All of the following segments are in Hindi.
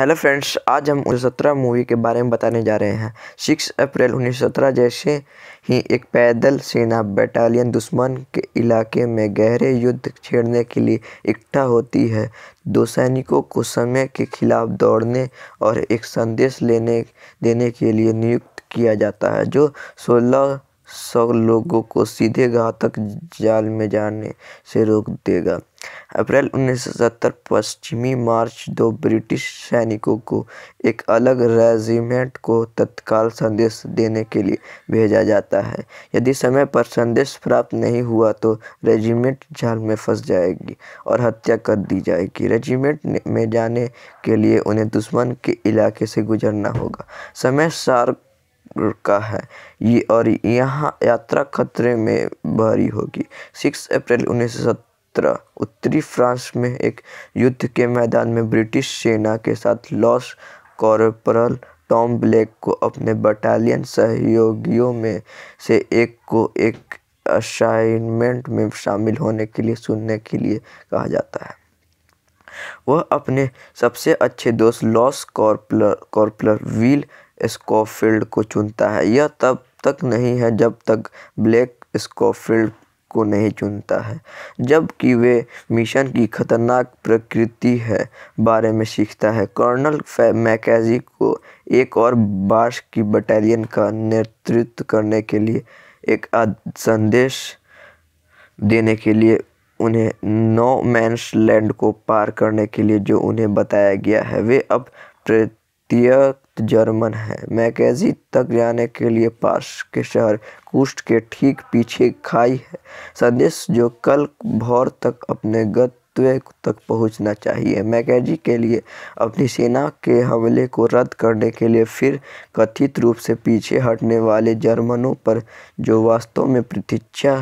हेलो फ्रेंड्स आज हम उन्नीस सत्रह मूवी के बारे में बताने जा रहे हैं सिक्स अप्रैल उन्नीस सत्रह जैसे ही एक पैदल सेना बटालियन दुश्मन के इलाके में गहरे युद्ध छेड़ने के लिए इकट्ठा होती है दो सैनिकों को समय के खिलाफ दौड़ने और एक संदेश लेने देने के लिए नियुक्त किया जाता है जो सोलह सौ लोगों को सीधे घातक जाल में जाने से रोक देगा अप्रैल उन्नीस सौ सत्तर पश्चिमी मार्च दो ब्रिटिश सैनिकों को एक अलग रेजिमेंट को तत्काल संदेश देने के लिए भेजा जाता है यदि समय पर संदेश प्राप्त नहीं हुआ तो रेजिमेंट जाल में फंस जाएगी और हत्या कर दी जाएगी रेजिमेंट में जाने के लिए उन्हें दुश्मन के इलाके से गुजरना होगा समय सार का है ये और यहाँ यात्रा खतरे में भारी होगी सिक्स अप्रैल उन्नीस उत्तरी फ्रांस में एक युद्ध के मैदान में ब्रिटिश सेना के साथ लॉस कॉर्पोरल टॉम ब्लैक को अपने बटालियन सहयोगियों में से एक को एक असाइनमेंट में शामिल होने के लिए सुनने के लिए कहा जाता है वह अपने सबसे अच्छे दोस्त loss corporal corporal Will Schofield को चुनता है यह तब तक नहीं है जब तक ब्लैक स्कॉफील्ड को नहीं चुनता है जबकि वे मिशन की खतरनाक प्रकृति है बारे में सीखता है कर्नल मैकेजी को एक और बार्श की बटालियन का नेतृत्व करने के लिए एक संदेश देने के लिए उन्हें नो मैंस लैंड को पार करने के लिए जो उन्हें बताया गया है वे अब प्रत्यय जर्मन है मैकेजी तक जाने के लिए पास के शहर कुष्ट के ठीक पीछे खाई है संदेश जो कल भोर तक अपने गंतव्य तक पहुंचना चाहिए मैकेजी के लिए अपनी सेना के हमले को रद्द करने के लिए फिर कथित रूप से पीछे हटने वाले जर्मनों पर जो वास्तव में प्रतीक्षा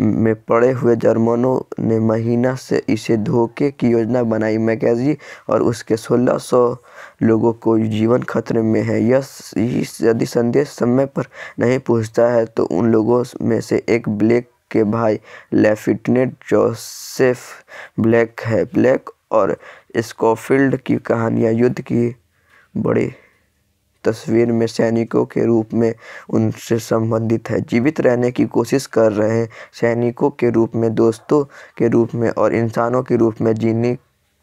में पड़े हुए जर्मनों ने महीना से इसे धोखे की योजना बनाई मैकेजी और उसके 1600 लोगों को जीवन खतरे में है यह यदि संदेश समय पर नहीं पहुंचता है तो उन लोगों में से एक ब्लैक के भाई लेफ्टिनेंट जोसेफ ब्लैक है ब्लैक और स्कॉफील्ड की कहानियाँ युद्ध की बड़ी तस्वीर में सैनिकों के रूप में उनसे संबंधित है जीवित रहने की कोशिश कर रहे सैनिकों के रूप में दोस्तों के रूप में और इंसानों के रूप में जीने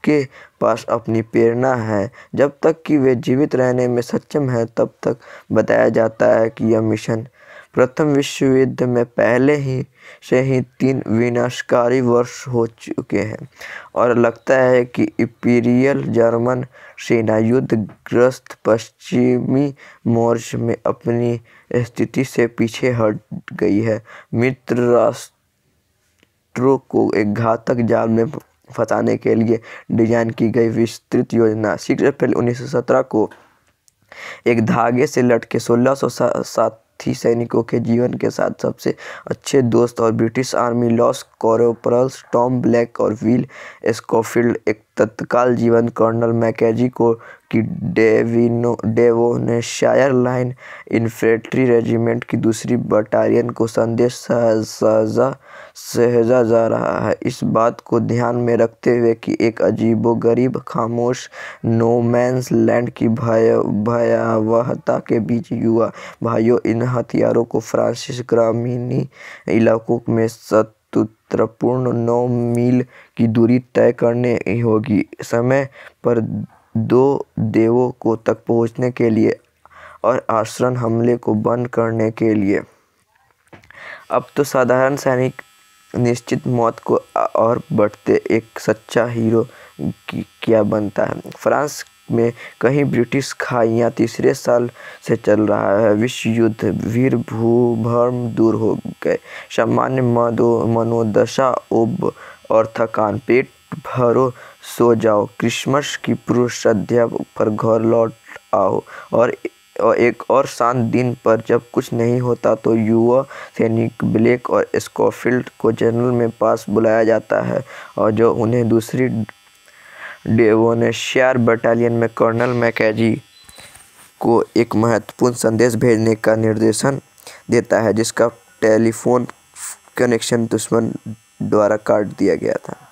के पास अपनी प्रेरणा है जब तक कि वे जीवित रहने में सक्षम हैं तब तक बताया जाता है कि यह मिशन प्रथम विश्व युद्ध में पहले ही से ही तीन विनाशकारी वर्ष हो चुके हैं और लगता है कि इपीरियल जर्मन सेना युद्धग्रस्त पश्चिमी मोर्च में अपनी स्थिति से पीछे हट गई है मित्र राष्ट्रों को एक घातक जाल में फंसाने के लिए डिजाइन की गई विस्तृत योजना सिक्स अप्रैल 1917 को एक धागे से लटके सोलह सौ सात साथी सैनिकों के जीवन के साथ सबसे अच्छे दोस्त और British army loss corporal Tom Blake और विल स्कोफील्ड एक तत्काल जीवन कर्नल मैकेजी को की डेविनो डेवोनेशायर लाइन इन्फेंट्री रेजिमेंट की दूसरी बटालियन को संदेश सहजा सहेजा जा रहा है इस बात को ध्यान में रखते हुए कि एक अजीबोगरीब खामोश नोमैंस लैंड की भय भयावहता के बीच युवा भाइयों इन हथियारों को फ्रांसिस ग्रामीणी इलाकों में सत नौ मील की दूरी तय करने होगी समय पर दो देवों को तक पहुंचने के लिए और आश्रन हमले को बंद करने के लिए अब तो साधारण सैनिक निश्चित मौत को और बढ़ते एक सच्चा हीरो क्या बनता है फ्रांस में कहीं ब्रिटिश खाइयाँ तीसरे साल से चल रहा है विश्व युद्ध वीर भूभर्म दूर हो गए सामान्य मदो मनोदशा ओब और थकान पेट भरो सो जाओ क्रिसमस की पूर्व श्रद्धा पर घर लौट आओ और एक और शांत दिन पर जब कुछ नहीं होता तो युवा सैनिक ब्लैक और स्कोफील्ड को जनरल में पास बुलाया जाता है और जो उन्हें दूसरी डेवोनेशियार बटालियन में कर्नल मैकेजी को एक महत्वपूर्ण संदेश भेजने का निर्देशन देता है जिसका टेलीफोन कनेक्शन दुश्मन द्वारा काट दिया गया था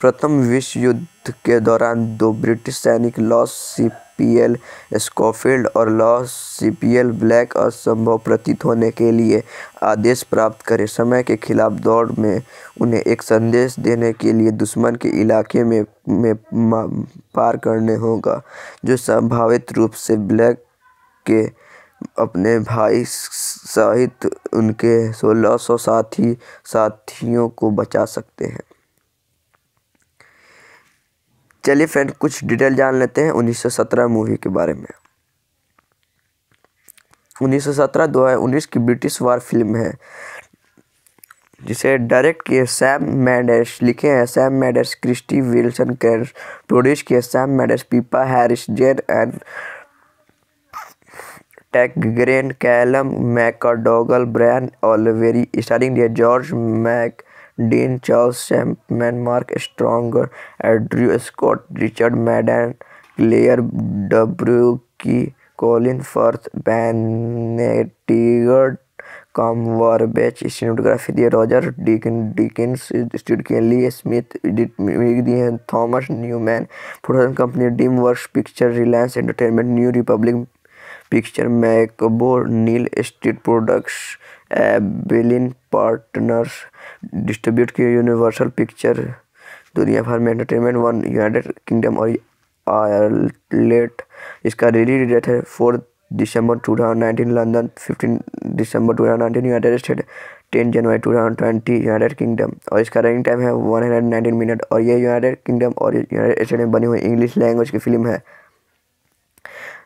प्रथम विश्व युद्ध के दौरान दो ब्रिटिश सैनिक लॉस सीपीएल स्कोफील्ड और लॉस सीपीएल ब्लैक असंभव प्रतीत होने के लिए आदेश प्राप्त करें समय के खिलाफ दौड़ में उन्हें एक संदेश देने के लिए दुश्मन के इलाके में में पार करने होगा जो संभावित रूप से ब्लैक के अपने भाई सहित उनके सोलह सौ साथी साथियों को बचा सकते हैं चलिए फ्रेंड कुछ डिटेल जान लेते हैं 1917 मूवी के बारे में 1917 2019 की ब्रिटिश वार फिल्म है जिसे डायरेक्ट किए सैम मैडर्स लिखे हैं Sam Mendes Krysty Wilson Cairns produce किए Sam Mendes Pippa Harris Jayne and grain Callum McDougall Brian Oliver starring George Mac Dean Charles Chapman, Scott Richard Madden Claire Richard की Claire फर्थ Colin कॉम वार कॉम्बरबैच सिनेमाटोग्राफी दिए रॉजर डिकिन डिकिंस स्टीड लिए स्मिथ दिए हैं Thomas Newman production company DreamWorks picture Reliance entertainment new Republic picture मैकबो Neal street products बेलिन partners distribute की यूनिवर्सल पिक्चर दुनिया भर में एंटरटेनमेंट वन यूनाइटेड किंगडम और आयरलैंड इसका रिलीज डेट है फोर्थ दिसंबर two thousand nineteen London fifteen दिसंबर two thousand nineteen United state ten जनवरी two thousand twenty United Kingdom और इसका रनिंग टाइम है वन हंड्रेड नाइनटीन मिनट और ये यूनाइटेड किंगडम और यूनाइटेड स्टेट में बनी हुई इंग्लिश लैंग्वेज की फिल्म है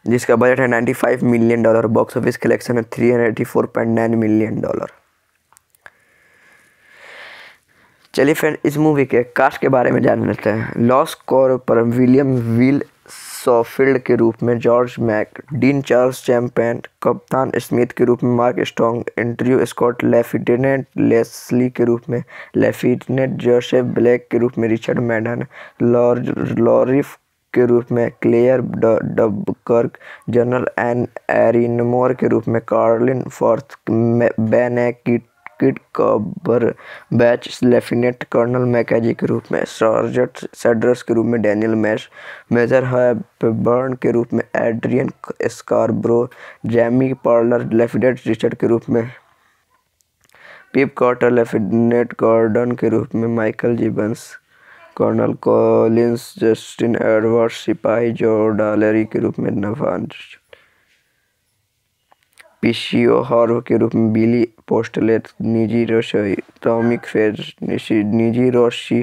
जिसका बजट है 95 million dollar box office collection है 384.9 मिलियन डॉलर चलिए फ्रेंड इस मूवी के कास्ट के बारे में जान लेते हैं loss corporal William Will Schofield के रूप में George Mac Dean Charles Chapman कप्तान स्मिथ के रूप में Mark Strong Andrew Scott lieutenant Leslie के रूप में लेफ्टिनेंट जोसेफ ब्लैक के रूप में रिचर्ड मैडन लॉरिफ के रूप में Claire Duburcq general N Erinmore के रूप में Colin Firth बेनेकिट kit Cumberbatch lieutenant colonel मैकेजी के रूप में सर्जट सेड्रस के रूप में डैनियल मैश मेजर हैबर्न के रूप में Adrian Scarborough Jamie Parker lieutenant Richard के रूप में पिप कॉटर लेफ्टिनेंट गॉर्डन के रूप में Michael जीबंस colonel Collins Justin Edward सिपाही जो डालेरी के रूप में नफान पीसीओ हॉर्व के रूप में बिली पोस्टलेट निजी रसोई टॉमिक फेज निजी रोशी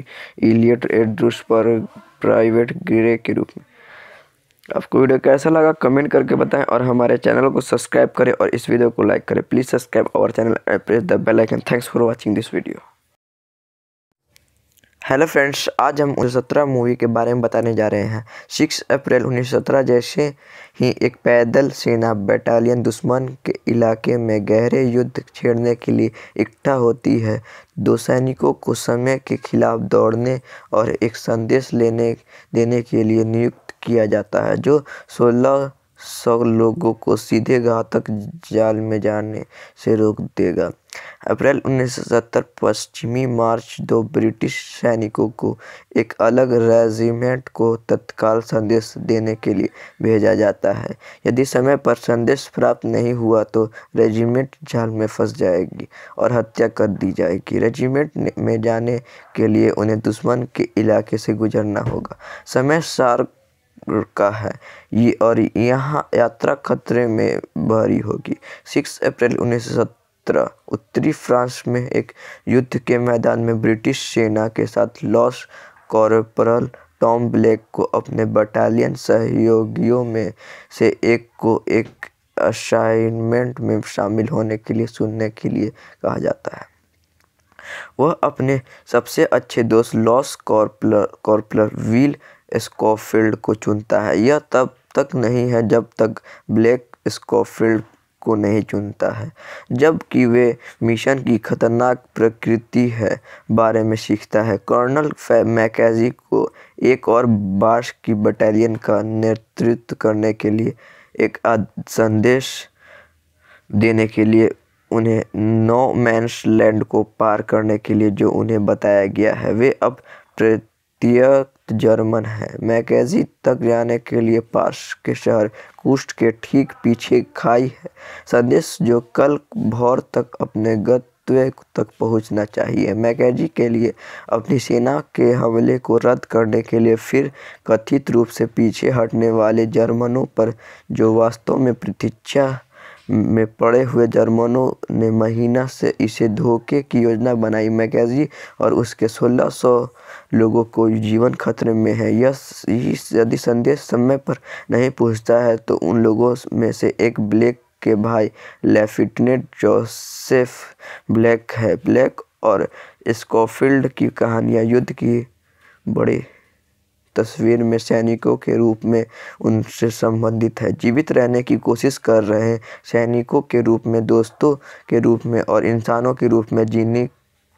इलियट एड्रूस पर प्राइवेट ग्रे के रूप में आपको वीडियो कैसा लगा कमेंट करके बताएं और हमारे चैनल को सब्सक्राइब करें और इस वीडियो को लाइक करें please subscribe our channel and press the bell icon thanks for watching this video hello friends आज हम उन्नीस सत्रह मूवी के बारे में बताने जा रहे हैं सिक्स अप्रैल उन्नीस सत्रह जैसे ही एक पैदल सेना बटालियन दुश्मन के इलाके में गहरे युद्ध छेड़ने के लिए इकट्ठा होती है दो सैनिकों को समय के खिलाफ दौड़ने और एक संदेश लेने देने के लिए नियुक्त किया जाता है जो सोलह सौ लोगों को सीधे घातक जाल में जाने से रोक देगा अप्रैल उन्नीस सौ सत्तर पश्चिमी मार्च दो ब्रिटिश सैनिकों को एक अलग रेजिमेंट को तत्काल संदेश देने के लिए भेजा जाता है यदि समय पर संदेश प्राप्त नहीं हुआ तो रेजिमेंट जाल में फंस जाएगी और हत्या कर दी जाएगी रेजिमेंट में जाने के लिए उन्हें दुश्मन के इलाके से गुजरना होगा समय सार का है ये और यहाँ यात्रा खतरे में भारी होगी सिक्स अप्रैल उन्नीस उत्तरी फ्रांस में एक युद्ध के मैदान में ब्रिटिश सेना के साथ लॉस कॉर्पोरल टॉम ब्लैक को अपने बटालियन सहयोगियों में से एक को एक असाइनमेंट में शामिल होने के लिए सुनने के लिए कहा जाता है वह अपने सबसे अच्छे दोस्त loss corporal corporal Will Schofield को चुनता है यह तब तक नहीं है जब तक ब्लैक स्कॉफील्ड को नहीं चुनता है जबकि वे मिशन की खतरनाक प्रकृति है बारे में सीखता है कर्नल मैकेजी को एक और बार्श की बटालियन का नेतृत्व करने के लिए एक संदेश देने के लिए उन्हें नो मैंस लैंड को पार करने के लिए जो उन्हें बताया गया है वे अब प्रत्येक जर्मन है मैकेजी तक जाने के लिए पास के शहर कुष्ट के ठीक पीछे खाई है संदेश जो कल भोर तक अपने गंतव्य तक पहुंचना चाहिए मैकेजी के लिए अपनी सेना के हमले को रद्द करने के लिए फिर कथित रूप से पीछे हटने वाले जर्मनों पर जो वास्तव में प्रतीक्षा में पड़े हुए जर्मनों ने महीना से इसे धोखे की योजना बनाई मैकेजी और उसके सोलह सौ लोगों को जीवन खतरे में है यदि संदेश समय पर नहीं पहुंचता है तो उन लोगों में से एक ब्लैक के भाई लेफ्टिनेंट जोसेफ ब्लैक है ब्लैक और स्कॉफील्ड की कहानियाँ युद्ध की बड़ी तस्वीर में सैनिकों के रूप में उनसे संबंधित है जीवित रहने की कोशिश कर रहे सैनिकों के रूप में दोस्तों के रूप में और इंसानों के रूप में जीने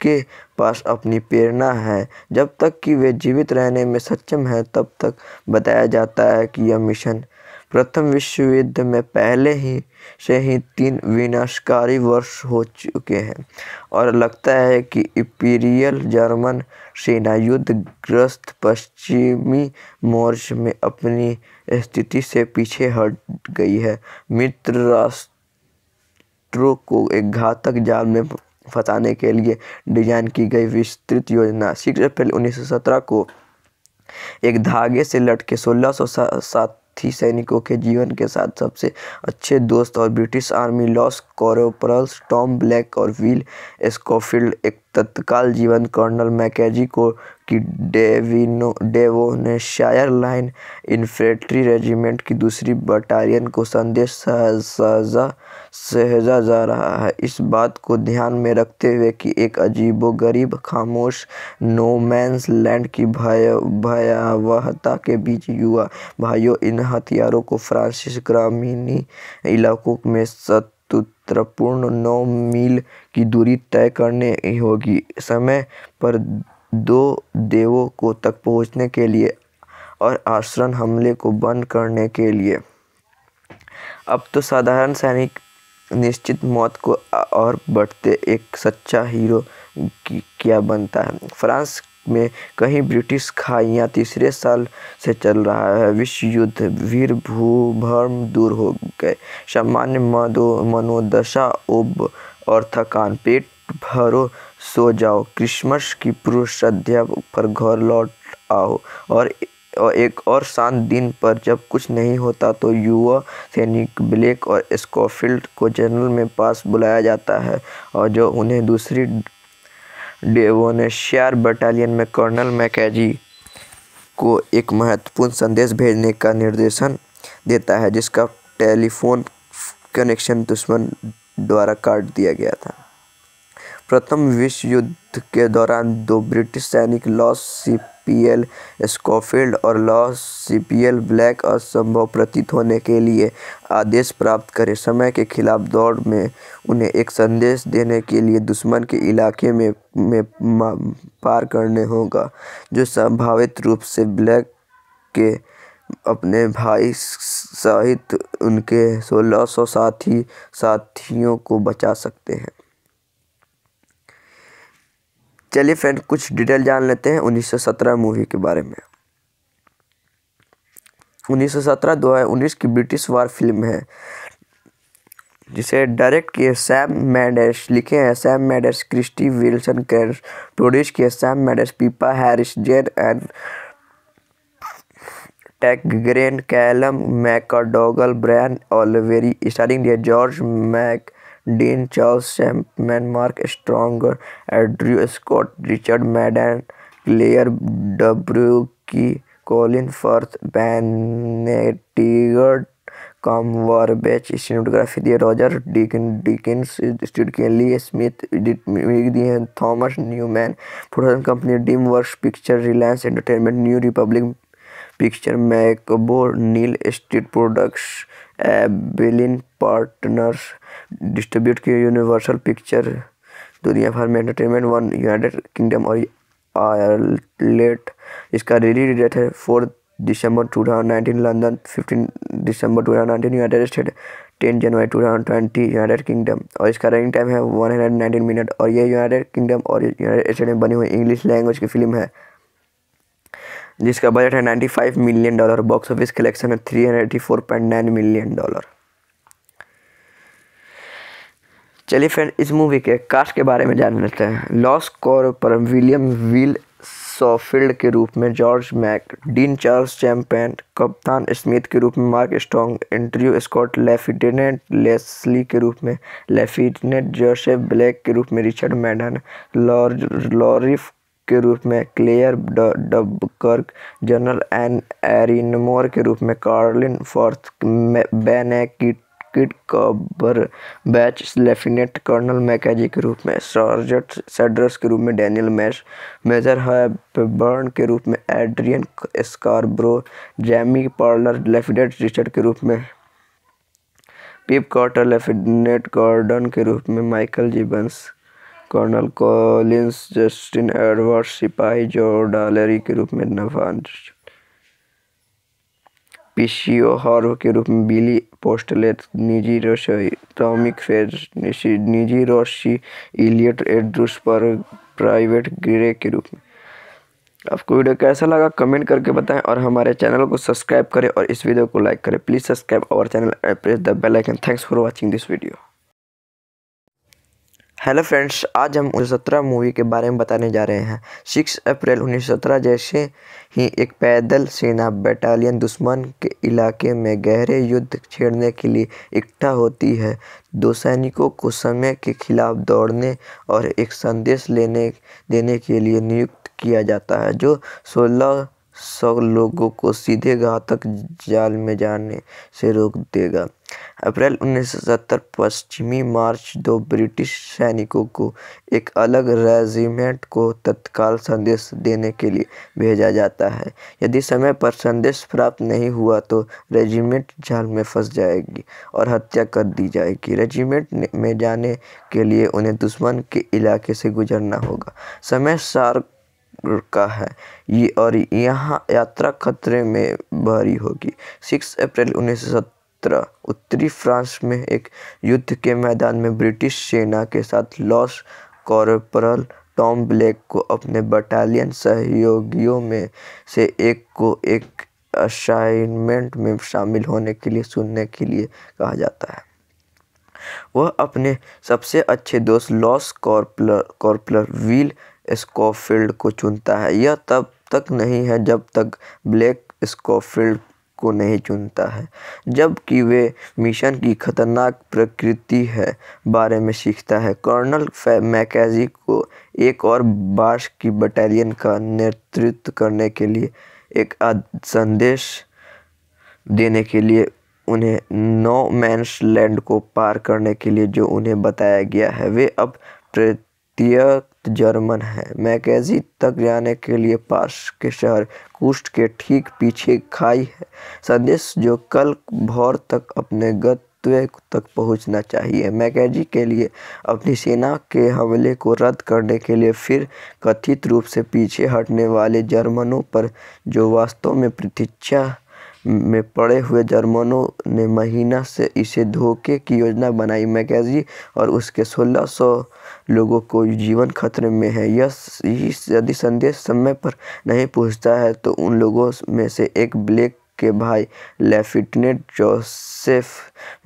के पास अपनी प्रेरणा है जब तक कि वे जीवित रहने में सक्षम है तब तक बताया जाता है कि यह मिशन प्रथम विश्व युद्ध में पहले ही से ही तीन विनाशकारी वर्ष हो चुके हैं और लगता है कि इपीरियल जर्मन सेना युद्ध ग्रस्त पश्चिमी मोर्च में अपनी स्थिति से पीछे हट गई है मित्र राष्ट्रों को एक घातक जाल में फंसाने के लिए डिजाइन की गई विस्तृत योजना सिक्स अप्रैल 1917 को एक धागे से लटके सोलह सौ सात थी सैनिकों के जीवन के साथ सबसे अच्छे दोस्त और British army lance corporals Tom Blake और व्हील स्कोफील्ड एक तत्काल जीवन कर्नल मैकेजी को की डेविनो शायर लाइन इन्फेंट्री रेजिमेंट की दूसरी बटालियन को संदेश सजा सहजा जा रहा है इस बात को ध्यान में रखते हुए कि एक अजीबो गरीब खामोश नोमैंस लैंड की भय भयावहता के बीच युवा भाइयों इन हथियारों को फ्रांसिस ग्रामीणी इलाकों में सत तृपूर्ण नौ मील की दूरी तय करने होगी समय पर दो देवों को तक पहुंचने के लिए और आश्रम हमले को बंद करने के लिए अब तो साधारण सैनिक निश्चित मौत को और बढ़ते एक सच्चा हीरो क्या बनता है फ्रांस में कहीं ब्रिटिश खाइयाँ तीसरे साल से चल रहा है विश्व युद्ध वीर भूभर्म दूर हो गए सामान्य मदो मनोदशा ओब और थकान पेट भरो सो जाओ क्रिसमस की पूर्व श्रद्धा पर घर लौट आओ और एक और शांत दिन पर जब कुछ नहीं होता तो युवा सैनिक ब्लैक और स्कोफील्ड को जनरल में पास बुलाया जाता है और जो उन्हें दूसरी डेवोनेशियार बटालियन में कर्नल मैकेजी को एक महत्वपूर्ण संदेश भेजने का निर्देशन देता है जिसका टेलीफोन कनेक्शन दुश्मन द्वारा काट दिया गया था प्रथम विश्व युद्ध के दौरान दो ब्रिटिश सैनिक लॉस सिप पीएल स्कोफील्ड और लॉ सीपीएल ब्लैक असंभव प्रतीत होने के लिए आदेश प्राप्त करें समय के खिलाफ दौड़ में उन्हें एक संदेश देने के लिए दुश्मन के इलाके में में पार करने होगा जो संभावित रूप से ब्लैक के अपने भाई सहित उनके सोलह सौ साथी साथियों को बचा सकते हैं चलिए फ्रेंड कुछ डिटेल जान लेते हैं 1917 मूवी के बारे में 1917 सौ की ब्रिटिश वार फिल्म है जिसे डायरेक्ट किए सैम मैंडेस लिखे हैं Sam Mendes Krysty Wilson Cairns produce किए Sam Mendes Pippa Harris Jayne and Tenggren Callum McDougall Brian Oliver starring George Mac Dean Charles Chapman Mark Strong Andrew Scott Richard Madden Claire W की Colin Firth Benedict Cumberbatch stenography दिए रॉजर डिकिन डिकिंस स्टूड के लिए स्मिथ दिए हैं Thomas Newman production company DreamWorks picture Reliance entertainment new Republic picture मैकबो Neal street products एबेलिन partners distribute की यूनिवर्सल पिक्चर दुनिया भर में एंटरटेनमेंट वन यूनाइटेड किंगडम और आयरलैंड इसका रिलीज डेट है फोर्थ दिसंबर two thousand nineteen London fifteen दिसंबर two thousand nineteen United state ten जनवरी two thousand twenty United Kingdom और इसका रनिंग टाइम है वन हंड्रेड नाइनटीन मिनट और ये यूनाइटेड किंगडम और यूनाइटेड स्टेट में बनी हुई इंग्लिश लैंग्वेज की फिल्म है जिसका बजट है 95 million dollar box office collection है 384.9 मिलियन डॉलर चलिए फ्रेंड इस मूवी के कास्ट के बारे में जान लेते हैं loss corporal William Will Schofield के रूप में George Mac Dean Charles Chapman कप्तान स्मिथ के रूप में Mark Strong Andrew Scott lieutenant Leslie के रूप में लेफ्टिनेंट जोसेफ ब्लैक के रूप में रिचर्ड मैडन लॉरिफ के रूप में Claire Duburcq general N Erinmore के रूप में Colin Firth बेनेकिट kit Cumberbatch lieutenant colonel मैकेजी के रूप में सर्जट सेड्रस के रूप में डैनियल मैश मेजर हैबर्न के रूप में Adrian Scarborough Jamie Parker lieutenant Richard के रूप में पिप कॉटर लेफ्टिनेंट गॉर्डन के रूप में Michael जीबंस colonel Collins Justin Edward सिपाही जो डालेरी के रूप में पिशियोहार्व के रूप में बिली पोस्टलेट निजी रसोई टॉमिक फेज निजी रोशी इलियट एड्रूस पर प्राइवेट ग्रे के रूप में आपको वीडियो कैसा लगा कमेंट करके बताएं और हमारे चैनल को सब्सक्राइब करें और इस वीडियो को लाइक करें please subscribe our channel and press the bell icon thanks for watching this video hello friends आज हम उन्नीस सत्रह मूवी के बारे में बताने जा रहे हैं सिक्स अप्रैल उन्नीस सत्रह जैसे ही एक पैदल सेना बटालियन दुश्मन के इलाके में गहरे युद्ध छेड़ने के लिए इकट्ठा होती है दो सैनिकों को समय के खिलाफ दौड़ने और एक संदेश लेने देने के लिए नियुक्त किया जाता है जो सोलह सौ लोगों को सीधे घातक जाल में जाने से रोक देगा अप्रैल 1970 पश्चिमी मार्च दो ब्रिटिश सैनिकों को एक अलग रेजिमेंट को तत्काल संदेश देने के लिए भेजा जाता है यदि समय पर संदेश प्राप्त नहीं हुआ तो रेजिमेंट जाल में फंस जाएगी और हत्या कर दी जाएगी रेजिमेंट में जाने के लिए उन्हें दुश्मन के इलाके से गुजरना होगा समय सार का है ये और यहाँ यात्रा खतरे में भरी होगी सिक्स अप्रैल उन्नीस उत्तरी फ्रांस में एक युद्ध के मैदान में ब्रिटिश सेना के साथ लॉस कॉरपोरल टॉम ब्लैक को अपने बटालियन सहयोगियों में से एक को एक असाइनमेंट में शामिल होने के लिए सुनने के लिए कहा जाता है वह अपने सबसे अच्छे दोस्त loss corporal corporal Will Schofield को चुनता है यह तब तक नहीं है जब तक ब्लैक स्कॉफील्ड को नहीं चुनता है जबकि वे मिशन की खतरनाक प्रकृति है बारे में सीखता है कर्नल मैकेजी को एक और बार्श की बटालियन का नेतृत्व करने के लिए एक संदेश देने के लिए उन्हें नो मैंस लैंड को पार करने के लिए जो उन्हें बताया गया है वे अब प्रत्येक जर्मन है मैकेजी तक जाने के लिए पास के शहर कुष्ट के ठीक पीछे खाई है संदेश जो कल भोर तक अपने गंतव्य तक पहुंचना चाहिए मैकेजी के लिए अपनी सेना के हमले को रद्द करने के लिए फिर कथित रूप से पीछे हटने वाले जर्मनों पर जो वास्तव में प्रतीक्षा में पड़े हुए जर्मनों ने महीना से इसे धोखे की योजना बनाई मैकेजी और उसके सोलह सौ लोगों को जीवन खतरे में है यह यदि संदेश समय पर नहीं पहुंचता है तो उन लोगों में से एक ब्लैक के भाई लेफ्टिनेंट जोसेफ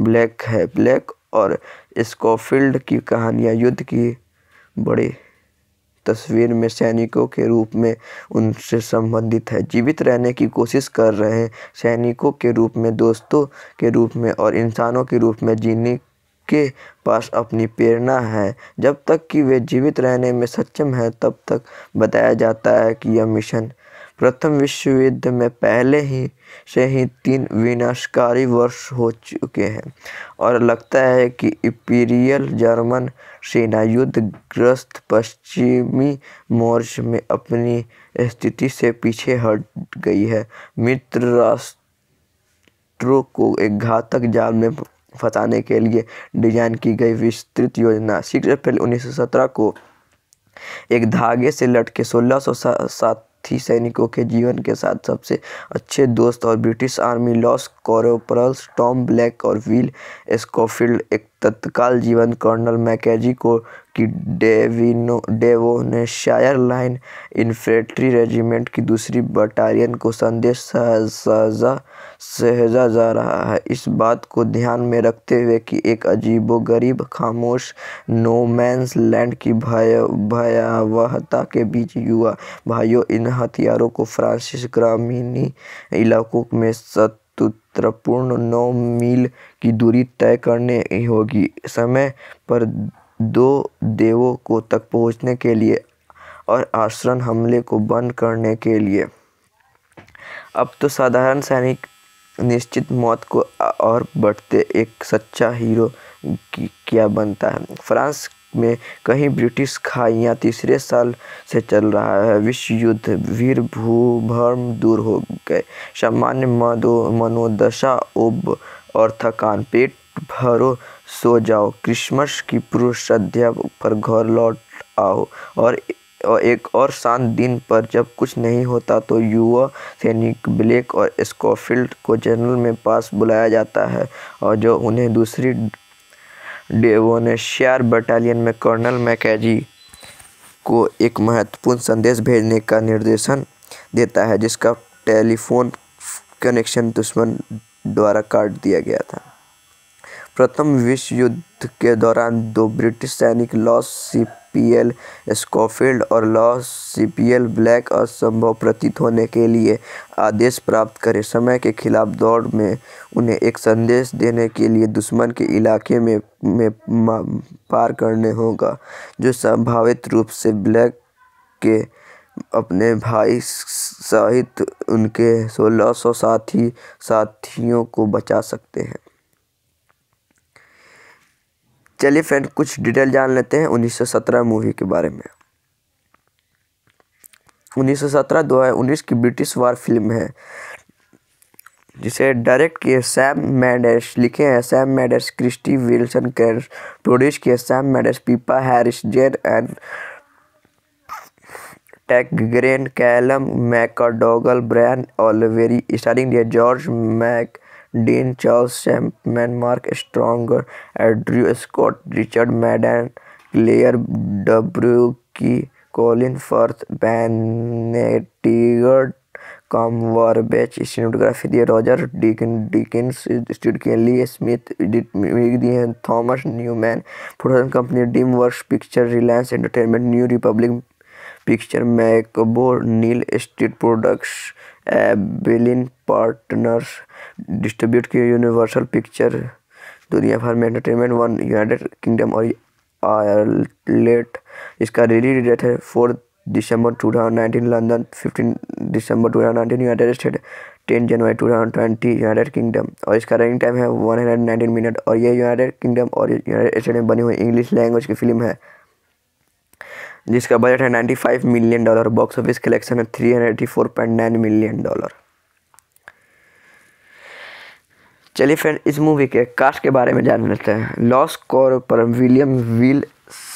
ब्लैक है ब्लैक और स्कोफील्ड की कहानियां युद्ध की बड़ी तस्वीर में सैनिकों के रूप में उनसे संबंधित है जीवित रहने की कोशिश कर रहे सैनिकों के रूप में दोस्तों के रूप में और इंसानों के रूप में जीने के पास अपनी प्रेरणा है जब तक कि वे जीवित रहने में सक्षम हैं तब तक बताया जाता है कि यह मिशन प्रथम विश्व युद्ध में पहले ही से ही तीन विनाशकारी वर्ष हो चुके हैं और लगता है कि इपीरियल जर्मन सेना युद्ध ग्रस्त पश्चिमी मोर्च में अपनी स्थिति से पीछे हट गई है मित्र राष्ट्र राष्ट्रों को एक घातक जाल में फंसाने के लिए डिजाइन की गई विस्तृत योजना सिक्स अप्रैल उन्नीस को एक धागे से लटके सोलह सौ साथी सैनिकों के जीवन के साथ सबसे अच्छे दोस्त और British army lance corporals Tom Blake और विल स्कोफील्ड एक तत्काल जीवन कर्नल मैकेजी को की डेविनो डेवोनेशायर लाइन इन्फेंट्री रेजिमेंट की दूसरी बटालियन को संदेश सा, सहेजा जा रहा है इस बात को ध्यान में रखते हुए कि एक अजीबोगरीब खामोश नोमैंस लैंड की भय भयावहता के बीच युवा भाइयों इन हथियारों को फ्रांसिस ग्रामीणी इलाकों में सतुत्रपूर्ण नौ मील की दूरी तय करने होगी समय पर दो देवों को तक पहुंचने के लिए और आश्रम हमले को बंद करने के लिए अब तो साधारण सैनिक निश्चित मौत को और बढ़ते एक सच्चा हीरो क्या बनता है फ्रांस में कहीं ब्रिटिश खाइयाँ तीसरे साल से चल रहा है विश्व युद्ध वीर भूभर्म दूर हो गए सामान्य मदो मनोदशा ओब और थकान पेट भरो सो जाओ क्रिसमस की पूर्व संध्या पर घर लौट आओ और एक और शांत दिन पर जब कुछ नहीं होता तो युवा सैनिक ब्लैक और स्कॉफील्ड को जनरल में पास बुलाया जाता है और जो उन्हें दूसरी डेवोनेशियार बटालियन में कर्नल मैकेजी को एक महत्वपूर्ण संदेश भेजने का निर्देशन देता है जिसका टेलीफोन कनेक्शन दुश्मन द्वारा काट दिया गया था प्रथम विश्व युद्ध के दौरान दो ब्रिटिश सैनिक लॉस सिप एल स्कोफील्ड और लॉ सीपीएल ब्लैक असंभव प्रतीत होने के लिए आदेश प्राप्त करें समय के खिलाफ दौड़ में उन्हें एक संदेश देने के लिए दुश्मन के इलाके में, में पार करने होगा जो संभावित रूप से ब्लैक के अपने भाई सहित उनके सोलह सौ साथी साथियों को बचा सकते हैं चलिए फ्रेंड कुछ डिटेल जान लेते हैं 1917 मूवी के बारे में 1917 उन्नीस की ब्रिटिश वार फिल्म है जिसे डायरेक्ट किए सैम मैडेस लिखे हैं Sam Mendes Krysty Wilson Cairns produce किए Sam Mendes Pippa Harris Jayne and Tenggren Callum McDougall Brian Oliver starring George Mac Dean Charles Chapman Mark Strong Andrew Scott Richard Madden Claire W की Colin Firth Benedict Cumberbatch stenography दिए रॉजर डिकिन डिकिन्स स्टूड के लिए स्मिथ दिए Thomas Newman production company DreamWorks picture Reliance entertainment new Republic picture मैकबो Neal street products एबेलिन partners distribute की यूनिवर्सल पिक्चर दुनिया भर में एंटरटेनमेंट वन यूनाइटेड किंगडम और आयरलैंड इसका रिलीज डेट है फोर्थ दिसंबर two thousand nineteen London fifteen दिसंबर two thousand nineteen United state ten जनवरी two thousand twenty United Kingdom और इसका रनिंग टाइम है वन हंड्रेड नाइनटीन मिनट और ये यूनाइटेड किंगडम और यूनाइटेड स्टेट में बनी हुई इंग्लिश लैंग्वेज की फिल्म है जिसका बजट है 95 million dollar box office collection है 384.9 मिलियन डॉलर चलिए फ्रेंड इस मूवी के कास्ट के बारे में जान लेते हैं loss corporal William Will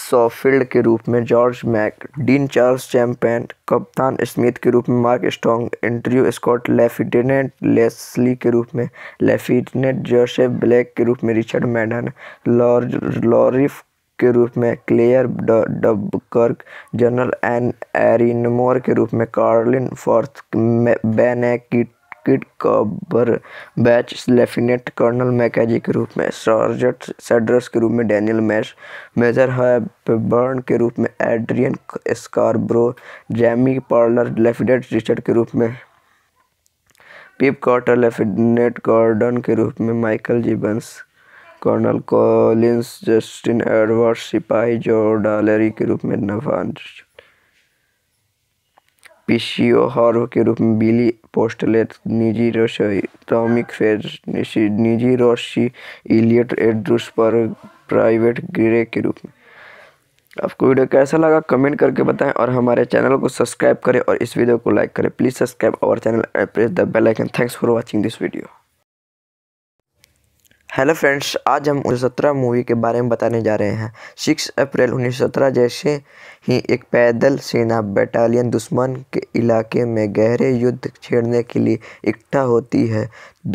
Schofield के रूप में George Mac Dean Charles Chapman कप्तान स्मिथ के रूप में Mark Strong Andrew Scott lieutenant Leslie के रूप में लेफ्टिनेंट जोसेफ ब्लैक के रूप में रिचर्ड मैडन लॉरिफ के रूप में Claire Duburcq general N Erinmore के रूप में Colin Firth बेनेकिट kit Cumberbatch lieutenant colonel मैकेजी के रूप में सर्जट सेड्रस के रूप में डैनियल मैश मेजर हैबर्न के रूप में Adrian Scarborough Jamie Parker lieutenant Richard के रूप में पिप कॉटर लेफ्टिनेंट गॉर्डन के रूप में Michael जीबंस colonel Collins Justin Edward सिपाही जो डालेरी के रूप में नवाज पीसीओ हॉर्व के रूप में बिली पोस्टलेट निजी रसोई टॉमिक फेज निजी रोशी इलियट एड्रूस पर प्राइवेट ग्रे के रूप में आपको वीडियो कैसा लगा कमेंट करके बताएं और हमारे चैनल को सब्सक्राइब करें और इस वीडियो को लाइक करें please subscribe our channel and press the bell icon thanks for watching this video hello friends आज हम उन्नीस सत्रह मूवी के बारे में बताने जा रहे हैं सिक्स अप्रैल उन्नीस सत्रह जैसे ही एक पैदल सेना बटालियन दुश्मन के इलाके में गहरे युद्ध छेड़ने के लिए इकट्ठा होती है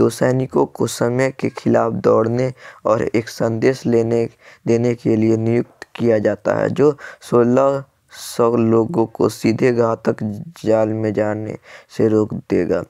दो सैनिकों को समय के खिलाफ दौड़ने और एक संदेश लेने देने के लिए नियुक्त किया जाता है जो सोलह सब लोगों को सीधे घातक जाल में जाने से रोक देगा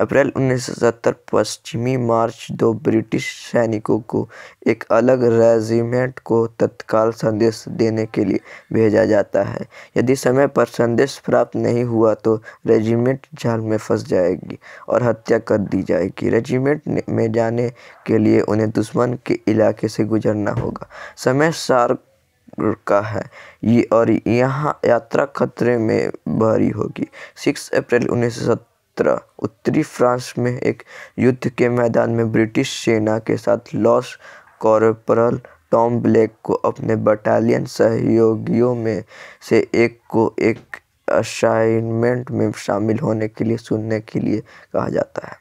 अप्रैल उन्नीस सौ सत्तर पश्चिमी मार्च दो ब्रिटिश सैनिकों को एक अलग रेजिमेंट को तत्काल संदेश देने के लिए भेजा जाता है यदि समय पर संदेश प्राप्त नहीं हुआ तो रेजिमेंट जाल में फंस जाएगी और हत्या कर दी जाएगी रेजिमेंट में जाने के लिए उन्हें दुश्मन के इलाके से गुजरना होगा समय सार का है ये और यहाँ यात्रा खतरे में भारी होगी सिक्स अप्रैल उन्नीस उत्तरी फ्रांस में एक युद्ध के मैदान में ब्रिटिश सेना के साथ लॉस कॉर्पोरल टॉम ब्लैक को अपने बटालियन सहयोगियों में से एक को एक असाइनमेंट में शामिल होने के लिए सुनने के लिए कहा जाता है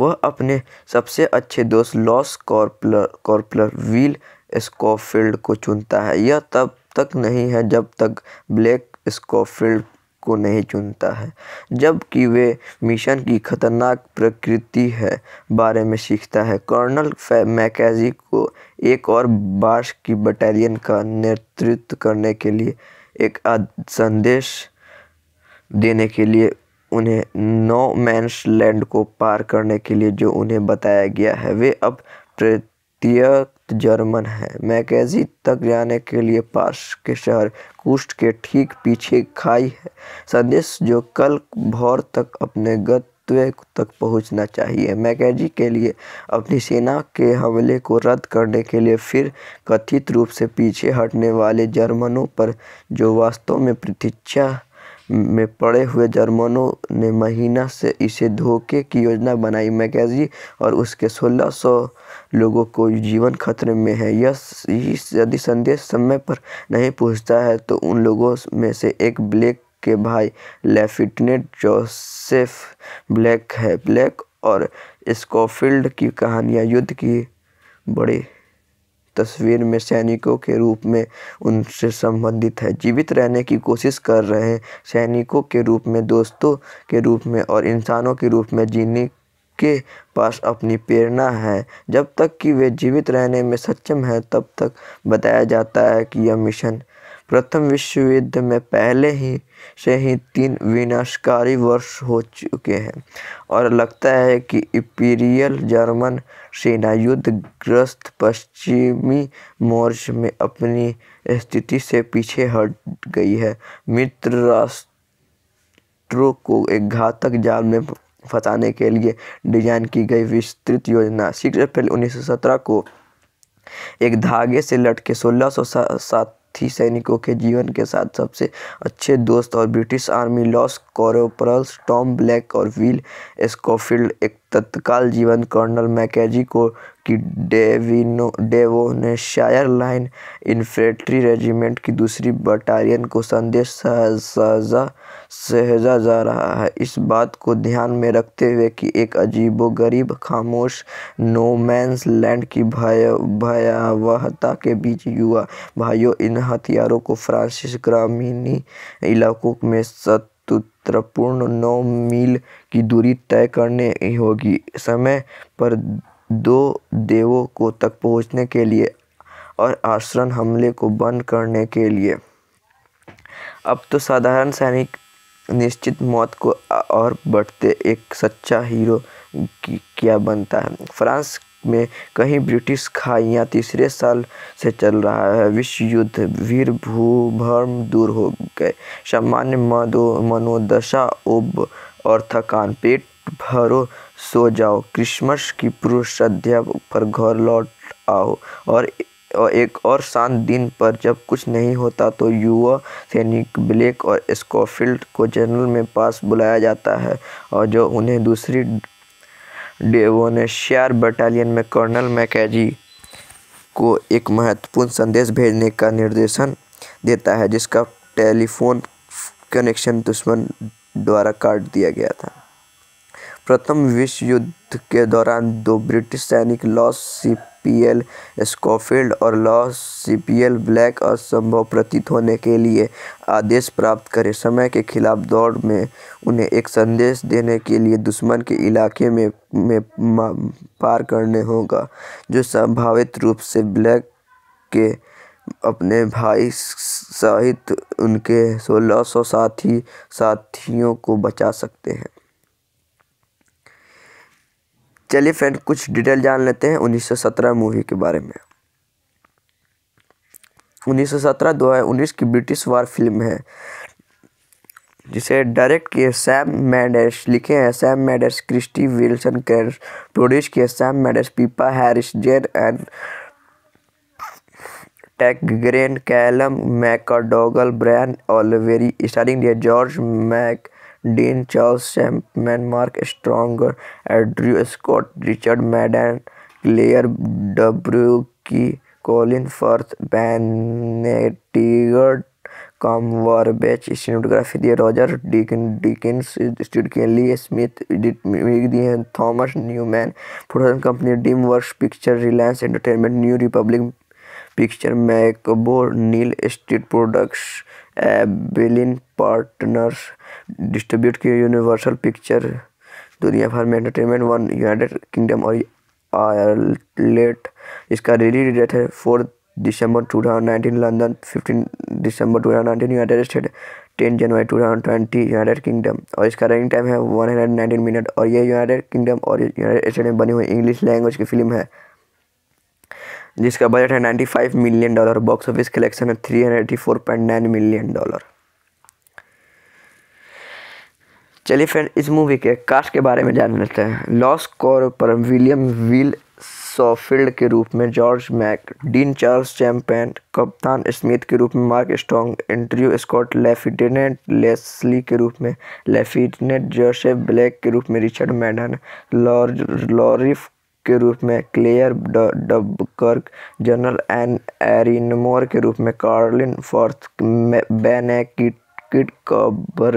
वह अपने सबसे अच्छे दोस्त loss corporal corporal Will Schofield को चुनता है यह तब तक नहीं है जब तक ब्लैक स्कॉफील्ड को नहीं चुनता है जबकि वे मिशन की खतरनाक प्रकृति है बारे में सीखता है कर्नल मैकेजी को एक और बार्श की बटालियन का नेतृत्व करने के लिए एक संदेश देने के लिए उन्हें नो मैंस लैंड को पार करने के लिए जो उन्हें बताया गया है वे अब तिब्बत जर्मन है मैकजी तक जाने के लिए पास के शहर कुष्ट के ठीक पीछे खाई है संदेश जो कल भोर तक अपने गंतव्य तक पहुंचना चाहिए मैकेजी के लिए अपनी सेना के हमले को रद्द करने के लिए फिर कथित रूप से पीछे हटने वाले जर्मनों पर जो वास्तव में प्रतीक्षा में पड़े हुए जर्मनों ने महीना से इसे धोखे की योजना बनाई मैकेजी और उसके 1600 लोगों को जीवन खतरे में है यह यदि संदेश समय पर नहीं पहुंचता है तो उन लोगों में से एक ब्लैक के भाई लेफ्टिनेंट जोसेफ ब्लैक है ब्लैक और स्कॉफील्ड की कहानियाँ युद्ध की बड़ी तस्वीर में सैनिकों के रूप में उनसे संबंधित है जीवित रहने की कोशिश कर रहे हैं सैनिकों के रूप में दोस्तों के रूप में और इंसानों के रूप में जीने के पास अपनी प्रेरणा है जब तक कि वे जीवित रहने में सक्षम हैं तब तक बताया जाता है कि यह मिशन प्रथम विश्व युद्ध में पहले ही से ही तीन विनाशकारी वर्ष हो चुके हैं और लगता है कि इपीरियल जर्मन सेना युद्ध ग्रस्त पश्चिमी मोर्च में अपनी स्थिति से पीछे हट गई है मित्र राष्ट्रों को एक घातक जाल में फंसाने के लिए डिजाइन की गई विस्तृत योजना सिक्स अप्रैल 1917 को एक धागे से लटके 1600 थी सैनिकों के जीवन के साथ सबसे अच्छे दोस्त और British army lance corporals Tom Blake और विल स्कोफील्ड एक तत्काल जीवन कर्नल मैकेजी को की डेविनो डेवोनेशायर लाइन इन्फेंट्री रेजिमेंट की दूसरी बटालियन को संदेश सहजा सहजा जा रहा है इस बात को ध्यान में रखते हुए कि एक अजीबोगरीब खामोश नोमैंस लैंड की भय भयावहता के बीच युवा भाइयों इन हथियारों को फ्रांसिस ग्रामीणी इलाकों में सत महत्वपूर्ण नौ मील की दूरी तय करने होगी समय पर दो देवों को तक पहुंचने के लिए और आश्रम हमले को बंद करने के लिए अब तो साधारण सैनिक निश्चित मौत को और बढ़ते एक सच्चा हीरो क्या बनता है फ्रांस में कहीं ब्रिटिश खाइयाँ तीसरे साल से चल रहा है विश्व युद्ध वीर भूभर्म दूर हो गए सामान्य मदो मनोदशा उब और थकान पेट भरो सो जाओ क्रिसमस की पूर्व श्रद्धा पर घर लौट आओ और एक और शांत दिन पर जब कुछ नहीं होता तो युवा सैनिक ब्लैक और स्कॉफिल्ड को जनरल में पास बुलाया जाता है और जो उन्हें दूसरी डेवोनेशियर बटालियन में कर्नल मैकेजी को एक महत्वपूर्ण संदेश भेजने का निर्देशन देता है जिसका टेलीफोन कनेक्शन दुश्मन द्वारा काट दिया गया था प्रथम विश्व युद्ध के दौरान दो ब्रिटिश सैनिक लॉस सिप पीएल स्कोफील्ड और लॉ सीपीएल ब्लैक असंभव प्रतीत होने के लिए आदेश प्राप्त करें समय के खिलाफ दौड़ में उन्हें एक संदेश देने के लिए दुश्मन के इलाके में में पार करने होगा जो संभावित रूप से ब्लैक के अपने भाई सहित उनके सोलह सौ साथी साथियों को बचा सकते हैं चलिए फ्रेंड कुछ डिटेल जान लेते हैं 1917 मूवी के बारे में 1917 2019 की ब्रिटिश वार फिल्म है जिसे डायरेक्ट किए सैम मैडर्स लिखे हैं Sam Mendes Krysty Wilson Cairns produce किए Sam Mendes Pippa Harris Jayne and grain Callum McDougall Brian Oliver starring George Mac Dean Strong Chapman, Scott Richard Madden Claire W की Claire फर्थ Colin कॉम वार कॉम्बरबैच सिनेमाटोग्राफी दिए रॉजर डिकिन डिकिंस लिए स्मिथ दिए हैं Thomas Newman production company DreamWorks picture Reliance entertainment new Republic picture मैकबो Neal street products बेलिन partners distribute की यूनिवर्सल पिक्चर दुनिया भर में एंटरटेनमेंट वन यूनाइटेड किंगडम और आयरलैंड इसका रिलीज डेट है फोर दिसंबर two thousand nineteen London fifteen दिसंबर two thousand nineteen United state ten जनवरी two thousand twenty United Kingdom और इसका रनिंग टाइम है वन हंड्रेड नाइनटीन मिनट और ये यूनाइटेड किंगडम और यूनाइटेड स्टेट में बनी हुई इंग्लिश लैंग्वेज की फिल्म है जिसका बजट है 95 million dollar box office collection है 384.9 मिलियन डॉलर चलिए फ्रेंड इस मूवी के कास्ट के बारे में जान लेते हैं loss corporal William Will Schofield के रूप में George Mac Dean Charles Chapman कप्तान स्मिथ के रूप में Mark Strong Andrew Scott lieutenant Leslie के रूप में लेफ्टिनेंट जोसेफ ब्लैक के रूप में रिचर्ड मैडन लॉरिफ के रूप में Claire Duburcq general N Erinmore के रूप में Colin Firth बेनेकिट kit 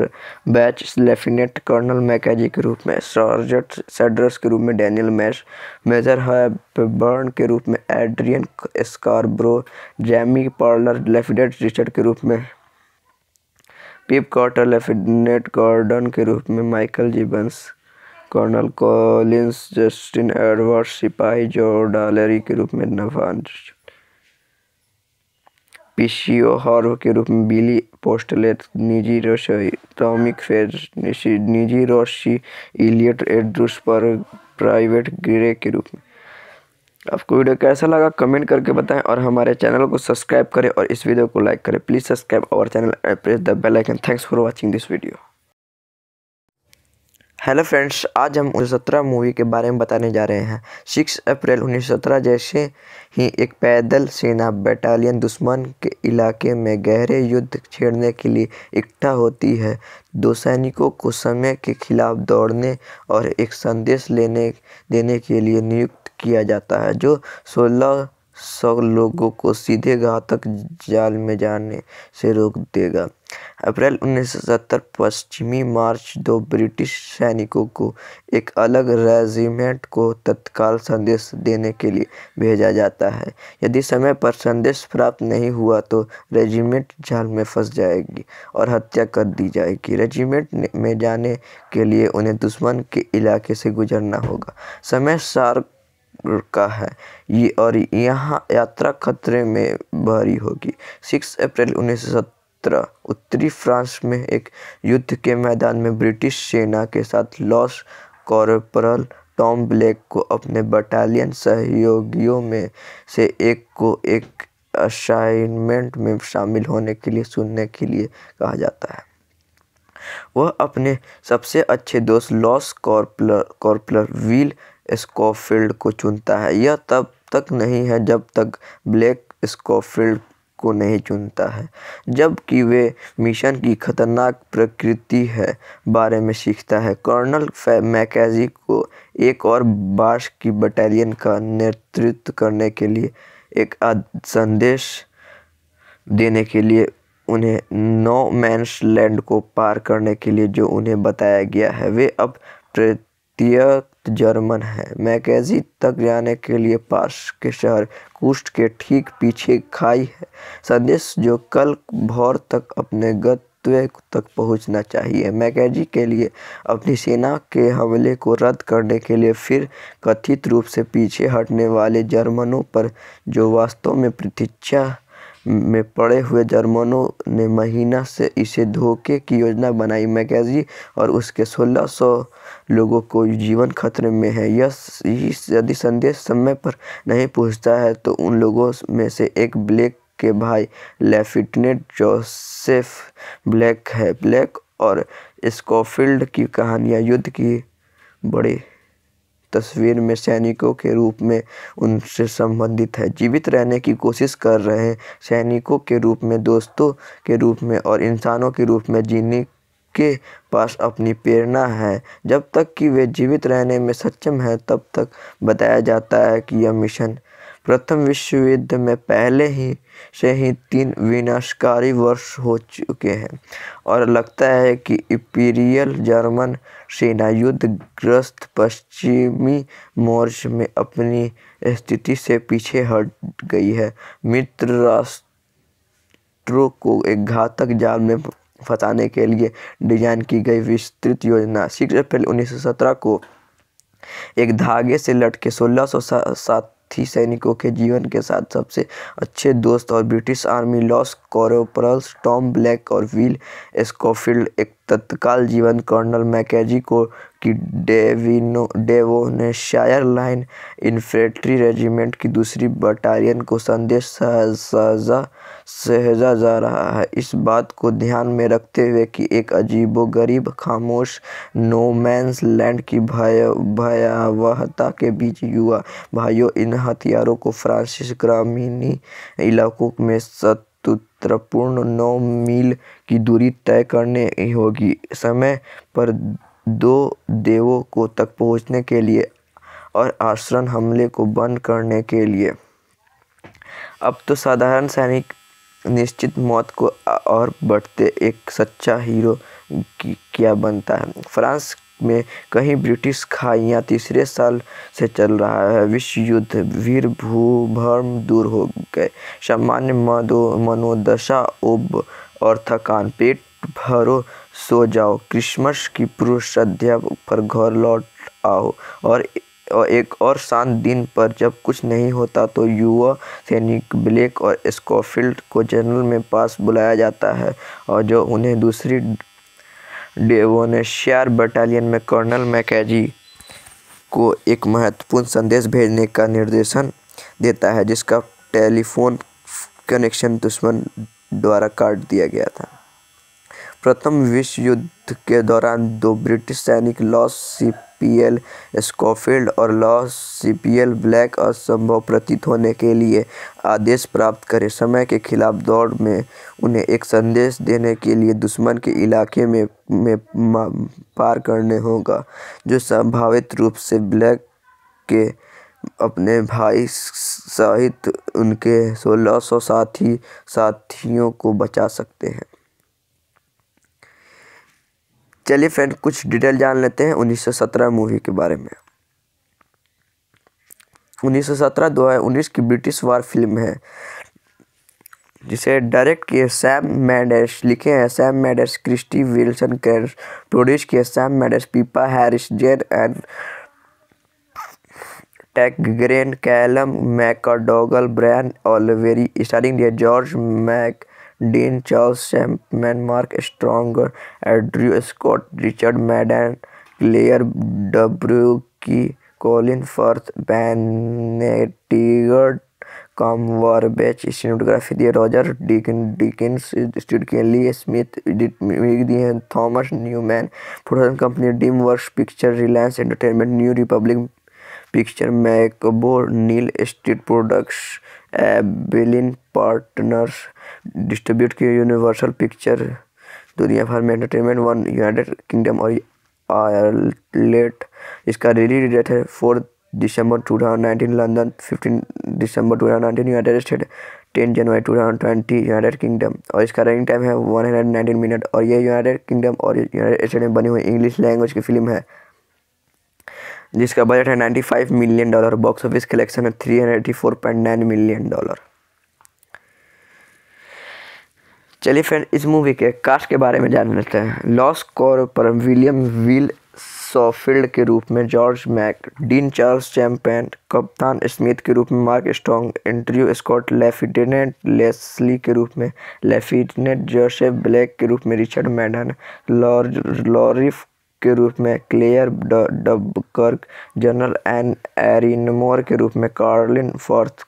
Cumberbatch lieutenant colonel मैकेजी के रूप में सर्जट सेड्रस के रूप में डैनियल मैश मेजर हैबर्न के रूप में Adrian Scarborough Jamie Parker lieutenant Richard के रूप में पिप कॉटर लेफ्टिनेंट गॉर्डन के रूप में Michael जीबंस colonel Collins Justin Edward सिपाही जो डालेरी के रूप में नफान पीसीओ हॉर्व के रूप में बिली पोस्टलेट निजी रसोई टॉमिक फेज निजी रोशी इलियट एड्रूस पर प्राइवेट ग्रे के रूप में आपको वीडियो कैसा लगा कमेंट करके बताएं और हमारे चैनल को सब्सक्राइब करें और इस वीडियो को लाइक करें please subscribe our channel and press the bell icon thanks for watching this video hello friends आज हम उन्नीस सत्रह मूवी के बारे में बताने जा रहे हैं सिक्स अप्रैल उन्नीस सत्रह जैसे ही एक पैदल सेना बटालियन दुश्मन के इलाके में गहरे युद्ध छेड़ने के लिए इकट्ठा होती है दो सैनिकों को समय के खिलाफ दौड़ने और एक संदेश लेने देने के लिए नियुक्त किया जाता है जो सोलह सौ लोगों को सीधे घातक जाल में जाने से रोक देगा अप्रैल उन्नीस सौ सत्तर पश्चिमी मार्च दो ब्रिटिश सैनिकों को एक अलग रेजिमेंट को तत्काल संदेश देने के लिए भेजा जाता है यदि समय पर संदेश प्राप्त नहीं हुआ तो रेजिमेंट जाल में फंस जाएगी और हत्या कर दी जाएगी रेजिमेंट में जाने के लिए उन्हें दुश्मन के इलाके से गुजरना होगा समय सार का है ये और यहाँ यात्रा खतरे में भारी होगी सिक्स अप्रैल उन्नीस उत्तरी फ्रांस में एक युद्ध के मैदान में ब्रिटिश सेना के साथ लॉस कॉर्पोरल टॉम ब्लैक को अपने बटालियन सहयोगियों में से एक को एक असाइनमेंट में शामिल होने के लिए सुनने के लिए कहा जाता है वह अपने सबसे अच्छे दोस्त loss corporal corporal Will Schofield को चुनता है यह तब तक नहीं है जब तक ब्लैक स्कोफील्ड को नहीं चुनता है जबकि वे मिशन की खतरनाक प्रकृति है बारे में सीखता है कर्नल मैकेजी को एक और बार्श की बटालियन का नेतृत्व करने के लिए एक संदेश देने के लिए उन्हें नो मैंस लैंड को पार करने के लिए जो उन्हें बताया गया है वे अब भारतीय जर्मन है मैकेजी तक जाने के लिए पास के शहर कुष्ट के ठीक पीछे खाई है संदेश जो कल भोर तक अपने गंतव्य तक पहुंचना चाहिए मैकेजी के लिए अपनी सेना के हमले को रद्द करने के लिए फिर कथित रूप से पीछे हटने वाले जर्मनों पर जो वास्तव में प्रतीक्षा में पड़े हुए जर्मनों ने महीना से इसे धोखे की योजना बनाई मैकेजी और उसके सोलह सौ लोगों को जीवन खतरे में है यदि संदेश समय पर नहीं पहुंचता है तो उन लोगों में से एक ब्लैक के भाई लेफ्टिनेंट जोसेफ ब्लैक है ब्लैक और स्कॉफील्ड की कहानियाँ युद्ध की बड़ी तस्वीर में सैनिकों के रूप में उनसे संबंधित है जीवित रहने की कोशिश कर रहे सैनिकों के रूप में दोस्तों के रूप में और इंसानों के रूप में जीने के पास अपनी प्रेरणा है जब तक कि वे जीवित रहने में सक्षम है तब तक बताया जाता है कि यह मिशन प्रथम विश्व युद्ध में पहले ही से ही तीन विनाशकारी वर्ष हो चुके हैं और लगता है कि इपीरियल जर्मन सेना ग्रस्त पश्चिमी मोर्च में अपनी स्थिति से पीछे हट गई है मित्र राष्ट्रों को एक घातक जाल में फंसाने के लिए डिजाइन की गई विस्तृत योजना सिक्स अप्रैल 1917 को एक धागे से लटके सोलह सौ सात साथी सैनिकों के जीवन के साथ सबसे अच्छे दोस्त और British army lance corporals Tom Blake और व्हील स्कोफील्ड एक तत्काल जीवन कर्नल मैकेजी को डेविनो डेवोनेशायर लाइन इन्फेंट्री रेजिमेंट की दूसरी बटालियन को संदेश सहजा सहजा जा रहा है इस बात को ध्यान में रखते हुए कि एक गरीब खामोश नोमैंस लैंड की भय भयावहता के बीच युवा भाइयों इन हथियारों को फ्रांसिस ग्रामीणी इलाकों में सत तरफ पूर्ण नौ मील की दूरी तय करनी होगी समय पर दो देवों को तक पहुंचने के लिए और आश्रम हमले को बंद करने के लिए अब तो साधारण सैनिक निश्चित मौत को और बढ़ते एक सच्चा हीरो क्या बनता है फ्रांस में कहीं ब्रिटिश खाई तीसरे साल से चल रहा है विश्व युद्ध वीर भूभर्म दूर हो गए सामान्य मधो मनोदशा उब और थकान पेट भरो सो जाओ क्रिसमस की पूर्व श्रद्धा पर घर लौट आओ और एक और शांत दिन पर जब कुछ नहीं होता तो युवा सैनिक ब्लैक और स्कॉफिल्ड को जनरल में पास बुलाया जाता है और जो उन्हें दूसरी डेवोनेशियर बटालियन में कर्नल मैकेजी को एक महत्वपूर्ण संदेश भेजने का निर्देशन देता है जिसका टेलीफोन कनेक्शन दुश्मन द्वारा काट दिया गया था प्रथम विश्व युद्ध के दौरान दो ब्रिटिश सैनिक लॉस सिप पीएल स्कोफील्ड और लॉ सीपीएल ब्लैक असंभव प्रतीत होने के लिए आदेश प्राप्त करें समय के खिलाफ दौड़ में उन्हें एक संदेश देने के लिए दुश्मन के इलाके में में पार करने होगा जो संभावित रूप से ब्लैक के अपने भाई सहित उनके सोलह सौ साथी साथियों को बचा सकते हैं चलिए फ्रेंड कुछ डिटेल जान लेते हैं 1917 मूवी के बारे में 1917 सौ की ब्रिटिश वार फिल्म है जिसे डायरेक्ट किए सैम मैंडेस लिखे हैं Sam Mendes Krysty Wilson Cairns produce किए Sam Mendes Pippa Harris Jayne and Tenggren Callum McDougall Brian Oliver starring George Mac Dean Charles Chapman Mark Strong Andrew Scott Richard Madden Claire W की Colin Firth Benedict Cumberbatch stenography दिए रॉजर डिकिन डिकिंस स्टूड के लिए स्मिथ दिए Thomas Newman production company DreamWorks picture Reliance entertainment new Republic picture मैकबो Neal street products एबेलिन partners distribute की यूनिवर्सल पिक्चर दुनिया भर में एंटरटेनमेंट वन यूनाइटेड किंगडम और आयरलैंड इसका रिलीज डेट है फोर्थ दिसंबर two thousand nineteen London fifteen दिसंबर two thousand nineteen United state ten जनवरी two thousand twenty United Kingdom और इसका रनिंग टाइम है वन हंड्रेड नाइनटीन मिनट और ये यूनाइटेड किंगडम और यूनाइटेड स्टेट में बनी हुई इंग्लिश लैंग्वेज की फिल्म है जिसका बजट है 95 million dollar box office collection है 384.9 मिलियन डॉलर चलिए फ्रेंड इस मूवी के कास्ट के बारे में जान लेते हैं loss corporal William Will Schofield के रूप में George Mac Dean Charles Chapman कप्तान स्मिथ के रूप में Mark Strong Andrew Scott lieutenant Leslie के रूप में लेफ्टिनेंट जोसेफ ब्लैक के रूप में रिचर्ड मैडन लॉरिफ के रूप में Claire Duburcq general N Erinmore के रूप में Colin Firth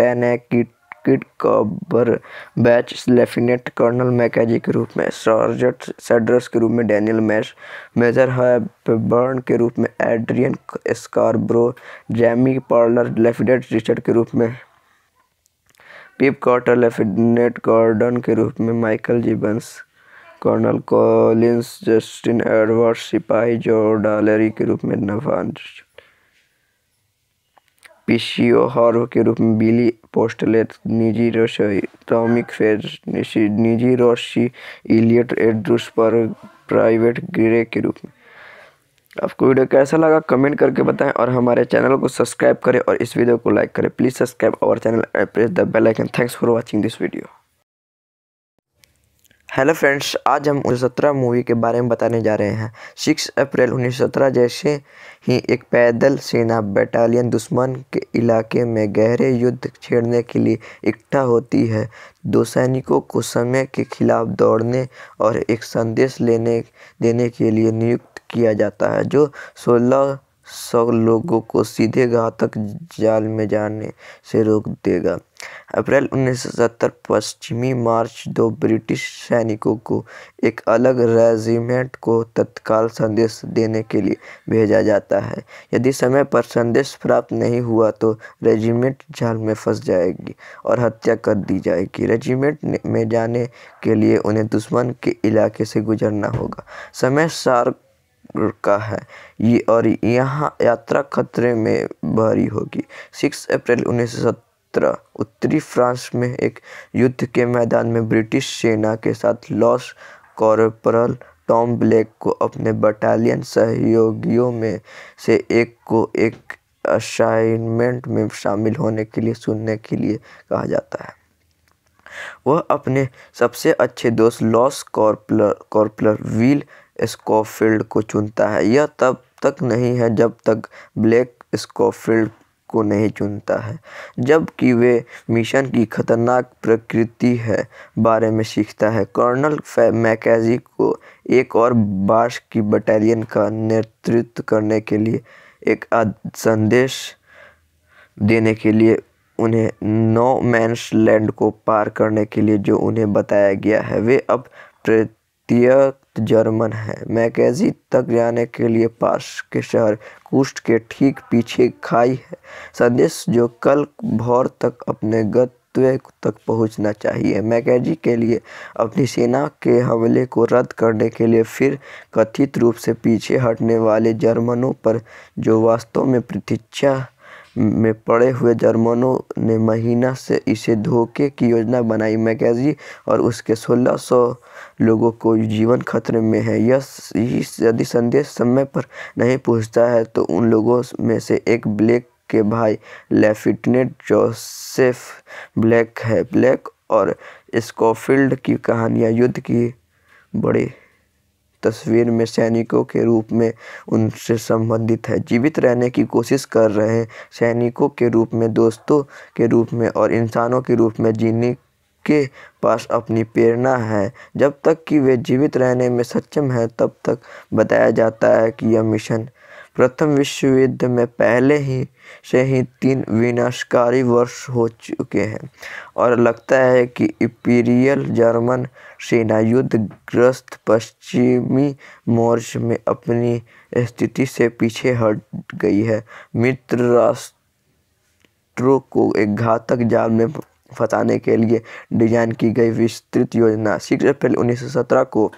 बेनेकिट kit Cumberbatch lieutenant colonel मैकेजी के रूप में सर्जट सेड्रस के रूप में डैनियल मैश मेजर हैबर्न के रूप में Adrian Scarborough Jamie Parker lieutenant Richard के रूप में पिप कॉटर लेफ्टिनेंट गॉर्डन के रूप में Michael जीबंस colonel Collins Justin Edward सिपाही जो डालेरी के रूप में पिशियोहार्व के रूप में बिली पोस्टलेट निजी रसोई टॉमिक फेज निजी रोशी इलियट एड्रूस पर प्राइवेट ग्रे के रूप में आपको वीडियो कैसा लगा कमेंट करके बताएं और हमारे चैनल को सब्सक्राइब करें और इस वीडियो को लाइक करें please subscribe our channel and press the bell icon thanks for watching this video hello friends आज हम उन्नीस सत्रह मूवी के बारे में बताने जा रहे हैं सिक्स अप्रैल उन्नीस सत्रह जैसे ही एक पैदल सेना बटालियन दुश्मन के इलाके में गहरे युद्ध छेड़ने के लिए इकट्ठा होती है दो सैनिकों को समय के खिलाफ दौड़ने और एक संदेश लेने देने के लिए नियुक्त किया जाता है जो सोलह सौ लोगों को सीधे घातक जाल में जाने से रोक देगा अप्रैल उन्नीस सौ सत्तर पश्चिमी मार्च दो ब्रिटिश सैनिकों को एक अलग रेजिमेंट को तत्काल संदेश देने के लिए भेजा जाता है यदि समय पर संदेश प्राप्त नहीं हुआ तो रेजिमेंट जाल में फंस जाएगी और हत्या कर दी जाएगी रेजिमेंट में जाने के लिए उन्हें दुश्मन के इलाके से गुजरना होगा समय सार का है ये और यहाँ यात्रा खतरे में भरी होगी सिक्स अप्रैल उन्नीस सौ सत्रह उत्तरी फ्रांस में एक युद्ध के मैदान में ब्रिटिश सेना के साथ लॉस कॉरपोरल टॉम ब्लैक को अपने बटालियन सहयोगियों में से एक को एक असाइनमेंट में शामिल होने के लिए सुनने के लिए कहा जाता है वह अपने सबसे अच्छे दोस्त loss corporal corporal Will Schofield को चुनता है यह तब तक नहीं है जब तक ब्लैक स्कॉफील्ड को नहीं चुनता है जबकि वे मिशन की खतरनाक प्रकृति है बारे में सीखता है कर्नल मैकेजी को एक और बार्श की बटालियन का नेतृत्व करने के लिए एक संदेश देने के लिए उन्हें नो मैंस लैंड को पार करने के लिए जो उन्हें बताया गया है वे अब प्रत्येक जर्मन है मैकेजी तक जाने के लिए पास के शहर कुष्ट के ठीक पीछे खाई है संदेश जो कल भोर तक अपने गंतव्य तक पहुंचना चाहिए मैकेजी के लिए अपनी सेना के हमले को रद्द करने के लिए फिर कथित रूप से पीछे हटने वाले जर्मनों पर जो वास्तव में प्रतीक्षा में पड़े हुए जर्मनों ने महीना से इसे धोखे की योजना बनाई मैकेजी और उसके 1600 लोगों को जीवन खतरे में है यह यदि संदेश समय पर नहीं पहुंचता है तो उन लोगों में से एक ब्लैक के भाई लेफ्टिनेंट जोसेफ ब्लैक है ब्लैक और स्कॉफील्ड की कहानियाँ युद्ध की बड़ी तस्वीर में सैनिकों के रूप में उनसे संबंधित है जीवित रहने की कोशिश कर रहे सैनिकों के रूप में दोस्तों के रूप में और इंसानों के रूप में जीने के पास अपनी प्रेरणा है जब तक कि वे जीवित रहने में सक्षम हैं तब तक बताया जाता है कि यह मिशन प्रथम विश्व युद्ध में पहले ही से ही तीन विनाशकारी वर्ष हो चुके हैं और लगता है कि इपीरियल जर्मन सेना युद्ध ग्रस्त पश्चिमी मोर्च में अपनी स्थिति से पीछे हट गई है मित्र राष्ट्रों को एक घातक जाल में फंसाने के लिए डिजाइन की गई विस्तृत योजना सिक्स अप्रैल 1917 को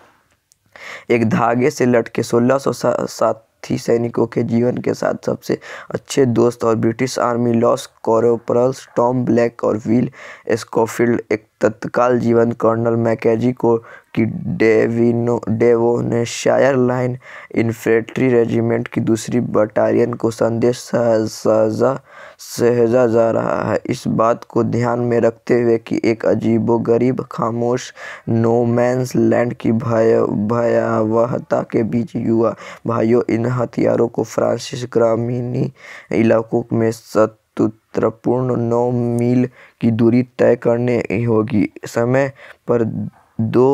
एक धागे से लटके सोलह सौ सात साथी सैनिकों के जीवन के साथ सबसे अच्छे दोस्त और British army loss corporal Tom Blake और व्हील स्कोफील्ड एक तत्काल जीवन कर्नल मैकेजी को की डेविनो शायर लाइन इन्फेंट्री रेजिमेंट की दूसरी बटालियन को संदेश सहजा सहेजा जा रहा है इस बात को ध्यान में रखते हुए कि एक अजीबोगरीब खामोश नोमैंस लैंड की भय भयावहता के बीच युवा भाइयों इन हथियारों को फ्रांसिस ग्रामीणी इलाकों में सतुत्रपूर्ण नौ मील की दूरी तय करने होगी समय पर दो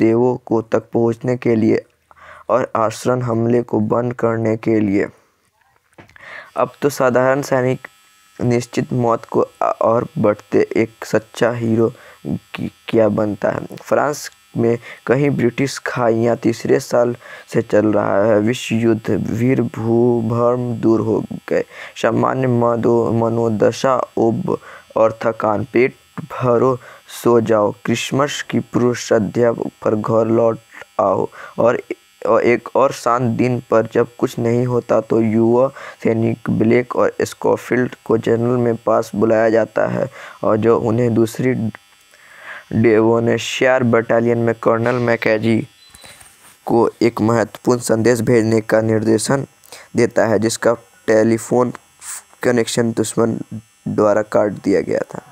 देवों को तक पहुंचने के लिए और आश्रम हमले को बंद करने के लिए अब तो साधारण सैनिक निश्चित मौत को और बढ़ते एक सच्चा हीरो क्या बनता है फ्रांस में कहीं ब्रिटिश खाइयाँ तीसरे साल से चल रहा है विश्व युद्ध वीर भूभर्म दूर हो गए सामान्य मदो मनोदशा ओब और थकान पेट भरो सो जाओ क्रिसमस की पूर्व संध्या पर घर लौट आओ और और एक और शांत दिन पर जब कुछ नहीं होता तो युवा सैनिक ब्लैक और स्कॉफील्ड को जनरल में पास बुलाया जाता है और जो उन्हें दूसरी डेवोनेशियार बटालियन में कर्नल मैकेजी को एक महत्वपूर्ण संदेश भेजने का निर्देशन देता है जिसका टेलीफोन कनेक्शन दुश्मन द्वारा काट दिया गया था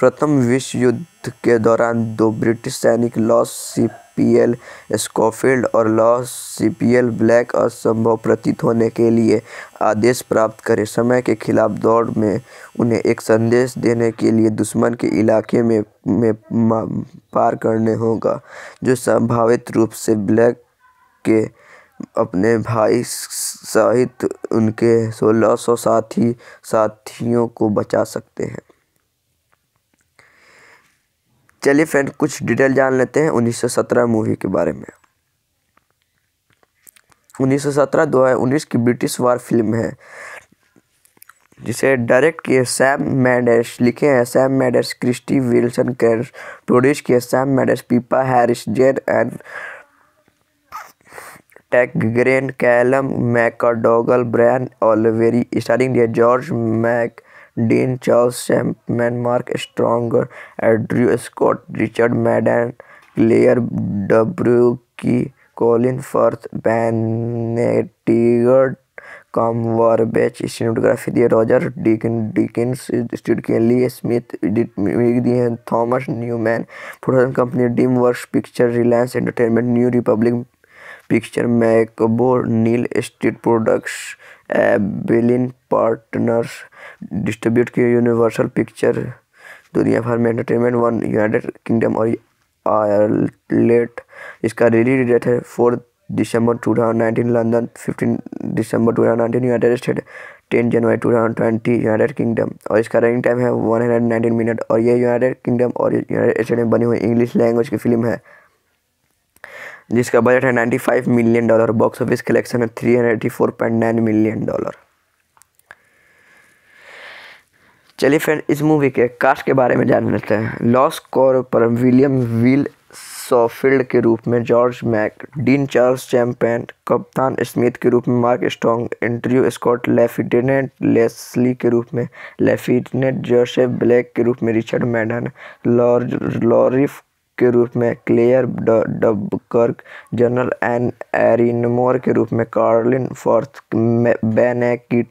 प्रथम विश्व युद्ध के दौरान दो ब्रिटिश सैनिक लॉस सिप एल स्कोफील्ड और लॉ सीपीएल ब्लैक असंभव प्रतीत होने के लिए आदेश प्राप्त करें समय के खिलाफ दौड़ में उन्हें एक संदेश देने के लिए दुश्मन के इलाके में, में पार करने होगा जो संभावित रूप से ब्लैक के अपने भाई सहित उनके सोलह सौ साथी साथियों को बचा सकते हैं चलिए फ्रेंड कुछ डिटेल जान लेते हैं 1917 मूवी के बारे में 1917 2019 की ब्रिटिश वार फिल्म है जिसे डायरेक्ट किए सैम मैडेस लिखे हैं Sam Mendes Krysty Wilson Cairns produce किए Sam Mendes Pippa Harris Jayne and Tenggren Callum McDougall Brian Oliver starring George Mac Dean Charles Chapman Mark Strong Andrew Scott Richard Madden Claire W की Colin Firth Benedict Cumberbatch stenography दिए रॉजर डिकिन डिकिन्स स्टूड के लिए स्मिथ दिए Thomas Newman production company DreamWorks picture Reliance entertainment new Republic picture मैकबो Neal street products Amblin partners distribute किए यूनिवर्सल पिक्चर दुनिया भर में एंटरटेनमेंट वन यूनाइटेड किंगडम और आयरलैंड इसका रिलीज डेट है फोर दिसंबर two thousand nineteen London fifteen दिसंबर two thousand nineteen United state ten जनवरी two thousand twenty United Kingdom और इसका रनिंग टाइम है वन हंड्रेड नाइनटीन मिनट और ये यूनाइटेड किंगडम और यूनाइटेड स्टेट में बनी हुई इंग्लिश लैंग्वेज की फिल्म है जिसका बजट है ninety five million dollar box office collection है three four point nine million dollar चलिए फ्रेंड इस मूवी के कास्ट के बारे में जान लेते हैं lance corporal William Will Schofield के रूप में George Mac Dean Charles Chapman कप्तान स्मिथ के रूप में Mark Strong Andrew Scott lieutenant Leslie के रूप में लेफ्टिनेंट जोसेफ ब्लैक के रूप में रिचर्ड मैडन लॉरिफ के रूप में Claire Duburcq general N Erinmore के रूप में Colin Firth बेनेकिट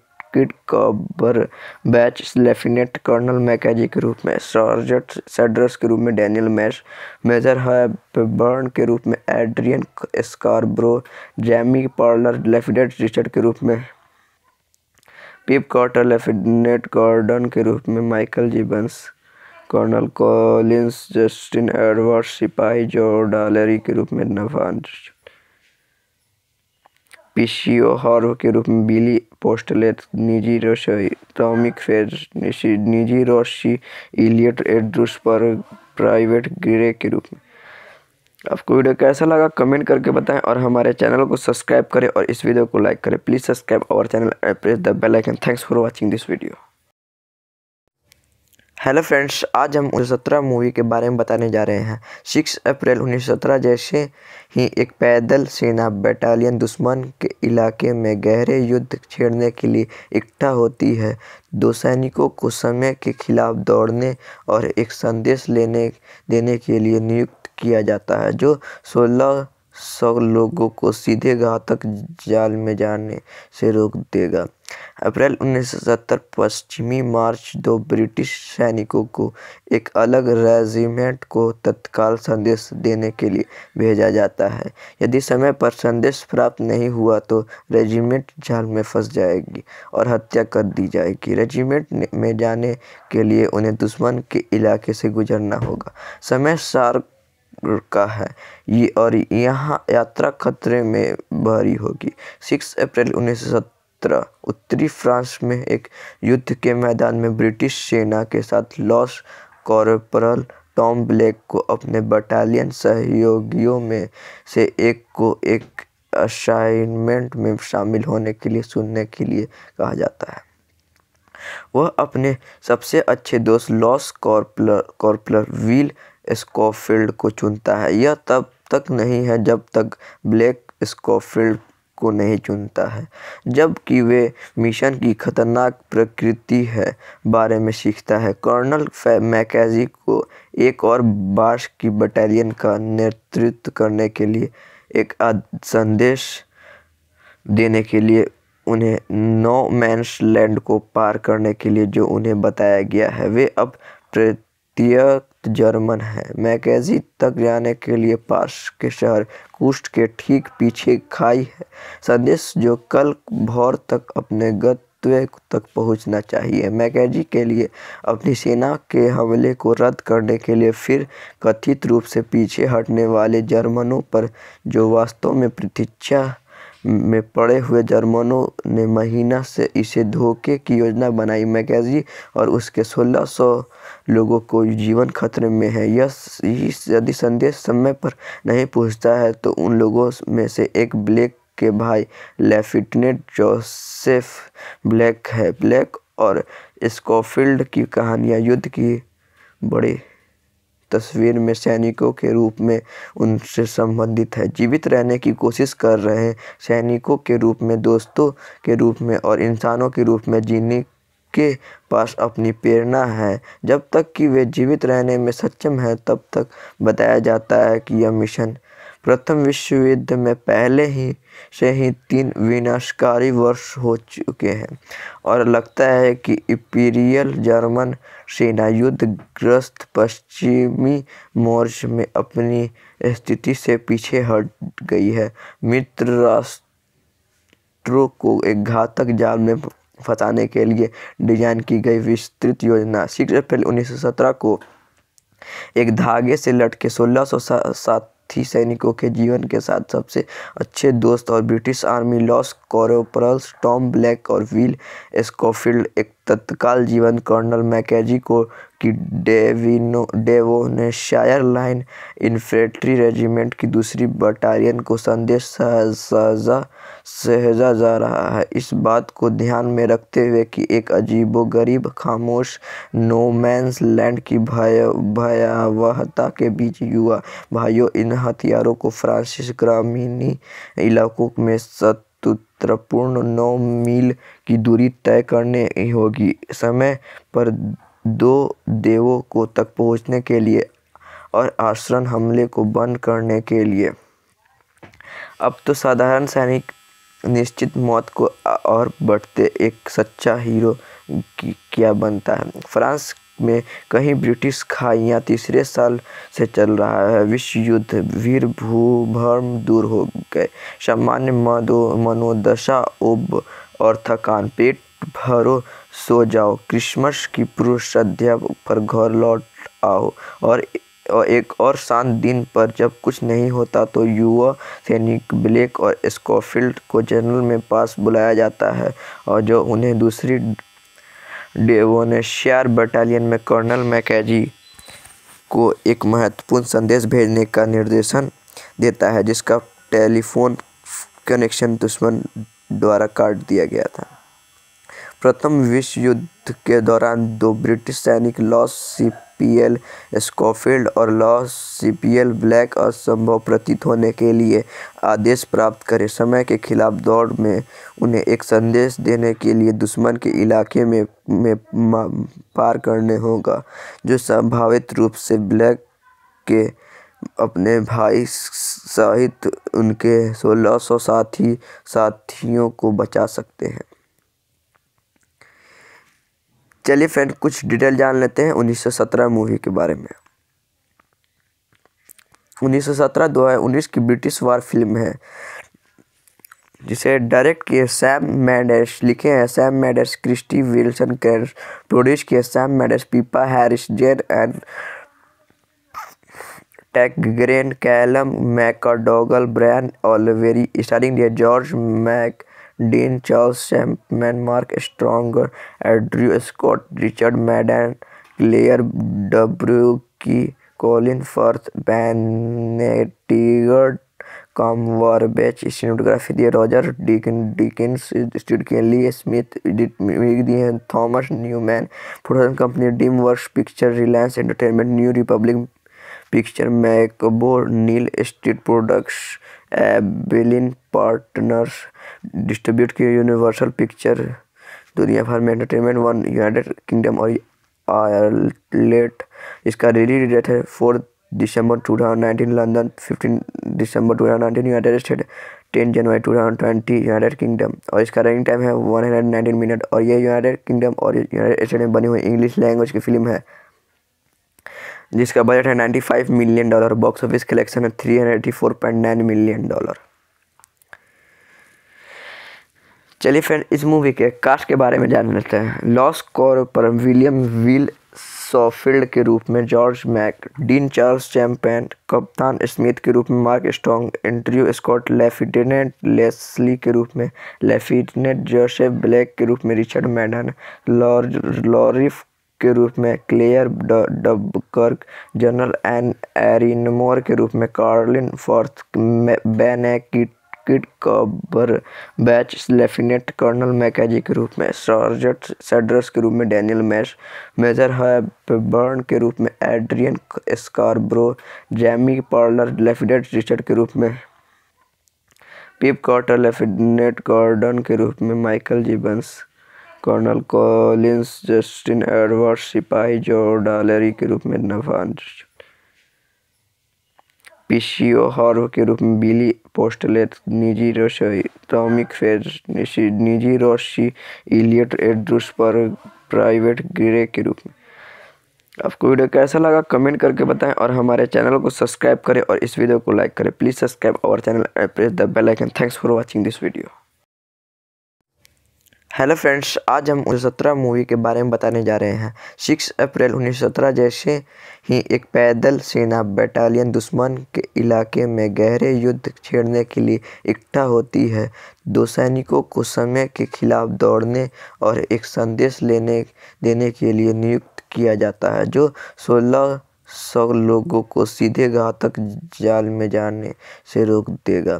kid batch lieutenant colonel मैकेजी के रूप में सर्जट सेड्रस के रूप में डैनियल मैश मेजर हैबर्न के रूप में Adrian Scarborough Jamie Parker lieutenant Richard के रूप में पिप कॉटर लेफ्टिनेंट गॉर्डन के रूप में Michael जीबंस colonel Collins Justin Edward सिपाही जो जॉर्डालरी के रूप में नवान पिशियो हॉर्व के रूप में बिली पोस्टलेट निजी રસોઈ atomic phase निजी रोशी इलियट एड्रूस पर प्राइवेट ग्रे के रूप में आपको वीडियो कैसा लगा कमेंट करके बताएं और हमारे चैनल को सब्सक्राइब करें और इस वीडियो को लाइक करें please subscribe our channel and press the bell icon thanks for watching this video hello friends आज हम उन्नीस सत्रह मूवी के बारे में बताने जा रहे हैं सिक्स अप्रैल उन्नीस सत्रह जैसे ही एक पैदल सेना बटालियन दुश्मन के इलाके में गहरे युद्ध छेड़ने के लिए इकट्ठा होती है दो सैनिकों को समय के खिलाफ दौड़ने और एक संदेश लेने देने के लिए नियुक्त किया जाता है जो सोलह सौ लोगों को सीधे घातक जाल में जाने से रोक देगा अप्रैल 1970 पश्चिमी मार्च दो ब्रिटिश सैनिकों को एक अलग रेजिमेंट को तत्काल संदेश देने के लिए भेजा जाता है यदि समय पर संदेश प्राप्त नहीं हुआ तो रेजिमेंट जाल में फंस जाएगी और हत्या कर दी जाएगी रेजिमेंट में जाने के लिए उन्हें दुश्मन के इलाके से गुजरना होगा समय सार का है ये और यहाँ यात्रा खतरे में भारी होगी सिक्स अप्रैल उन्नीस सत्रह उत्तरी फ्रांस में एक युद्ध के मैदान में ब्रिटिश सेना के साथ लॉस कॉरपोरल टॉम ब्लैक को अपने बटालियन सहयोगियों में से एक को एक असाइनमेंट में शामिल होने के लिए सुनने के लिए कहा जाता है वह अपने सबसे अच्छे दोस्त loss corporal corporal Will Schofield को चुनता है यह तब तक नहीं है जब तक ब्लैक स्कॉफील्ड को नहीं चुनता है जबकि वे मिशन की खतरनाक प्रकृति है बारे में सीखता है कर्नल मैकेजी को एक और बार्श की बटालियन का नेतृत्व करने के लिए एक संदेश देने के लिए उन्हें नो मैंस लैंड को पार करने के लिए जो उन्हें बताया गया है वे अब प्रत्येक जर्मन है मैकेजी तक जाने के लिए पास के शहर कुष्ट के ठीक पीछे खाई है संदेश जो कल भोर तक अपने गंतव्य तक पहुंचना चाहिए मैकेजी के लिए अपनी सेना के हमले को रद्द करने के लिए फिर कथित रूप से पीछे हटने वाले जर्मनों पर जो वास्तव में प्रतीक्षा में पड़े हुए जर्मनों ने महीना से इसे धोखे की योजना बनाई मैकेजी और उसके सोलह सौ लोगों को जीवन खतरे में है यह यदि संदेश समय पर नहीं पहुंचता है तो उन लोगों में से एक ब्लैक के भाई लेफ्टिनेंट जोसेफ ब्लैक है ब्लैक और स्कॉफील्ड की कहानियाँ युद्ध की बड़ी तस्वीर में सैनिकों के रूप में उनसे संबंधित है जीवित रहने की कोशिश कर रहे सैनिकों के रूप में दोस्तों के रूप में और इंसानों के रूप में जीने जिसके पास अपनी प्रेरणा है जब तक कि वे जीवित रहने में सक्षम है तब तक बताया जाता है कि यह मिशन प्रथम विश्व युद्ध में पहले ही से ही तीन विनाशकारी वर्ष हो चुके हैं और लगता है कि इपीरियल जर्मन सेना युद्ध ग्रस्त पश्चिमी मोर्च में अपनी स्थिति से पीछे हट गई है मित्र राष्ट्रों को एक घातक जाल में फंसाने के लिए डिजाइन की गई विस्तृत योजना सिक्स अप्रैल 1917 को एक धागे से लटके सोलह सौ साथी सैनिकों के जीवन के साथ सबसे अच्छे दोस्त और British army lance corporals Tom Blake और विल स्कोफील्ड एक तत्काल जीवन कर्नल मैकेजी को की डेविनो डेवोनेशायर लाइन इन्फेंट्री रेजिमेंट की दूसरी बटालियन को संदेश सहजा सहजा जा रहा है इस बात को ध्यान में रखते हुए कि एक अजीबोगरीब खामोश नोमैंस लैंड की भय भयावहता के बीच युवा भाइयों इन हथियारों को फ्रांसिस ग्रामीणी इलाकों में सत महत्वपूर्ण नौ मील की दूरी तय करने होगी समय पर दो देवों को तक पहुंचने के लिए और आश्रम हमले को बंद करने के लिए अब तो साधारण सैनिक निश्चित मौत को और बढ़ते एक सच्चा हीरो क्या बनता है फ्रांस में कहीं ब्रिटिश खाइयाँ तीसरे साल से चल रहा है विश्व युद्ध वीर भूभर्म दूर हो गए सामान्य मनोदशा उब और थकान पेट भरो सो जाओ क्रिसमस की पूर्व श्रद्धा पर घर लौट आओ और एक और शांत दिन पर जब कुछ नहीं होता तो युवा सैनिक ब्लैक और स्कॉफिल्ड को जनरल में पास बुलाया जाता है और जो उन्हें दूसरी डेवोनेशियार बटालियन में कर्नल मैकेजी को एक महत्वपूर्ण संदेश भेजने का निर्देशन देता है जिसका टेलीफोन कनेक्शन दुश्मन द्वारा काट दिया गया था प्रथम विश्व युद्ध के दौरान दो ब्रिटिश सैनिक लॉस सिप पीएल स्कोफील्ड और लॉ सीपीएल ब्लैक असंभव प्रतीत होने के लिए आदेश प्राप्त करें समय के खिलाफ दौड़ में उन्हें एक संदेश देने के लिए दुश्मन के इलाके में में पार करने होगा जो संभावित रूप से ब्लैक के अपने भाई सहित उनके सोलह सौ साथी साथियों को बचा सकते हैं चलिए फ्रेंड कुछ डिटेल जान लेते हैं 1917 मूवी के बारे में 1917 2019 की ब्रिटिश वार फिल्म है जिसे डायरेक्ट किए सैम मैडर्स लिखे हैं Sam Mendes Krysty Wilson Cairns produce किए Sam Mendes Pippa Harris Jayne and grain Callum McDougall Brian Oliver starring George Mac Dean Charles Chapman, Andrew Scott Richard Scott, Richard की Claire फर्थ Colin Firth, वार कॉम्बरबैच सिनेमाटोग्राफी दिए रॉजर डिकिन के लिए स्मिथ दिए हैं Thomas Newman production company DreamWorks picture Reliance entertainment new Republic picture मैकबो Neal street products Amblin partners distribute की यूनिवर्सल पिक्चर दुनिया भर में एंटरटेनमेंट वन यूनाइटेड किंगडम और आयरलैंड इसका रिलीज डेट है फोर दिसंबर two thousand nineteen London fifteen दिसंबर two thousand nineteen United state ten जनवरी two thousand twenty United Kingdom और इसका रनिंग टाइम है वन हंड्रेड नाइनटीन मिनट और ये यूनाइटेड किंगडम और यूनाइटेड स्टेट में बनी हुई इंग्लिश लैंग्वेज की फिल्म है जिसका बजट है ninety five million dollar box office collection है three four point nine million dollar चलिए फ्रेंड इस मूवी के कास्ट के बारे में जान लेते हैं loss corporal William Will Schofield के रूप में George Mac Dean Charles Chapman कप्तान स्मिथ के रूप में Mark Strong Andrew Scott lieutenant Leslie के रूप में लेफ्टिनेंट जोसेफ ब्लैक के रूप में रिचर्ड मैडन लॉरिफ के रूप में Claire Duburcq general N Erinmore के रूप में Colin Firth बेनेकिट kid batch lieutenant colonel मैकेजी के रूप में सर्जट सेड्रस के रूप में डैनियल मैश मेजर हैबर्न के रूप में Adrian Scarborough Jamie Parker lieutenant Richard के रूप में पिप कॉटर लेफ्टिनेंट गॉर्डन के रूप में Michael जीबंस colonel Collins Justin Edward सिपाही जो डालेरी के रूप में नवाज पीसीओ के रूप में बिली पोस्टलेट निजी रसोई टॉमिक फेज निजी रोशी इलियट एड्रूस पर प्राइवेट ग्रे के रूप में आपको वीडियो कैसा लगा कमेंट करके बताएं और हमारे चैनल को सब्सक्राइब करें और इस वीडियो को लाइक करें please subscribe our channel and press the bell icon thanks for watching this video hello friends आज हम उन्नीस सत्रह मूवी के बारे में बताने जा रहे हैं सिक्स अप्रैल उन्नीस सत्रह जैसे ही एक पैदल सेना बटालियन दुश्मन के इलाके में गहरे युद्ध छेड़ने के लिए इकट्ठा होती है दो सैनिकों को समय के खिलाफ दौड़ने और एक संदेश लेने देने के लिए नियुक्त किया जाता है जो सोलह सौ लोगों को सीधे घातक जाल में जाने से रोक देगा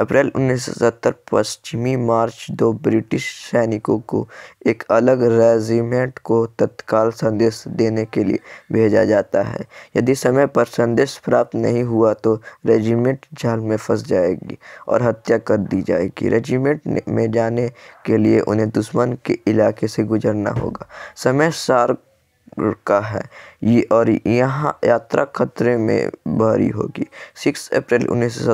अप्रैल उन्नीस सौ सत्तर पश्चिमी मार्च दो ब्रिटिश सैनिकों को एक अलग रेजिमेंट को तत्काल संदेश देने के लिए भेजा जाता है यदि समय पर संदेश प्राप्त नहीं हुआ तो रेजिमेंट जाल में फंस जाएगी और हत्या कर दी जाएगी रेजिमेंट में जाने के लिए उन्हें दुश्मन के इलाके से गुजरना होगा समय सार का है ये और यहाँ यात्रा खतरे में भारी होगी सिक्स अप्रैल उन्नीस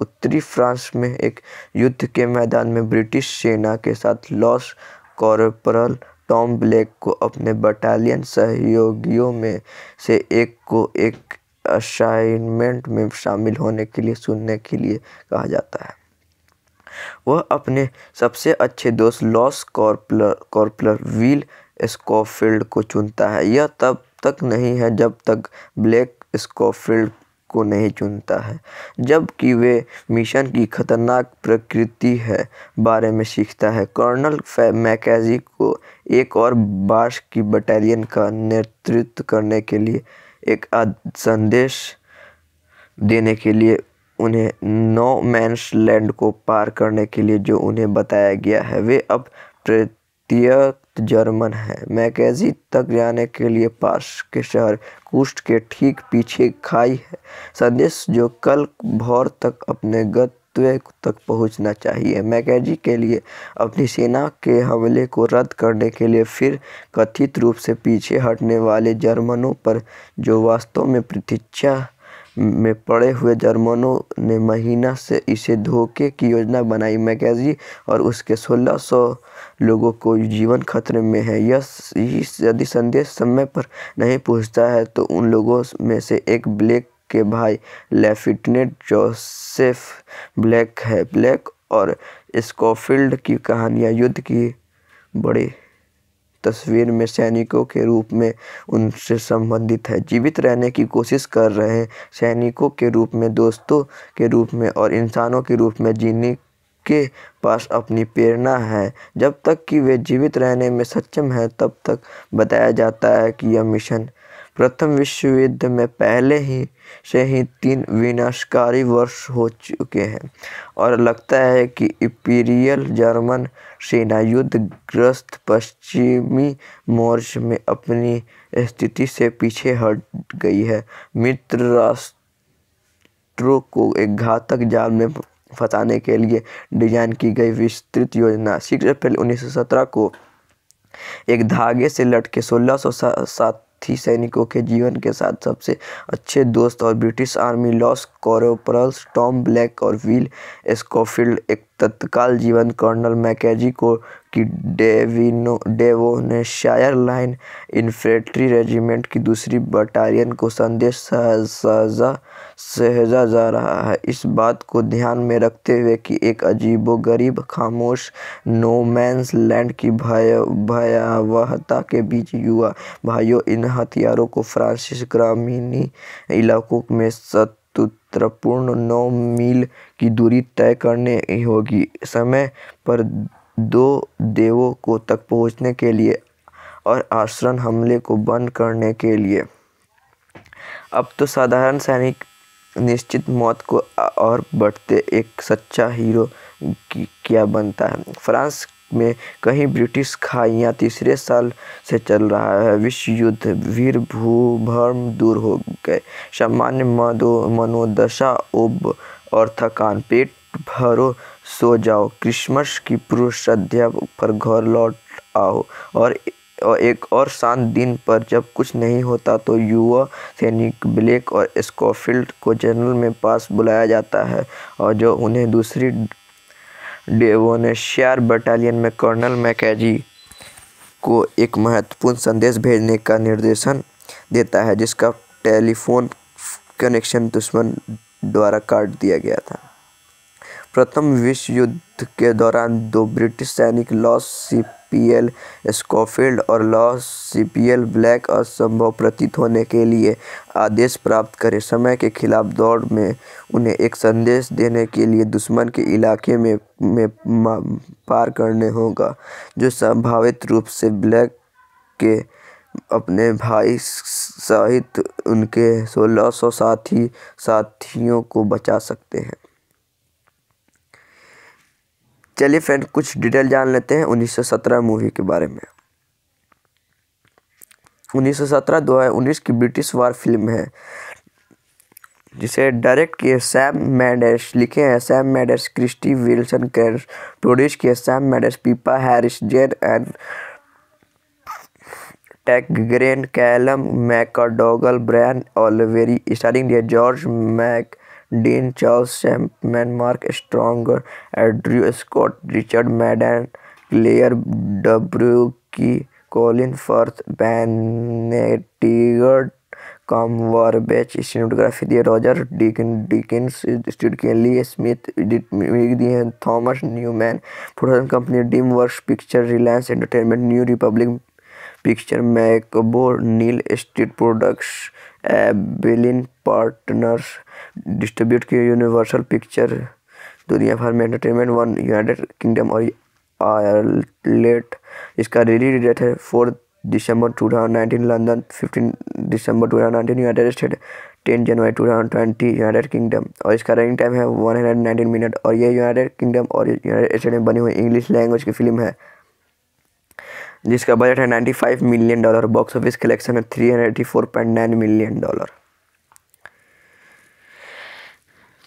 उत्तरी फ्रांस में एक युद्ध के मैदान में ब्रिटिश सेना के साथ लॉस कॉर्पोरल टॉम ब्लैक को अपने बटालियन सहयोगियों में से एक को एक असाइनमेंट में शामिल होने के लिए सुनने के लिए कहा जाता है वह अपने सबसे अच्छे दोस्त loss corporal corporal Will Schofield को चुनता है यह तब तक नहीं है जब तक ब्लैक स्कॉफील्ड को नहीं चुनता है जबकि वे मिशन की खतरनाक प्रकृति है बारे में सीखता है कर्नल मैकेजी को एक और बार्श की बटालियन का नेतृत्व करने के लिए एक संदेश देने के लिए उन्हें नो मैंस लैंड को पार करने के लिए जो उन्हें बताया गया है वे अब प्रत्येक जर्मन है मैकेजी तक जाने के लिए पास के शहर कुष्ट के ठीक पीछे खाई है संदेश जो कल भोर तक अपने गंतव्य तक पहुंचना चाहिए मैकेजी के लिए अपनी सेना के हमले को रद्द करने के लिए फिर कथित रूप से पीछे हटने वाले जर्मनों पर जो वास्तव में प्रतीक्षा में पड़े हुए जर्मनों ने महीना से इसे धोखे की योजना बनाई मैकेजी और उसके सोलह सौ लोगों को जीवन खतरे में है यह यदि संदेश समय पर नहीं पहुंचता है तो उन लोगों में से एक ब्लैक के भाई लेफ्टिनेंट जोसेफ ब्लैक है ब्लैक और स्कॉफील्ड की कहानियां युद्ध की बड़ी तस्वीर में सैनिकों के रूप में उनसे संबंधित है जीवित रहने की कोशिश कर रहे सैनिकों के रूप में दोस्तों के रूप में और इंसानों के रूप में जीने उनके पास अपनी प्रेरणा है जब तक कि वे जीवित रहने में सक्षम है तब तक बताया जाता है कि यह मिशन प्रथम विश्व युद्ध में पहले ही से ही तीन विनाशकारी वर्ष हो चुके हैं और लगता है कि इपीरियल जर्मन सेना युद्ध ग्रस्त पश्चिमी मोर्च में अपनी स्थिति से पीछे हट गई है मित्र राष्ट्रों को एक घातक जाल में फंसाने के लिए डिजाइन की गई विस्तृत योजना सिक्स अप्रैल उन्नीस को एक धागे से लटके सोलह साथी सैनिकों के जीवन के साथ सबसे अच्छे दोस्त और British army lance corporals Tom Blake और विल स्कोफील्ड एक तत्काल जीवन कर्नल मैकेजी को की डेविनो शायर लाइन इन्फेंट्री रेजिमेंट की दूसरी बटालियन को संदेश सा, सहजा जा रहा है इस बात को ध्यान में रखते हुए कि एक अजीबो गरीब खामोश नोमैंस लैंड की भय भयावहता के बीच युवा भाइयों इन हथियारों को फ्रांसिस ग्रामीणी इलाकों में सत तृपूर्ण नौ मील की दूरी तय करने होगी समय पर दो देवों को तक पहुंचने के लिए और आश्रम हमले को बंद करने के लिए अब तो साधारण सैनिक निश्चित मौत को और बढ़ते एक सच्चा हीरो क्या बनता है फ्रांस में कहीं ब्रिटिश खाइयाँ तीसरे साल से चल रहा है विश्व युद्ध वीर भूभर्म दूर हो गए सामान्य मदो मनोदशा उब और थकान पेट भरो सो जाओ क्रिसमस की पूर्व श्रद्धा पर घर लौट आओ और और एक और शांत दिन पर जब कुछ नहीं होता तो युवा सैनिक ब्लैक और स्कोफील्ड को जनरल में पास बुलाया जाता है और जो उन्हें दूसरी डेवोनेशियार बटालियन में कर्नल मैकेजी को एक महत्वपूर्ण संदेश भेजने का निर्देशन देता है जिसका टेलीफोन कनेक्शन दुश्मन द्वारा काट दिया गया था प्रथम विश्व युद्ध के दौरान दो ब्रिटिश सैनिक लॉस सिप सीपीएल स्कोफील्ड और लॉ सीपीएल ब्लैक असंभव प्रतीत होने के लिए आदेश प्राप्त करें समय के खिलाफ दौड़ में उन्हें एक संदेश देने के लिए दुश्मन के इलाके में में पार करने होगा जो संभावित रूप से ब्लैक के अपने भाई सहित उनके सौ साथी साथियों को बचा सकते हैं चलिए फ्रेंड कुछ डिटेल जान लेते हैं 1917 मूवी के बारे में 1917 सौ की ब्रिटिश वार फिल्म है जिसे डायरेक्ट किए सैम मैंडेस लिखे हैं Sam Mendes Krysty Wilson Cairns produce किए Sam Mendes Pippa Harris Jayne and Tenggren Callum McDougall Brian Oliver starring George Mac Dean Charles Chapman Mark Strong Andrew Scott Richard Madden Claire W की Colin Firth Benedict Cumberbatch stenography दिए रॉजर डिकिन डिकिंस स्टीड के लिए स्मिथ दिए Thomas Newman production company DreamWorks picture Reliance entertainment new Republic picture मैकबो Neal street products Amblin partners distribute किए यूनिवर्सल पिक्चर दुनिया भर में एंटरटेनमेंट वन यूनाइटेड किंगडम और आयरलैंड इसका रिलीज डेट है फोर दिसंबर two thousand nineteen London fifteen दिसंबर two thousand nineteen United state ten जनवरी two thousand twenty United Kingdom और इसका रनिंग टाइम है वन हंड्रेड नाइनटीन मिनट और ये यूनाइटेड किंगडम और यूनाइटेड स्टेट में बनी हुई इंग्लिश लैंग्वेज की फिल्म है जिसका बजट है five million dollar box office collection है three four point nine million dollar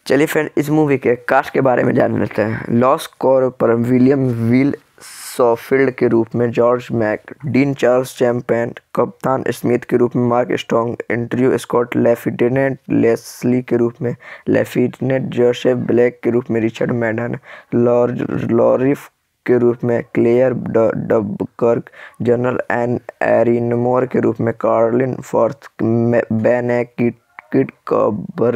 चलिए फ्रेंड इस मूवी के कास्ट के बारे में जान लेते हैं lance corporal William Will Schofield के रूप में George Mac Dean Charles Chapman कप्तान स्मिथ के रूप में Mark Strong Andrew Scott lieutenant Leslie के रूप में लेफ्टिनेंट जोसेफ ब्लैक के रूप में रिचर्ड मैडन लॉरिफ के रूप में Claire Duburcq general N Erinmore के रूप में Colin Firth बेनेकिट Benedict 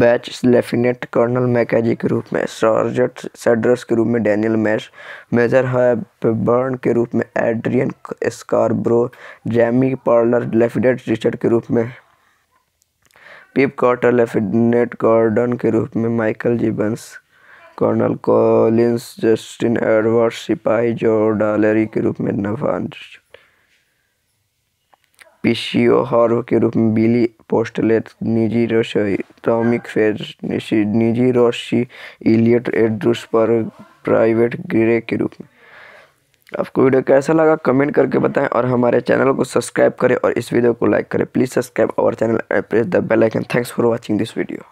Cumberbatch lieutenant colonel मैकेजी के रूप में सार्जेंट सेड्रस के रूप में डैनियल मैश मेजर हैबर्न के रूप में Adrian Scarborough Jamie Parker lieutenant Richard के रूप में पिप कॉटर लेफ्टिनेंट गॉर्डन के रूप में Michael जीबंस colonel Collins Justin Edward सिपाही जो डालेरी के रूप में नवान पिशियो हॉर्व के रूप में Billy postulates nijiroshi atomic phase निजीरोशी इलियट एड्रूस पर प्राइवेट ग्रे के रूप में आपको वीडियो कैसा लगा कमेंट करके बताएं और हमारे चैनल को सब्सक्राइब करें और इस वीडियो को लाइक करें please subscribe our channel and press the bell icon thanks for watching this video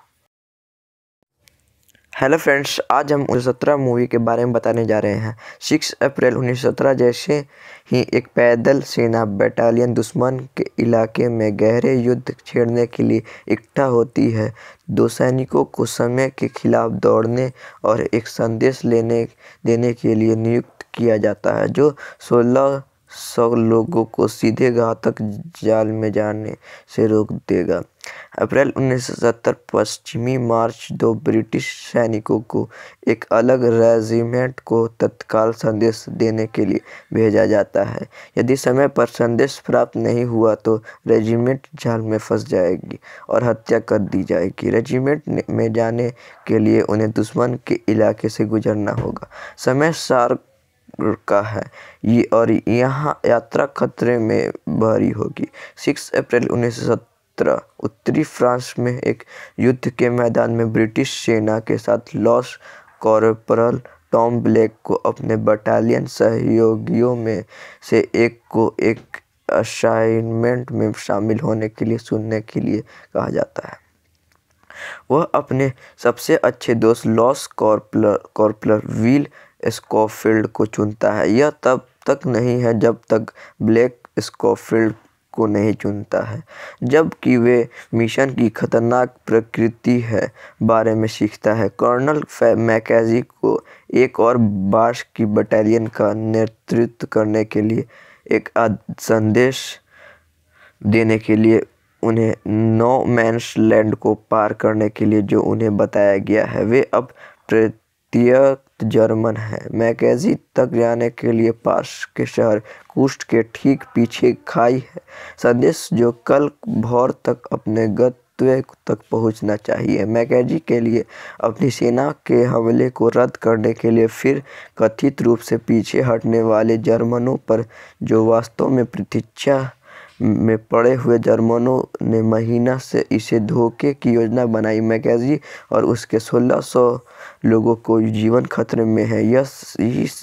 hello friends आज हम उन्नीस मूवी के बारे में बताने जा रहे हैं सिक्स अप्रैल उन्नीस जैसे ही एक पैदल सेना बटालियन दुश्मन के इलाके में गहरे युद्ध छेड़ने के लिए इकट्ठा होती है दो सैनिकों को समय के खिलाफ दौड़ने और एक संदेश लेने देने के लिए नियुक्त किया जाता है जो सोलह सौ लोगों को सीधे घातक जाल में जाने से रोक देगा अप्रैल 1970 पश्चिमी मार्च दो ब्रिटिश सैनिकों को एक अलग रेजिमेंट को तत्काल संदेश देने के लिए भेजा जाता है यदि समय पर संदेश प्राप्त नहीं हुआ तो रेजिमेंट जाल में फंस जाएगी और हत्या कर दी जाएगी रेजिमेंट में जाने के लिए उन्हें दुश्मन के इलाके से गुजरना होगा समय सार का है ये और यहाँ यात्रा खतरे में भरी होगी सिक्स अप्रैल उन्नीस उत्तरी फ्रांस में एक युद्ध के मैदान में ब्रिटिश सेना के साथ लॉस कॉरपोरल टॉम ब्लैक को अपने बटालियन सहयोगियों में से एक को एक असाइनमेंट में शामिल होने के लिए सुनने के लिए कहा जाता है वह अपने सबसे अच्छे दोस्त loss corporal corporal Will Schofield को चुनता है यह तब तक नहीं है जब तक ब्लैक स्कॉफील्ड को नहीं चुनता है जबकि वे मिशन की खतरनाक प्रकृति है बारे में सीखता है कर्नल मैकेजी को एक और बार्श की बटालियन का नेतृत्व करने के लिए एक संदेश देने के लिए उन्हें नो मैंस लैंड को पार करने के लिए जो उन्हें बताया गया है वे अब प्रत्येक जर्मन है मैकेजी तक जाने के लिए पास के शहर कुष्ट के ठीक पीछे खाई है संदेश जो कल भोर तक अपने गंतव्य तक पहुंचना चाहिए मैकेजी के लिए अपनी सेना के हमले को रद्द करने के लिए फिर कथित रूप से पीछे हटने वाले जर्मनों पर जो वास्तव में प्रतीक्षा में पड़े हुए जर्मनों ने महीना से इसे धोखे की योजना बनाई मैकेजी और उसके 1600 लोगों को जीवन खतरे में है यह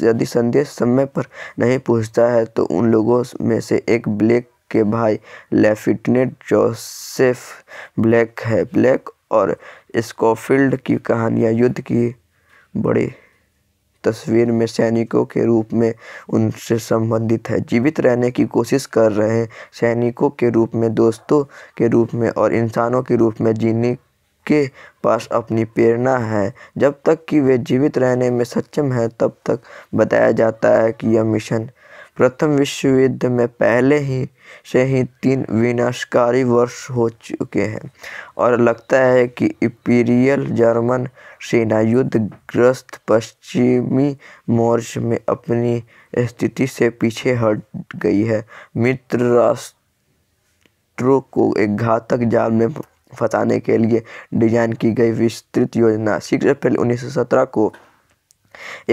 यदि संदेश समय पर नहीं पहुंचता है तो उन लोगों में से एक ब्लैक के भाई लेफ्टिनेंट जोसेफ ब्लैक है ब्लैक और स्कॉफील्ड की कहानियाँ युद्ध की बड़ी तस्वीर में सैनिकों के रूप में उनसे संबंधित है जीवित रहने की कोशिश कर रहे सैनिकों के रूप में दोस्तों के रूप में और इंसानों के रूप में जीने के पास अपनी प्रेरणा है जब तक कि वे जीवित रहने में सक्षम हैं तब तक बताया जाता है कि यह मिशन प्रथम विश्व युद्ध में पहले ही से ही तीन विनाशकारी वर्ष हो चुके हैं और लगता है कि इपीरियल जर्मन सेना युद्ध ग्रस्त पश्चिमी मोर्च में अपनी स्थिति से पीछे हट गई है मित्र राष्ट्रों को एक घातक जाल में फंसाने के लिए डिजाइन की गई विस्तृत योजना सिक्स अप्रैल 1917 को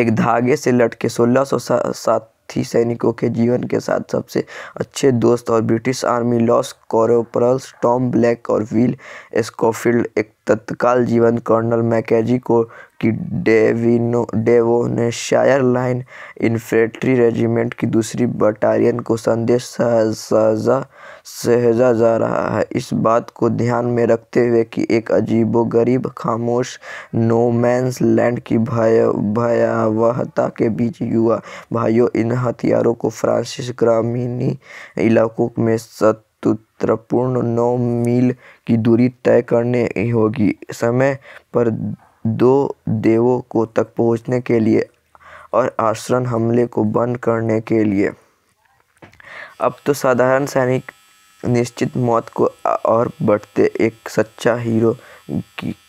एक धागे से लटके सोलह सौ सात साथी सैनिकों के जीवन के साथ सबसे अच्छे दोस्त और British army loss corporal Tom Blake और व्हील स्कोफील्ड एक तत्काल जीवन कर्नल मैकेजी को की डेविनो शायर लाइन इन्फेंट्री रेजिमेंट की दूसरी बटालियन को संदेश सहजा सहजा जा रहा है इस बात को ध्यान में रखते हुए कि एक अजीबोगरीब खामोश नोमैंस लैंड की भय भयावहता के बीच युवा भाइयों इन हथियारों को फ्रांसिस ग्रामीणी इलाकों में सतुत्रपूर्ण नौ मील की दूरी तय करने होगी समय पर दो देवों को तक पहुंचने के लिए और आश्रन हमले को बंद करने के लिए अब तो साधारण सैनिक निश्चित मौत को और बढ़ते एक सच्चा हीरो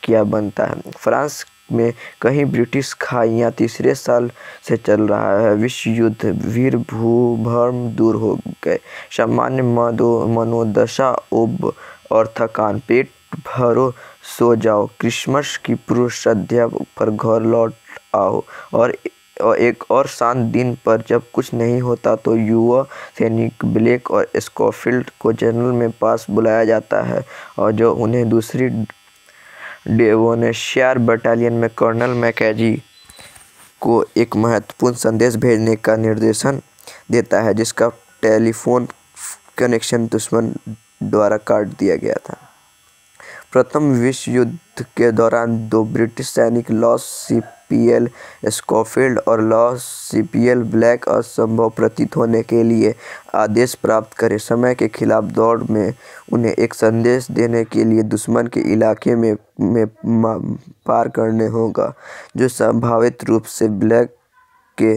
क्या बनता है फ्रांस में कहीं ब्रिटिश खाइयाँ तीसरे साल से चल रहा है विश्व युद्ध वीर भूभर्म दूर हो गए सामान्य मदो मनोदशा ओब और थकान पेट भरो सो जाओ क्रिसमस की पूर्व श्रद्धा पर घर लौट आओ और और एक और शांत दिन पर जब कुछ नहीं होता तो युवा सैनिक ब्लैक और स्कॉफील्ड को जनरल में पास बुलाया जाता है और जो उन्हें दूसरी डेवोनेशियार बटालियन में कर्नल मैकेजी को एक महत्वपूर्ण संदेश भेजने का निर्देशन देता है जिसका टेलीफोन कनेक्शन दुश्मन द्वारा काट दिया गया था प्रथम विश्व युद्ध के दौरान दो ब्रिटिश सैनिक लॉस सिप पीएल स्कोफील्ड और लॉ सीपीएल ब्लैक असंभव प्रतीत होने के लिए आदेश प्राप्त करें समय के खिलाफ दौड़ में उन्हें एक संदेश देने के लिए दुश्मन के इलाके में, में पार करने होगा जो संभावित रूप से ब्लैक के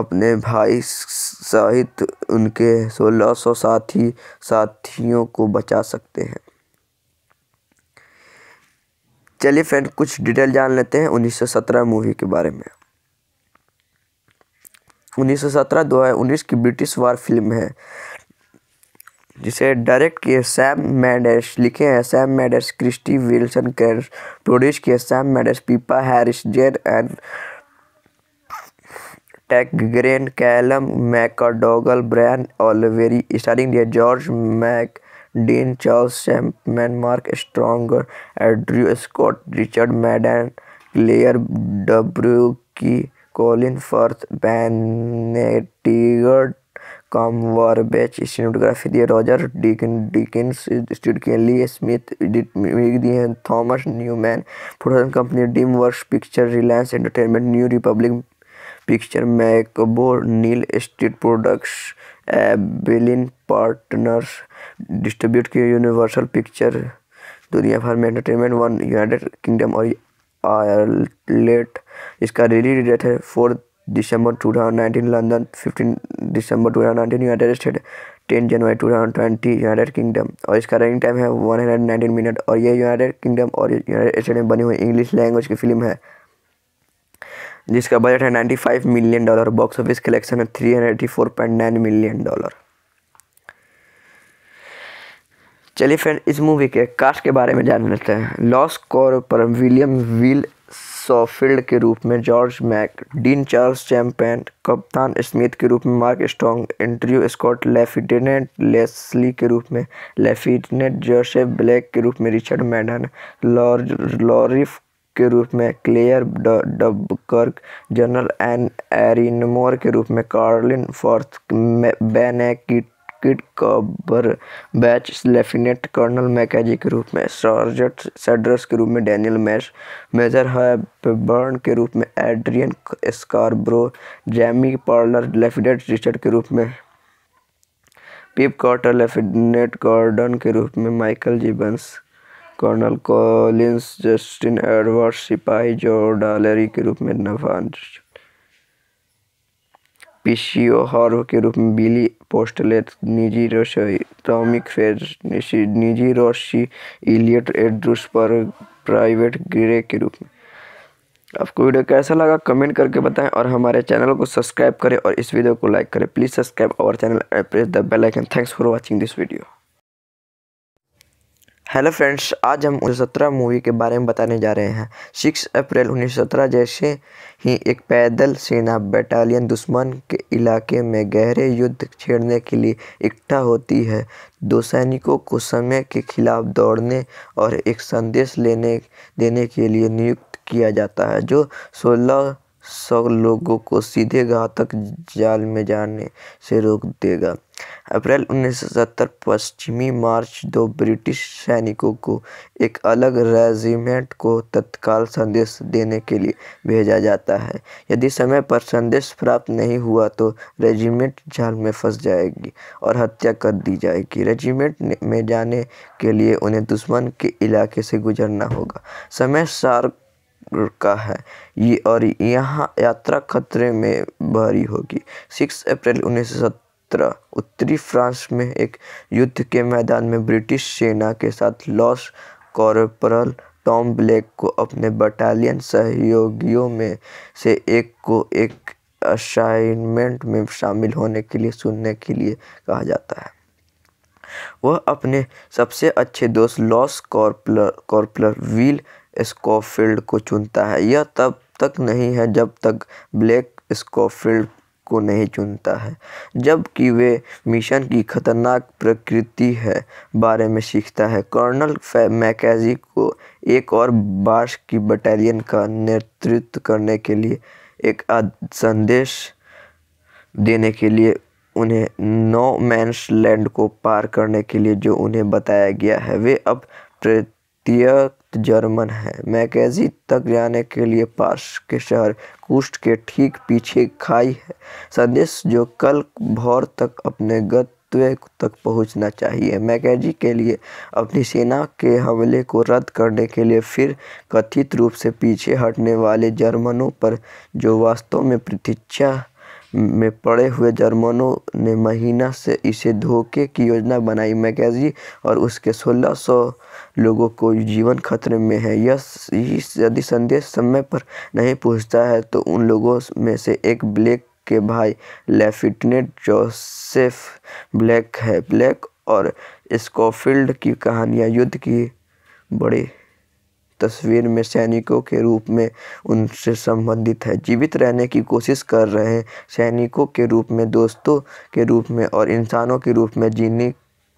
अपने भाई सहित उनके सोलह सौ साथी साथियों को बचा सकते हैं चलिए फ्रेंड कुछ डिटेल जान लेते हैं 1917 मूवी के बारे में 1917 2019 की ब्रिटिश वार फिल्म है जिसे डायरेक्ट किए सैम मैडेस लिखे हैं Sam Mendes Krysty Wilson Cairns produce किए Sam Mendes Pippa Harris Jayne and Tenggren Callum McDougall Brian Oliver starring George Mac Dean Charles Chapman Mark Strong Andrew Scott Richard Madden Claire W की Colin Firth Benedict Cumberbatch stenography दिए रॉजर डिकिन डिकिन्स स्टूड के लिए स्मिथ दिए Thomas Newman production company DreamWorks picture Reliance entertainment new Republic picture मैकबो Neal street products एबेलिन partners distribute की यूनिवर्सल पिक्चर दुनिया भर में एंटरटेनमेंट वन यूनाइटेड किंगडम और आयरलैंड इसका रिलीज डेट है फोर्थ दिसंबर two thousand nineteen London fifteen दिसंबर two thousand nineteen United state ten जनवरी two thousand twenty United Kingdom और इसका रनिंग टाइम है वन हंड्रेड नाइनटीन मिनट और ये यूनाइटेड किंगडम और यूनाइटेड स्टेट में बनी हुई इंग्लिश लैंग्वेज की फिल्म है जिसका बजट है 95 million dollar box office collection है 384.9 मिलियन डॉलर चलिए फ्रेंड इस मूवी के कास्ट के बारे में जान लेते हैं loss corporal William Will Schofield के रूप में George Mac Dean Charles Chapman कप्तान स्मिथ के रूप में Mark Strong Andrew Scott lieutenant Leslie के रूप में लेफ्टिनेंट जोसेफ ब्लैक के रूप में रिचर्ड मैडन लॉरिफ के रूप में Claire Duburcq general N Erinmore के रूप में Colin Firth बेनेकिट kit Cumberbatch lieutenant colonel मैकेजी के रूप में सर्जट सेड्रस के रूप में डैनियल मैश मेजर हैबर्न के रूप में Adrian Scarborough Jamie Parker lieutenant Richard के रूप में पिप कॉटर लेफ्टिनेंट गॉर्डन के रूप में Michael जीबंस colonel Collins Justin Edward सिपाही जो डालेरी के रूप में नवाज पीसीओ हॉर्व के रूप में बिली पोस्टलेट निजी रसोई टॉमिक फेज निजी रोशी इलियट एड्रूस पर प्राइवेट ग्रे के रूप में आपको वीडियो कैसा लगा कमेंट करके बताएं और हमारे चैनल को सब्सक्राइब करें और इस वीडियो को लाइक करें please subscribe our channel and press the bell icon thanks for watching this video hello friends आज हम उन्नीस सत्रह मूवी के बारे में बताने जा रहे हैं सिक्स अप्रैल उन्नीस सत्रह जैसे ही एक पैदल सेना बटालियन दुश्मन के इलाके में गहरे युद्ध छेड़ने के लिए इकट्ठा होती है दो सैनिकों को समय के खिलाफ दौड़ने और एक संदेश लेने देने के लिए नियुक्त किया जाता है जो सोलह सौ लोगों को सीधे घातक जाल में जाने से रोक देगा अप्रैल उन्नीस सौ सत्तर पश्चिमी मार्च दो ब्रिटिश सैनिकों को एक अलग रेजिमेंट को तत्काल संदेश देने के लिए भेजा जाता है यदि समय पर संदेश प्राप्त नहीं हुआ तो रेजिमेंट जाल में फंस जाएगी और हत्या कर दी जाएगी रेजिमेंट में जाने के लिए उन्हें दुश्मन के इलाके से गुजरना होगा समय सार का है ये और यहाँ यात्रा खतरे में भारी होगी सिक्स अप्रैल उन्नीस उत्तरी फ्रांस में एक युद्ध के मैदान में ब्रिटिश सेना के साथ लॉस कॉर्पोरल टॉम ब्लैक को अपने बटालियन सहयोगियों में से एक को एक असाइनमेंट में शामिल होने के लिए सुनने के लिए कहा जाता है वह अपने सबसे अच्छे दोस्त loss corporal corporal Will Schofield को चुनता है यह तब तक नहीं है जब तक ब्लैक स्कॉफील्ड को नहीं चुनता है जबकि वे मिशन की खतरनाक प्रकृति है बारे में सीखता है कर्नल मैकेजी को एक और बार्श की बटालियन का नेतृत्व करने के लिए एक संदेश देने के लिए उन्हें नो मैंस लैंड को पार करने के लिए जो उन्हें बताया गया है वे अब प्रत्येक जर्मन है मैकेजी तक जाने के लिए पास के शहर कुष्ट के ठीक पीछे खाई है संदेश जो कल भोर तक अपने गंतव्य तक पहुंचना चाहिए मैकेजी के लिए अपनी सेना के हमले को रद्द करने के लिए फिर कथित रूप से पीछे हटने वाले जर्मनों पर जो वास्तव में प्रतीक्षा में पड़े हुए जर्मनों ने महीना से इसे धोखे की योजना बनाई मैकेजी और उसके 1600 लोगों को जीवन खतरे में है यह यदि संदेश समय पर नहीं पहुंचता है तो उन लोगों में से एक ब्लैक के भाई लेफ्टिनेंट जोसेफ ब्लैक है ब्लैक और स्कॉफील्ड की कहानियाँ युद्ध की बड़ी तस्वीर में सैनिकों के रूप में उनसे संबंधित है जीवित रहने की कोशिश कर रहे हैं सैनिकों के रूप में दोस्तों के रूप में और इंसानों के रूप में जीने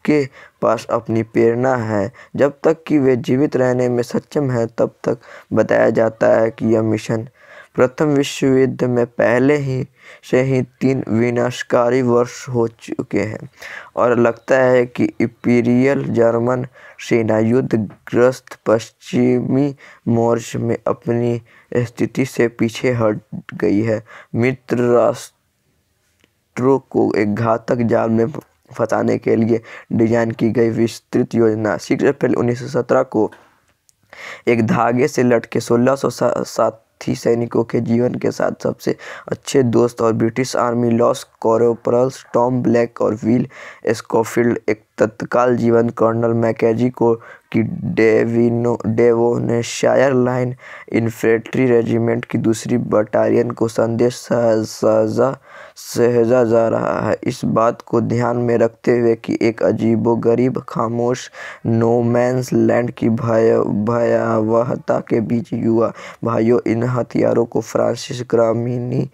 के पास अपनी प्रेरणा है जब तक कि वे जीवित रहने में सक्षम हैं तब तक बताया जाता है कि यह मिशन प्रथम विश्व युद्ध में पहले ही से ही तीन विनाशकारी वर्ष हो चुके हैं और लगता है कि इपीरियल जर्मन सेना ग्रस्त पश्चिमी मोर्च में अपनी स्थिति से पीछे हट गई है मित्र राष्ट्रों को एक घातक जाल में फंसाने के लिए डिजाइन की गई विस्तृत योजना सिक्स अप्रैल 1917 को एक धागे से लटके सोलह सौ सात साथी सैनिकों के जीवन के साथ सबसे अच्छे दोस्त और British army lance corporals Tom Blake और विल स्कोफील्ड एक तत्काल जीवन कर्नल मैकेजी को की डेविनो डेवोनेशायर लाइन इन्फेंट्री रेजिमेंट की दूसरी बटालियन को संदेश सहजा सहजा जा रहा है इस बात को ध्यान में रखते हुए कि एक अजीबोगरीब खामोश नोमैंस लैंड की भय भयावहता के बीच युवा भाइयों इन हथियारों को फ्रांसिस ग्रामीणी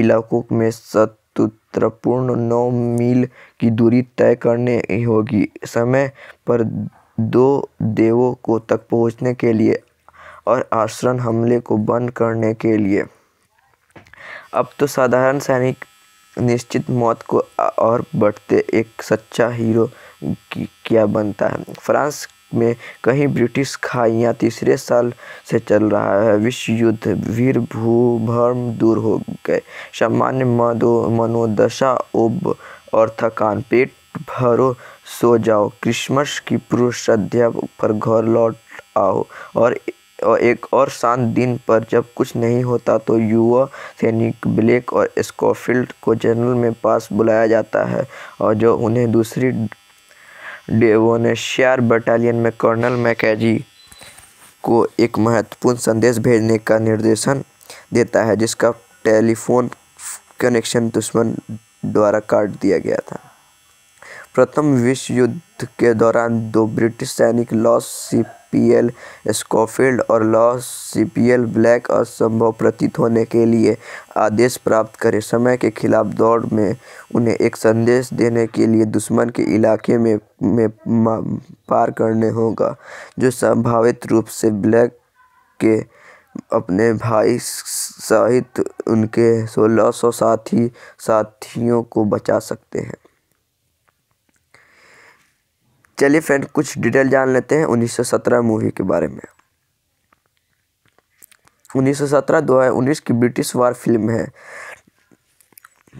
इलाकों में सत नौ मील की दूरी तय करनी होगी समय पर दो देवों को तक पहुंचने के लिए और आश्रम हमले को बंद करने के लिए अब तो साधारण सैनिक निश्चित मौत को और बढ़ते एक सच्चा हीरो की क्या बनता है फ्रांस में कहीं ब्रिटिश खाइयाँ तीसरे साल से चल रहा है विश्व युद्ध वीर भूभर्म दूर हो गए सामान्य मदो मनोदशा उब और थकान पेट भरो सो जाओ क्रिसमस की पूर्व संध्या पर घर लौट आओ और एक और शांत दिन पर जब कुछ नहीं होता तो युवा सैनिक ब्लैक और स्कॉफील्ड को जनरल में पास बुलाया जाता है और जो उन्हें दूसरी डेवोनेशियार बटालियन में कर्नल मैकेजी को एक महत्वपूर्ण संदेश भेजने का निर्देशन देता है जिसका टेलीफोन कनेक्शन दुश्मन द्वारा काट दिया गया था प्रथम विश्व युद्ध के दौरान दो ब्रिटिश सैनिक लॉस सीपीएल स्कोफील्ड और लॉस सीपीएल ब्लैक असंभव प्रतीत होने के लिए आदेश प्राप्त करें समय के खिलाफ दौड़ में उन्हें एक संदेश देने के लिए दुश्मन के इलाके में, में पार करने होगा जो संभावित रूप से ब्लैक के अपने भाई सहित उनके सोलह सौ साथी साथियों को बचा सकते हैं चलिए फ्रेंड कुछ डिटेल जान लेते हैं 1917 मूवी के बारे में 1917 2019 की ब्रिटिश वार फिल्म है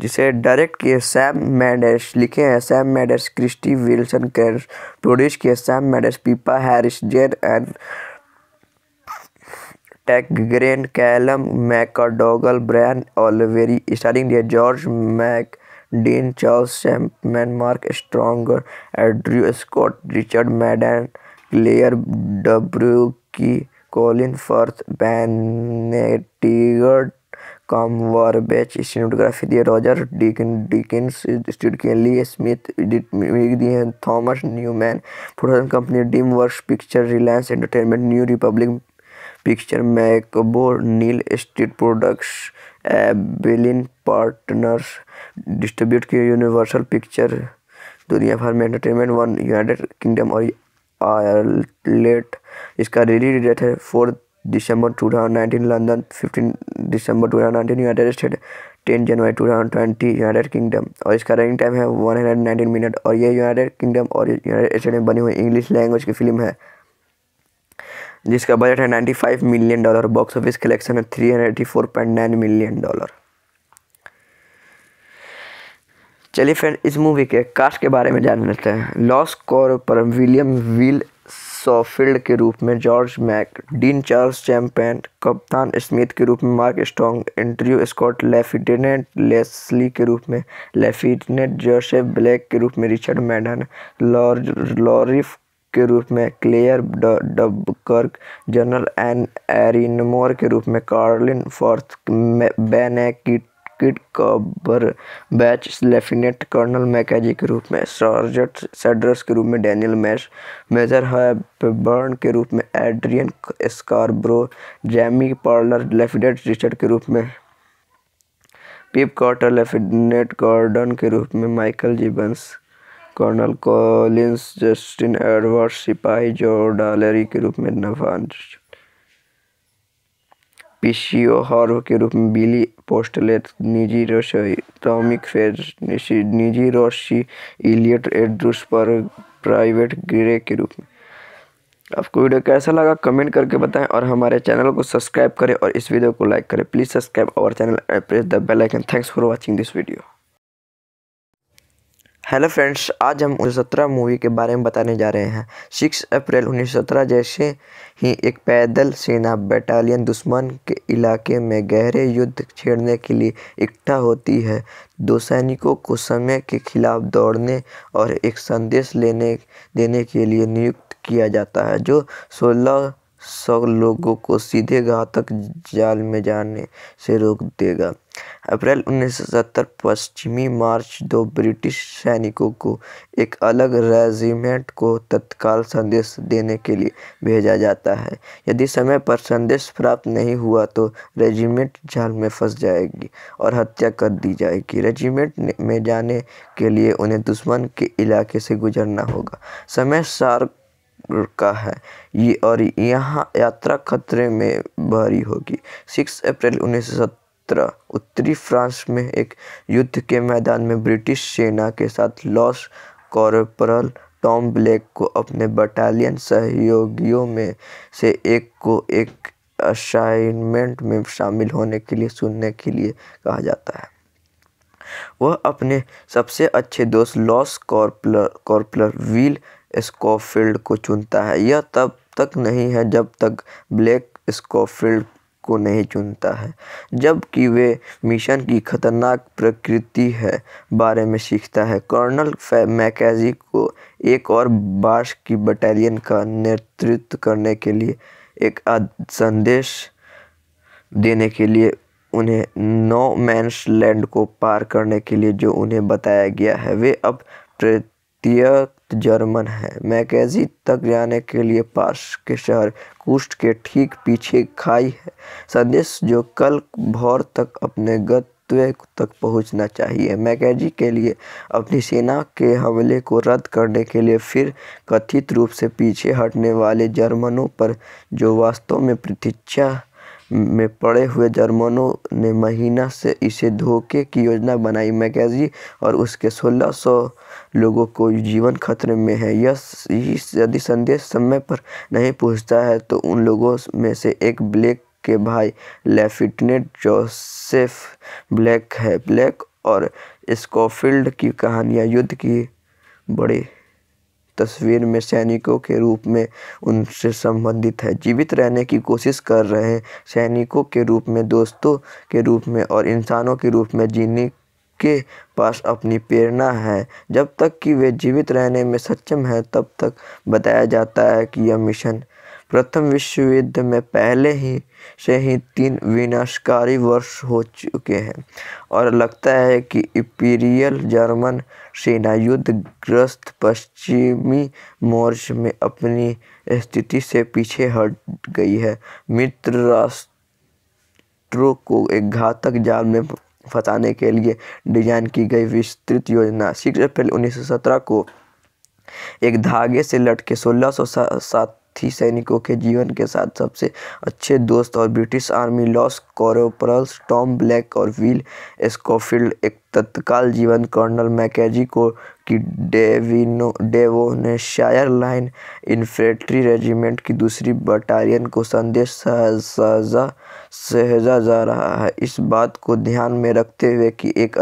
जिसे डायरेक्ट किए सैम मैडर्स लिखे हैं Sam Mendes Krysty Wilson Cairns produce किए Sam Mendes Pippa Harris Jayne and grain Callum McDougall Brian Oliver starring George Mac Dean Charles Chapman, Andrew Scott Richard Scott, W की Claire फर्थ Colin Firth, वार कॉम्बरबैच सिनेमाटोग्राफी दिए रॉजर डिकिन डिकिंस स्टीड लिए स्मिथ दिए Thomas Newman production company DreamWorks picture Reliance entertainment new Republic picture मैकबो Neal street products Amblin partners distribute की यूनिवर्सल पिक्चर दुनिया भर में एंटरटेनमेंट वन यूनाइटेड किंगडम और आयरलैंड इसका रिलीज डेट है फोर दिसंबर two thousand nineteen London fifteen दिसंबर two thousand nineteen United state ten जनवरी two thousand twenty United Kingdom और इसका रनिंग टाइम है वन हंड्रेड नाइनटीन मिनट और ये यूनाइटेड किंगडम और यूनाइटेड स्टेट में बनी हुई इंग्लिश लैंग्वेज की फिल्म है जिसका बजट है ninety five million dollar box office collection है three four point nine million dollar चलिए फ्रेंड इस मूवी के कास्ट के बारे में जान लेते हैं loss corporal William Will Schofield के रूप में George Mac Dean Charles Chapman कप्तान स्मिथ के रूप में Mark Strong Andrew Scott lieutenant Leslie के रूप में लेफ्टिनेंट जोसेफ ब्लैक के रूप में रिचर्ड मैडन लॉरिफ के रूप में Claire Duburcq general N Erinmore के रूप में Colin Firth बेनेकिट kid batch lieutenant colonel मैकेजी के रूप में सर्जट सेड्रस के रूप में डैनियल मैश मेजर हैबर्न के रूप में Adrian Scarborough Jamie Parker lieutenant Richard के रूप में पिप कॉटर लेफ्टिनेंट गॉर्डन के रूप में Michael जीबंस colonel Collins Justin Edward सिपाही जो डालेरी के रूप में नवाज पीसीओ के रूप में बिली पोस्टलेट निजी रसोई टॉमिक फेज निजी रोशी इलियट एड्रूस पर प्राइवेट ग्रे के रूप में आपको वीडियो कैसा लगा कमेंट करके बताएं और हमारे चैनल को सब्सक्राइब करें और इस वीडियो को लाइक करें please subscribe our channel and press the bell icon thanks for watching this video hello friends आज हम उन्नीस सत्रह मूवी के बारे में बताने जा रहे हैं सिक्स अप्रैल उन्नीस सत्रह जैसे ही एक पैदल सेना बटालियन दुश्मन के इलाके में गहरे युद्ध छेड़ने के लिए इकट्ठा होती है दो सैनिकों को समय के खिलाफ दौड़ने और एक संदेश लेने देने के लिए नियुक्त किया जाता है जो सोलह सौ लोगों को सीधे घातक जाल में जाने से रोक देगा अप्रैल उन्नीस सौ सत्तर पश्चिमी मार्च दो ब्रिटिश सैनिकों को एक अलग रेजिमेंट को तत्काल संदेश देने के लिए भेजा जाता है यदि समय पर संदेश प्राप्त नहीं हुआ तो रेजिमेंट जाल में फंस जाएगी और हत्या कर दी जाएगी रेजिमेंट में जाने के लिए उन्हें दुश्मन के इलाके से गुजरना होगा समय सार का है ये और यहाँ यात्रा खतरे में भारी होगी सिक्स अप्रैल उन्नीस उत्तरी फ्रांस में एक युद्ध के मैदान में ब्रिटिश सेना के साथ लॉस कॉर्पोरल टॉम ब्लैक को अपने बटालियन सहयोगियों में से एक को एक असाइनमेंट में शामिल होने के लिए सुनने के लिए कहा जाता है वह अपने सबसे अच्छे दोस्त loss corporal corporal Will Schofield को चुनता है यह तब तक नहीं है जब तक ब्लैक स्कॉफील्ड को नहीं चुनता है जबकि वे मिशन की खतरनाक प्रकृति है बारे में सीखता है कर्नल मैकेजी को एक और बार्श की बटालियन का नेतृत्व करने के लिए एक संदेश देने के लिए उन्हें नो मैंस लैंड को पार करने के लिए जो उन्हें बताया गया है वे अब प्रत्येक जर्मन है मैकेजी तक जाने के लिए पास के शहर कुष्ट के ठीक पीछे खाई है संदेश जो कल भोर तक अपने गंतव्य तक पहुंचना चाहिए मैकेजी के लिए अपनी सेना के हमले को रद्द करने के लिए फिर कथित रूप से पीछे हटने वाले जर्मनों पर जो वास्तव में प्रतीक्षा में पड़े हुए जर्मनों ने महीना से इसे धोखे की योजना बनाई मैकेजी और उसके सोलह सौ लोगों को जीवन खतरे में है यदि संदेश समय पर नहीं पहुंचता है तो उन लोगों में से एक ब्लैक के भाई लेफ्टिनेंट जोसेफ ब्लैक है ब्लैक और स्कॉफील्ड की कहानियाँ युद्ध की बड़ी तस्वीर में सैनिकों के रूप में उनसे संबंधित है जीवित रहने की कोशिश कर रहे सैनिकों के रूप में दोस्तों के रूप में और इंसानों के रूप में जीने के पास अपनी प्रेरणा है जब तक कि वे जीवित रहने में सक्षम है तब तक बताया जाता है कि यह मिशन प्रथम विश्व युद्ध में पहले ही से ही तीन विनाशकारी वर्ष हो चुके हैं और लगता है कि इपीरियल जर्मन सेना युद्ध ग्रस्त पश्चिमी मोर्च में अपनी स्थिति से पीछे हट गई है मित्र राष्ट्रों को एक घातक जाल में फंसाने के लिए डिजाइन की गई विस्तृत योजना सिक्स अप्रैल 1917 को एक धागे से लटके सोलह सौ साथी सैनिकों के जीवन के साथ सबसे अच्छे दोस्त और British army lance corporals Tom Blake और विल स्कोफील्ड एक तत्काल जीवन कर्नल मैकेजी को डेविनो डेवोनेशायर लाइन इन्फेंट्री रेजिमेंट की दूसरी बटालियन को संदेश सहजा सहजा जा रहा है इस बात को ध्यान में रखते हुए कि एक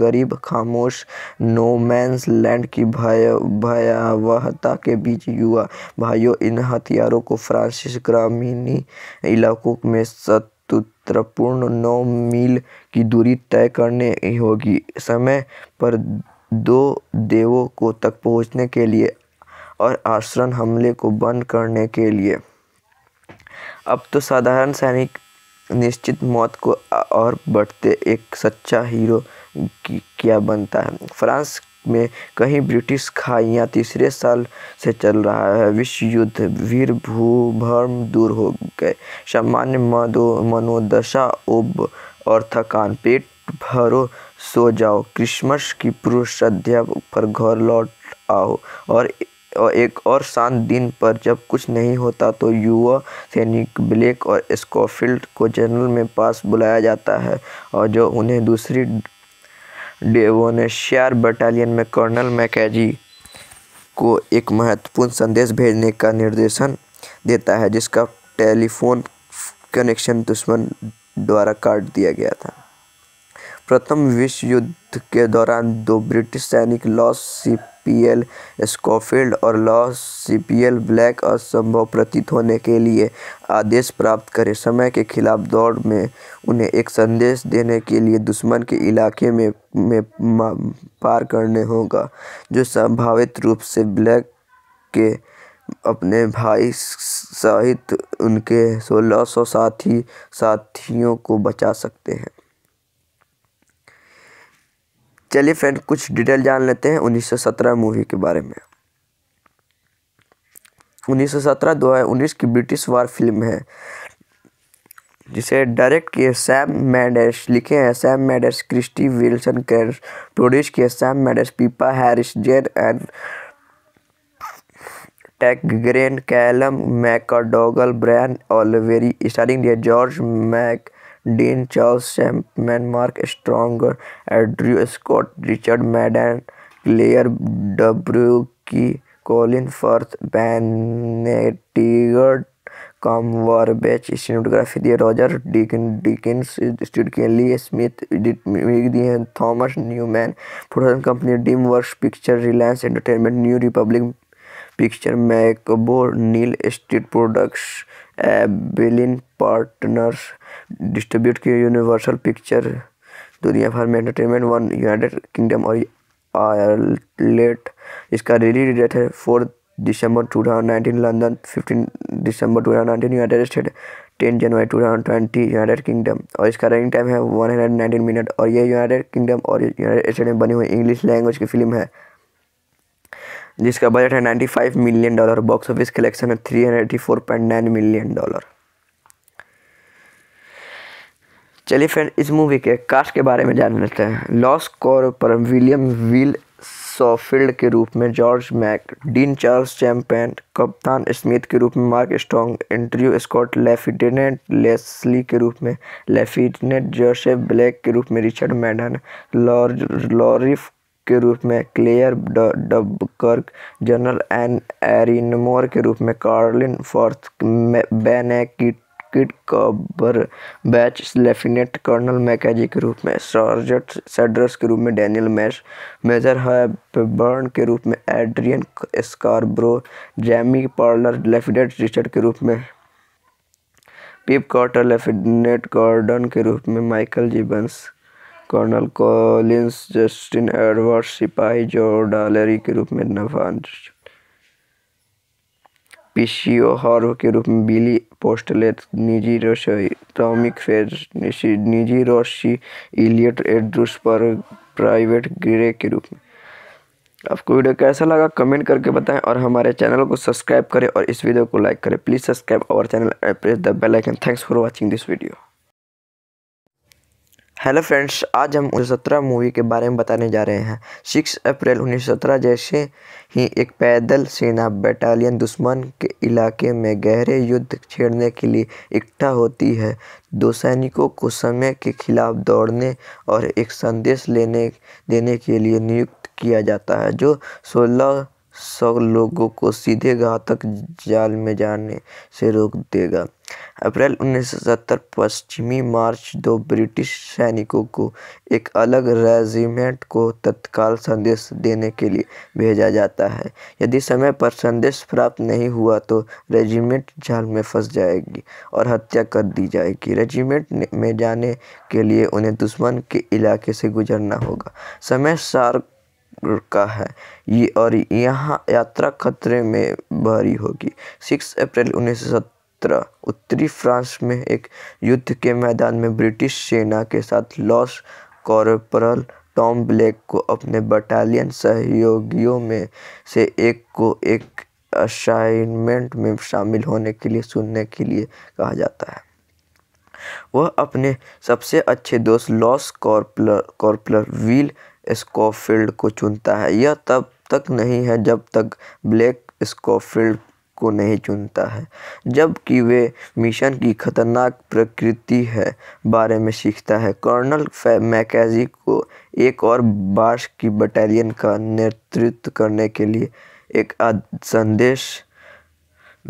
गरीब खामोश नोमैंस लैंड की भय भयावहता के बीच युवा भाइयों इन हथियारों को फ्रांसिस ग्रामीणी इलाकों में सत महत्वपूर्ण नौ मील की दूरी तय करनी होगी समय पर दो देवों को तक पहुंचने के लिए और आश्रम हमले को बंद करने के लिए अब तो साधारण सैनिक निश्चित मौत को और बढ़ते एक सच्चा हीरो क्या बनता है फ्रांस में कहीं ब्रिटिश खाई तीसरे साल से चल रहा है विश्व युद्ध वीर भूभर्म दूर हो गए सामान्य मधो मनोदशा उब और थकान पेट भरो सो जाओ क्रिसमस की पूर्व श्रद्धा पर घर लौट आओ और एक और शांत दिन पर जब कुछ नहीं होता तो युवा सैनिक ब्लैक और स्कॉफिल्ड को जनरल में पास बुलाया जाता है और जो उन्हें दूसरी डेवोनेशियार बटालियन में कर्नल मैकेजी को एक महत्वपूर्ण संदेश भेजने का निर्देशन देता है जिसका टेलीफोन कनेक्शन दुश्मन द्वारा काट दिया गया था प्रथम विश्व युद्ध के दौरान दो ब्रिटिश सैनिक लॉस सीपीएल स्कोफील्ड और लॉस सीपीएल ब्लैक असंभव प्रतीत होने के लिए आदेश प्राप्त करे समय के खिलाफ दौड़ में उन्हें एक संदेश देने के लिए दुश्मन के इलाके में में पार करने होगा जो संभावित रूप से ब्लैक के अपने भाई सहित उनके सोलह सौ साथी साथियों को बचा सकते हैं चलिए फ्रेंड कुछ डिटेल जान लेते हैं 1917 मूवी के बारे में 1917 सौ की ब्रिटिश वार फिल्म है जिसे डायरेक्ट किए सैम मैंडेस लिखे हैं Sam Mendes Krysty Wilson Cairns produce किए Sam Mendes Pippa Harris Jayne and Tenggren Callum McDougall Brian Oliver starring George Mac Dean Charles Chapman Mark Strong Andrew Scott Richard Madden Claire W की Colin Firth Benedict Cumberbatch stenography दिए रॉजर डिकिन डिकिंस स्टूड के लिए स्मिथ दिए Thomas Newman production company DreamWorks picture Reliance entertainment new Republic picture मैकबो Neal street products Amblin partners distribute की यूनिवर्सल पिक्चर दुनिया भर में एंटरटेनमेंट वन यूनाइटेड किंगडम और आयरलैंड इसका रिलीज डेट है फोर दिसंबर two thousand nineteen London fifteen दिसंबर two thousand nineteen United state ten जनवरी two thousand twenty United Kingdom और इसका रनिंग टाइम है वन हंड्रेड नाइनटीन मिनट और ये यूनाइटेड किंगडम और यूनाइटेड स्टेट में बनी हुई इंग्लिश लैंग्वेज की फिल्म है जिसका बजट है ninety five million dollar box office collection है three hundred eighty four point nine million dollar चलिए फ्रेंड इस मूवी के कास्ट के बारे में जान लेते हैं lance corporal William Will Schofield के रूप में George Mac Dean Charles Chapman कप्तान स्मिथ के रूप में Mark Strong Andrew Scott lieutenant Leslie के रूप में लेफ्टिनेंट जोसेफ ब्लैक के रूप में रिचर्ड मैडन लॉरिफ के रूप में Claire Duburcq general N Erinmore के रूप में Colin Firth बेनेकिट kid batch lieutenant colonel मैकेजी के रूप में सर्जेंट सेड्रस के रूप में डैनियल मैश मेजर हैबर्न के रूप में Adrian Scarborough Jamie Parker lieutenant Richard के रूप में पिप कॉटर लेफ्टिनेंट गॉर्डन के रूप में Michael जीबंस colonel Collins Justin Edward सिपाही जो डालेरी के रूप में नवाज पीसीओ के रूप में बिली पोस्टलेट निजी रसोई टॉमिक फेज निजी रोशी इलियट एड्रूस पर प्राइवेट ग्रे के रूप में आपको वीडियो कैसा लगा कमेंट करके बताएं और हमारे चैनल को सब्सक्राइब करें और इस वीडियो को लाइक करें please subscribe our channel and press the bell icon thanks for watching this video hello friends आज हम उन्नीस सत्रह मूवी के बारे में बताने जा रहे हैं सिक्स अप्रैल उन्नीस सत्रह जैसे ही एक पैदल सेना बटालियन दुश्मन के इलाके में गहरे युद्ध छेड़ने के लिए इकट्ठा होती है दो सैनिकों को समय के खिलाफ दौड़ने और एक संदेश लेने देने के लिए नियुक्त किया जाता है जो सोलह सौ लोगों को सीधे घातक जाल में जाने से रोक देगा अप्रैल 1970 पश्चिमी मार्च दो ब्रिटिश सैनिकों को एक अलग रेजिमेंट को तत्काल संदेश देने के लिए भेजा जाता है यदि समय पर संदेश प्राप्त नहीं हुआ तो रेजिमेंट जाल में फंस जाएगी और हत्या कर दी जाएगी रेजिमेंट में जाने के लिए उन्हें दुश्मन के इलाके से गुजरना होगा समय सार का है ये और यहाँ यात्रा खतरे में भरी होगी सिक्स अप्रैल उन्नीस उत्तरी फ्रांस में एक युद्ध के मैदान में ब्रिटिश सेना के साथ लॉस कॉरपोरल टॉम ब्लैक को अपने बटालियन सहयोगियों में से एक को एक असाइनमेंट में शामिल होने के लिए सुनने के लिए कहा जाता है वह अपने सबसे अच्छे दोस्त loss corporal corporal Will Schofield को चुनता है यह तब तक नहीं है जब तक ब्लैक स्कोफील्ड को नहीं चुनता है जबकि वे मिशन की खतरनाक प्रकृति है बारे में सीखता है कर्नल मैकेजी को एक और बार्श की बटालियन का नेतृत्व करने के लिए एक संदेश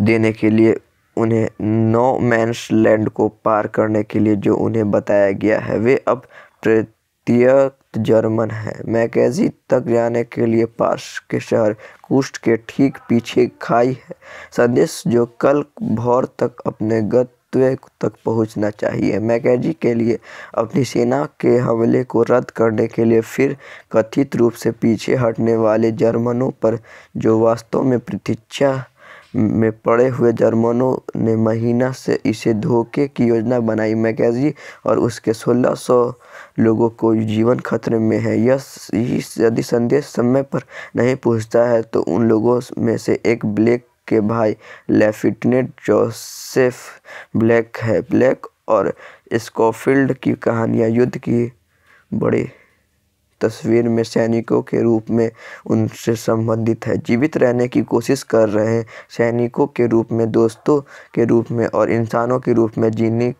देने के लिए उन्हें नो मैंस लैंड को पार करने के लिए जो उन्हें बताया गया है वे अब व्यक्तिगत जर्मन है मैकेजी तक जाने के लिए पास के शहर कुष्ट के ठीक पीछे खाई है संदेश जो कल भोर तक अपने गंतव्य तक पहुंचना चाहिए मैकेजी के लिए अपनी सेना के हमले को रद्द करने के लिए फिर कथित रूप से पीछे हटने वाले जर्मनों पर जो वास्तव में प्रतीक्षा में पड़े हुए जर्मनों ने महीना से इसे धोखे की योजना बनाई मैकेजी और उसके सोलह सौ लोगों को जीवन खतरे में है यह यदि संदेश समय पर नहीं पहुंचता है तो उन लोगों में से एक ब्लैक के भाई लेफ्टिनेंट जोसेफ ब्लैक है ब्लैक और स्कोफील्ड की कहानियां युद्ध की बड़ी तस्वीर में सैनिकों के रूप में उनसे संबंधित है जीवित रहने की कोशिश कर रहे सैनिकों के रूप में दोस्तों के रूप में और इंसानों के रूप में जीने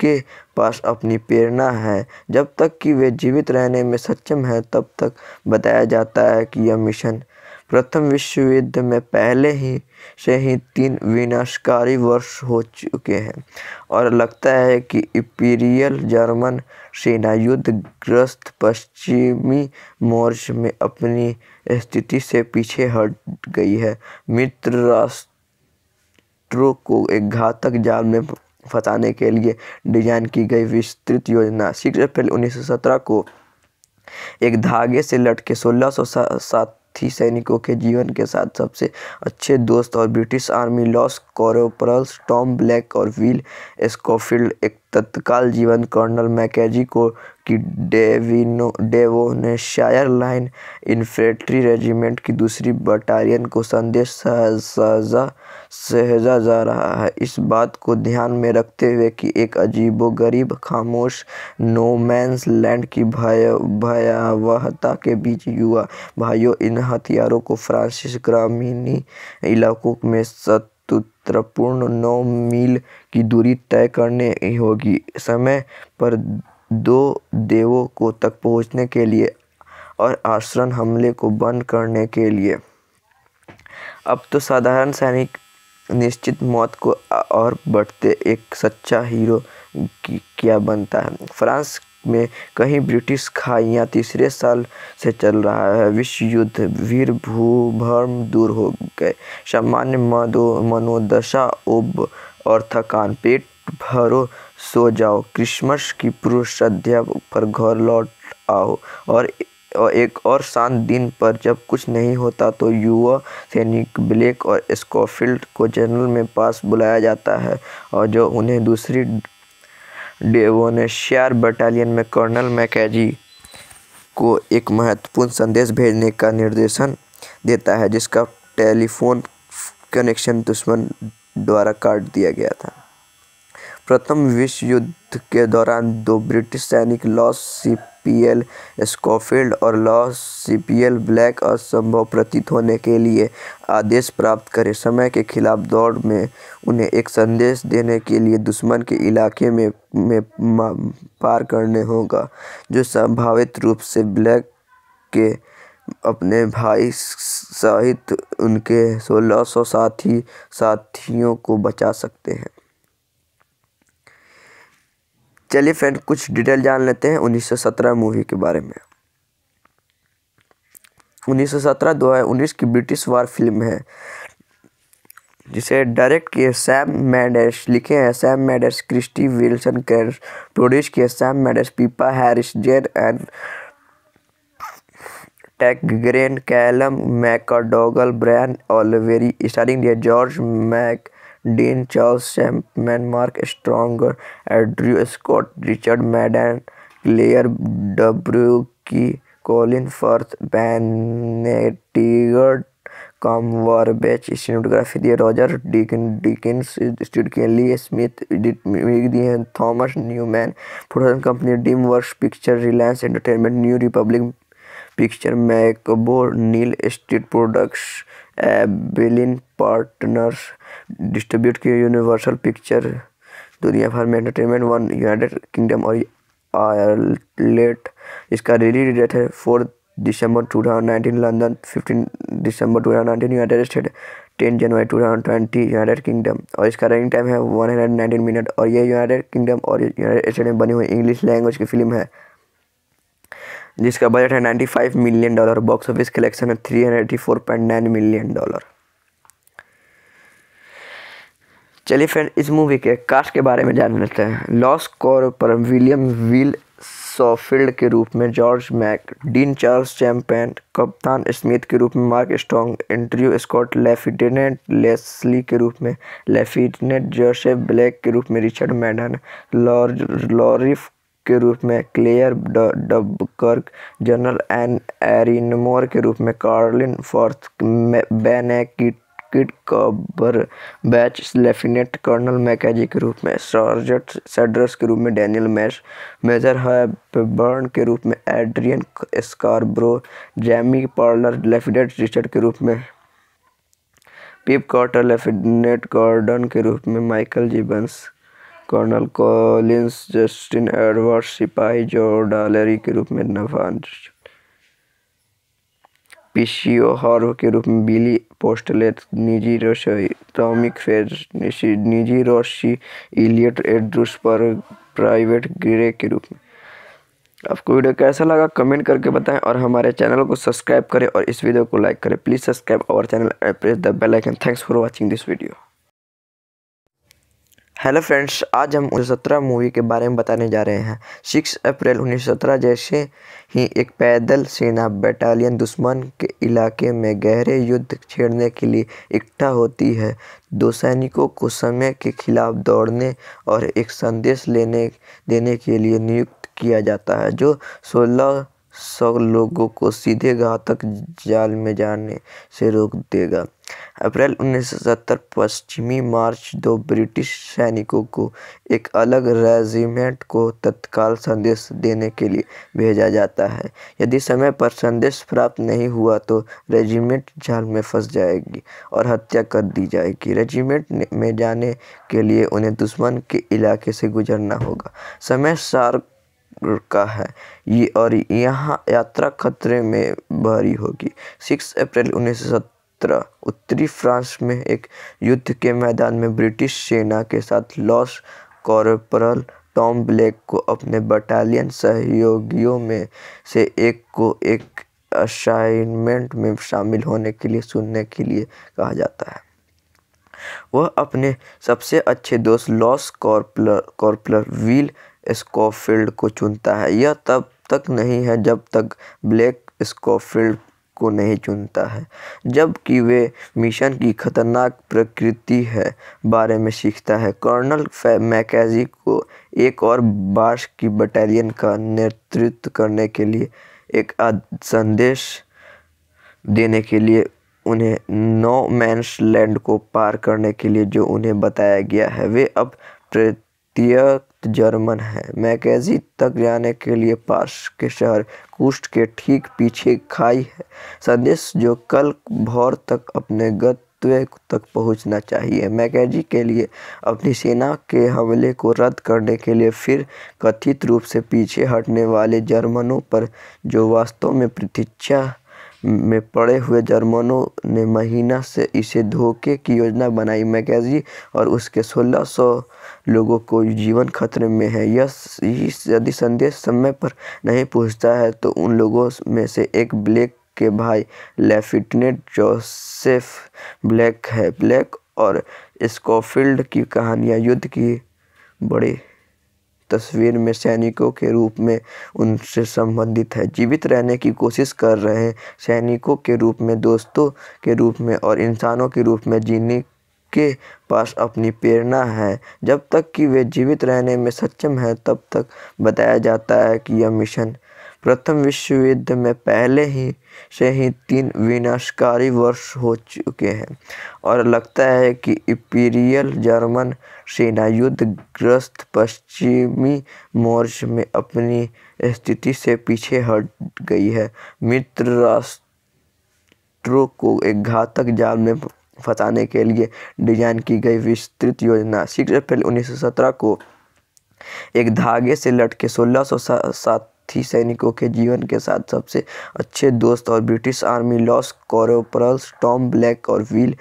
के पास अपनी प्रेरणा है जब तक कि वे जीवित रहने में सक्षम है तब तक बताया जाता है कि यह मिशन प्रथम विश्व युद्ध में पहले ही से ही तीन विनाशकारी वर्ष हो चुके हैं और लगता है कि इपीरियल जर्मन सेना युद्ध ग्रस्त पश्चिमी मोर्च में अपनी स्थिति से पीछे हट गई है मित्र राष्ट्रों को एक घातक जाल में फंसाने के लिए डिजाइन की गई विस्तृत योजना सिक्स अप्रैल उन्नीस को एक धागे से लटके सोलह सौ साथी सैनिकों के जीवन के साथ सबसे अच्छे दोस्त और British army lance corporals Tom Blake और विल स्कोफील्ड एक तत्काल जीवन कर्नल मैकेजी को की डेविनो डेवोनेशायर लाइन इन्फेंट्री रेजिमेंट की दूसरी बटालियन को संदेश सहजा सहजा जा रहा है इस बात को ध्यान में रखते हुए कि एक अजीबोगरीब खामोश नोमैंस लैंड की भय भयावहता के बीच युवा भाइयों इन हथियारों को फ्रांसिस ग्रामीणी इलाकों में सतुत्रपूर्ण नौ मील की दूरी तय करने होगी समय पर दो देवों को तक पहुंचने के लिए और आश्रन हमले को बंद करने के लिए अब तो साधारण सैनिक निश्चित मौत को और बढ़ते एक सच्चा हीरो क्या बनता है फ्रांस में कहीं ब्रिटिश खाइयाँ तीसरे साल से चल रहा है विश्व युद्ध वीर भूभर्म दूर हो गए सामान्य मदो मनोदशा ओब और थकान पेट भरो सो जाओ क्रिसमस की पूर्व श्रद्धा पर घर लौट आओ और और एक और शांत दिन पर जब कुछ नहीं होता तो युवा सैनिक ब्लैक और स्कॉफील्ड को जनरल में पास बुलाया जाता है और जो उन्हें दूसरी डेवोनेशियार बटालियन में कर्नल मैकेजी को एक महत्वपूर्ण संदेश भेजने का निर्देशन देता है जिसका टेलीफोन कनेक्शन दुश्मन द्वारा काट दिया गया था प्रथम विश्व युद्ध युद्ध के दौरान दो ब्रिटिश सैनिक लॉस सीपीएल स्कोफील्ड और लॉस सीपीएल ब्लैक असंभव प्रतीत होने के लिए आदेश प्राप्त करे समय के खिलाफ दौड़ में उन्हें एक संदेश देने के लिए दुश्मन के इलाके में में पार करने होगा जो संभावित रूप से ब्लैक के अपने भाई सहित उनके सोलह सौ साथी साथियों को बचा सकते हैं चलिए फ्रेंड कुछ डिटेल जान लेते हैं 1917 मूवी के बारे में 1917 2019 की ब्रिटिश वार फिल्म है जिसे डायरेक्ट किए सैम मैडेस लिखे हैं Sam Mendes Krysty Wilson Cairns produce किए Sam Mendes Pippa Harris Jayne and Tenggren Callum McDougall Brian Oliver starring George Mac Dean Charles Chapman Mark Strong Andrew Scott Richard Madden Claire W की Colin Firth Benedict Cumberbatch stenography दिए रॉजर डिकिन डिकिन्स स्टूड के लिए स्मिथ दिए Thomas Newman production company DreamWorks picture Reliance entertainment new Republic picture Macobo Neal street products Abilene partners distribute किए यूनिवर्सल पिक्चर दुनिया भर में एंटरटेनमेंट वन यूनाइटेड किंगडम और आयरलैंड इसका रिलीज डेट है फोर्थ दिसंबर two thousand nineteen London fifteen दिसंबर two thousand nineteen United state ten जनवरी two thousand twenty United Kingdom और इसका रनिंग टाइम है वन हंड्रेड नाइनटीन मिनट और ये यूनाइटेड किंगडम और यूनाइटेड स्टेट में बनी हुई इंग्लिश लैंग्वेज की फिल्म है जिसका बजट है 95 million dollar box office collection है 384.9 मिलियन डॉलर चलिए फ्रेंड इस मूवी के कास्ट के बारे में जान लेते हैं loss corporal William Will Schofield के रूप में George Mac Dean Charles Chapman कप्तान स्मिथ के रूप में Mark Strong Andrew Scott lieutenant Leslie के रूप में लेफ्टिनेंट जोसेफ ब्लैक के रूप में रिचर्ड मैडन लॉरिफ के रूप में Claire Duburcq general N Erinmore के रूप में Colin Firth बेनेकिट kit Cumberbatch lieutenant colonel मैकेजी के रूप में सर्जट सेड्रस के रूप में डैनियल मैश मेजर हैबर्न के रूप में Adrian Scarborough Jamie Parker lieutenant Richard के रूप में पिप कॉटर लेफ्टिनेंट गॉर्डन के रूप में Michael जीबंस colonel Collins Justin Edward सिपाही जो डालेरी के रूप में नवाज पीसीओ हॉर्व के रूप में बिली पोस्टलेट निजी रसोई टॉमिक फेज निजी रोशी इलियट एड्रूस पर प्राइवेट ग्रे के रूप में आपको वीडियो कैसा लगा कमेंट करके बताएं और हमारे चैनल को सब्सक्राइब करें और इस वीडियो को लाइक करें please subscribe our channel and press the bell icon thanks for watching this video hello friends आज हम उन्नीस सत्रह मूवी के बारे में बताने जा रहे हैं सिक्स अप्रैल उन्नीस सत्रह जैसे ही एक पैदल सेना बटालियन दुश्मन के इलाके में गहरे युद्ध छेड़ने के लिए इकट्ठा होती है दो सैनिकों को समय के खिलाफ दौड़ने और एक संदेश लेने देने के लिए नियुक्त किया जाता है जो सोलह सौ लोगों को सीधे घातक जाल में जाने से रोक देगा अप्रैल उन्नीस सौ सत्तर पश्चिमी मार्च दो ब्रिटिश सैनिकों को एक अलग रेजिमेंट को तत्काल संदेश देने के लिए भेजा जाता है यदि समय पर संदेश प्राप्त नहीं हुआ तो रेजिमेंट जाल में फंस जाएगी और हत्या कर दी जाएगी रेजिमेंट में जाने के लिए उन्हें दुश्मन के इलाके से गुजरना होगा समय सार का है ये और यहाँ यात्रा खतरे में भारी होगी सिक्स अप्रैल उन्नीस उत्तरी फ्रांस में एक युद्ध के मैदान में ब्रिटिश सेना के साथ लॉस कॉरपोरल टॉम ब्लैक को अपने बटालियन सहयोगियों में से एक को एक असाइनमेंट में शामिल होने के लिए सुनने के लिए कहा जाता है वह अपने सबसे अच्छे दोस्त loss corporal corporal Will Schofield को चुनता है यह तब तक नहीं है जब तक ब्लैक स्कॉफील्ड को नहीं चुनता है जबकि वे मिशन की खतरनाक प्रकृति है बारे में सीखता है कर्नल मैकेजी को एक और बार्श की बटालियन का नेतृत्व करने के लिए एक संदेश देने के लिए उन्हें नो मैंस लैंड को पार करने के लिए जो उन्हें बताया गया है वे अब तिब्बत जर्मन है मैकजी तक जाने के लिए पास के शहर कुष्ट के ठीक पीछे खाई है संदेश जो कल भोर तक अपने गंतव्य तक पहुंचना चाहिए मैकेजी के लिए अपनी सेना के हमले को रद्द करने के लिए फिर कथित रूप से पीछे हटने वाले जर्मनों पर जो वास्तव में प्रतीक्षा में पड़े हुए जर्मनों ने महीना से इसे धोखे की योजना बनाई मैकेजी और उसके 1600 लोगों को जीवन खतरे में है यह यदि संदेश समय पर नहीं पहुंचता है तो उन लोगों में से एक ब्लैक के भाई लेफ्टिनेंट जोसेफ ब्लैक है ब्लैक और स्कॉफील्ड की कहानियाँ युद्ध की बड़ी तस्वीर में सैनिकों के रूप में उनसे संबंधित है जीवित रहने की कोशिश कर रहे हैं सैनिकों के रूप में दोस्तों के रूप में और इंसानों के रूप में जीने के पास अपनी प्रेरणा है जब तक कि वे जीवित रहने में सक्षम हैं तब तक बताया जाता है कि यह मिशन प्रथम विश्व युद्ध में पहले ही से ही तीन विनाशकारी वर्ष हो चुके हैं और लगता है कि इपीरियल जर्मन सेना युद्धग्रस्त पश्चिमी मोर्च में अपनी स्थिति से पीछे हट गई है मित्र राष्ट्रों को एक घातक जाल में फंसाने के लिए डिजाइन की गई विस्तृत योजना सिक्स अप्रैल 1917 को एक धागे से लटके सोलह सौ सात साथी सैनिकों के जीवन के साथ सबसे अच्छे दोस्त और British army loss corporal Tom Blake और विल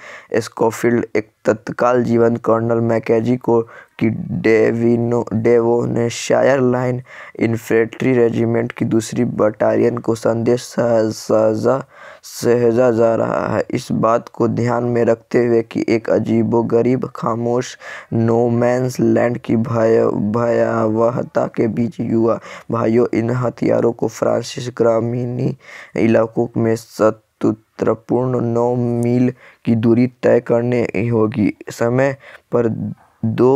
स्कोफील्ड एक तत्काल जीवन कर्नल मैकेजी को की डेविनो डेवोनेशायर लाइन इन्फेंट्री रेजिमेंट की दूसरी बटालियन को संदेश सहजा सहेजा जा रहा है इस बात को ध्यान में रखते हुए कि एक अजीबोगरीब खामोश नोमैंस लैंड की भय भयावहता के बीच युवा भाइयों इन हथियारों को फ्रांसिस ग्रामीणी इलाकों में सत नौ मील की दूरी तय करने होगी समय पर दो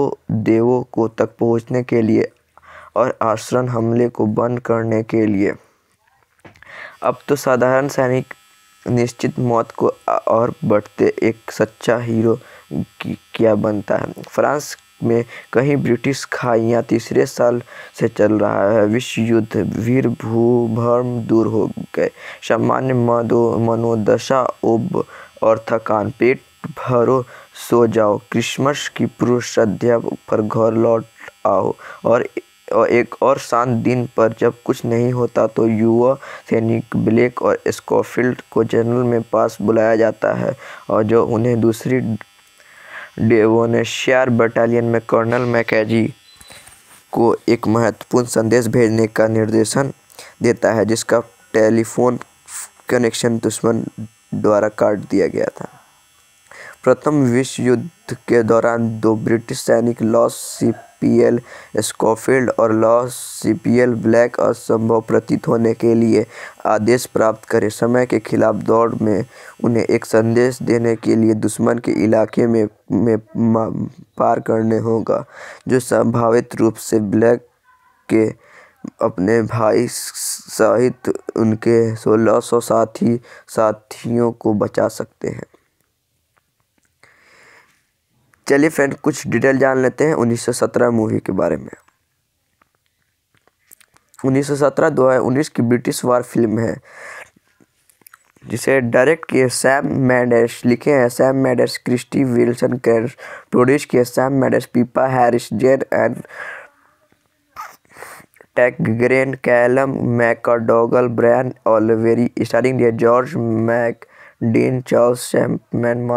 देवों को तक पहुंचने के लिए और आश्रन हमले को बंद करने के लिए अब तो साधारण सैनिक निश्चित मौत को और बढ़ते एक सच्चा हीरो क्या बनता है फ्रांस में कहीं ब्रिटिश खाइयाँ तीसरे साल से चल रहा है विश्व युद्ध वीर भूभर्म दूर हो गए सामान्य मदो मनोदशा ओब और थकान पेट भरो सो जाओ क्रिसमस की पूर्व श्रद्धा पर घर लौट आओ और और एक और शांत दिन पर जब कुछ नहीं होता तो युवा सैनिक ब्लैक और स्कॉफील्ड को जनरल में पास बुलाया जाता है और जो उन्हें दूसरी डेवोनेशियार बटालियन में कर्नल मैकेजी को एक महत्वपूर्ण संदेश भेजने का निर्देशन देता है जिसका टेलीफोन कनेक्शन दुश्मन द्वारा काट दिया गया था प्रथम विश्व युद्ध युद्ध के दौरान दो ब्रिटिश सैनिक लॉस सीपीएल स्कोफील्ड और लॉस सीपीएल ब्लैक असंभव प्रतीत होने के लिए आदेश प्राप्त करें समय के खिलाफ दौड़ में उन्हें एक संदेश देने के लिए दुश्मन के इलाके में में पार करने होगा जो संभावित रूप से ब्लैक के अपने भाई सहित उनके सोलह सौ साथी साथियों को बचा सकते हैं चलिए फ्रेंड कुछ डिटेल जान लेते हैं 1917 मूवी के बारे में 1917 2019 की ब्रिटिश वार फिल्म है जिसे डायरेक्ट किए सैम मैडर्स लिखे हैं Sam Mendes Krysty Wilson Cairns produce किए Sam Mendes Pippa Harris Jayne and grain Callum McDougall Brian Oliver starring George Mac Dean Charles Chapman,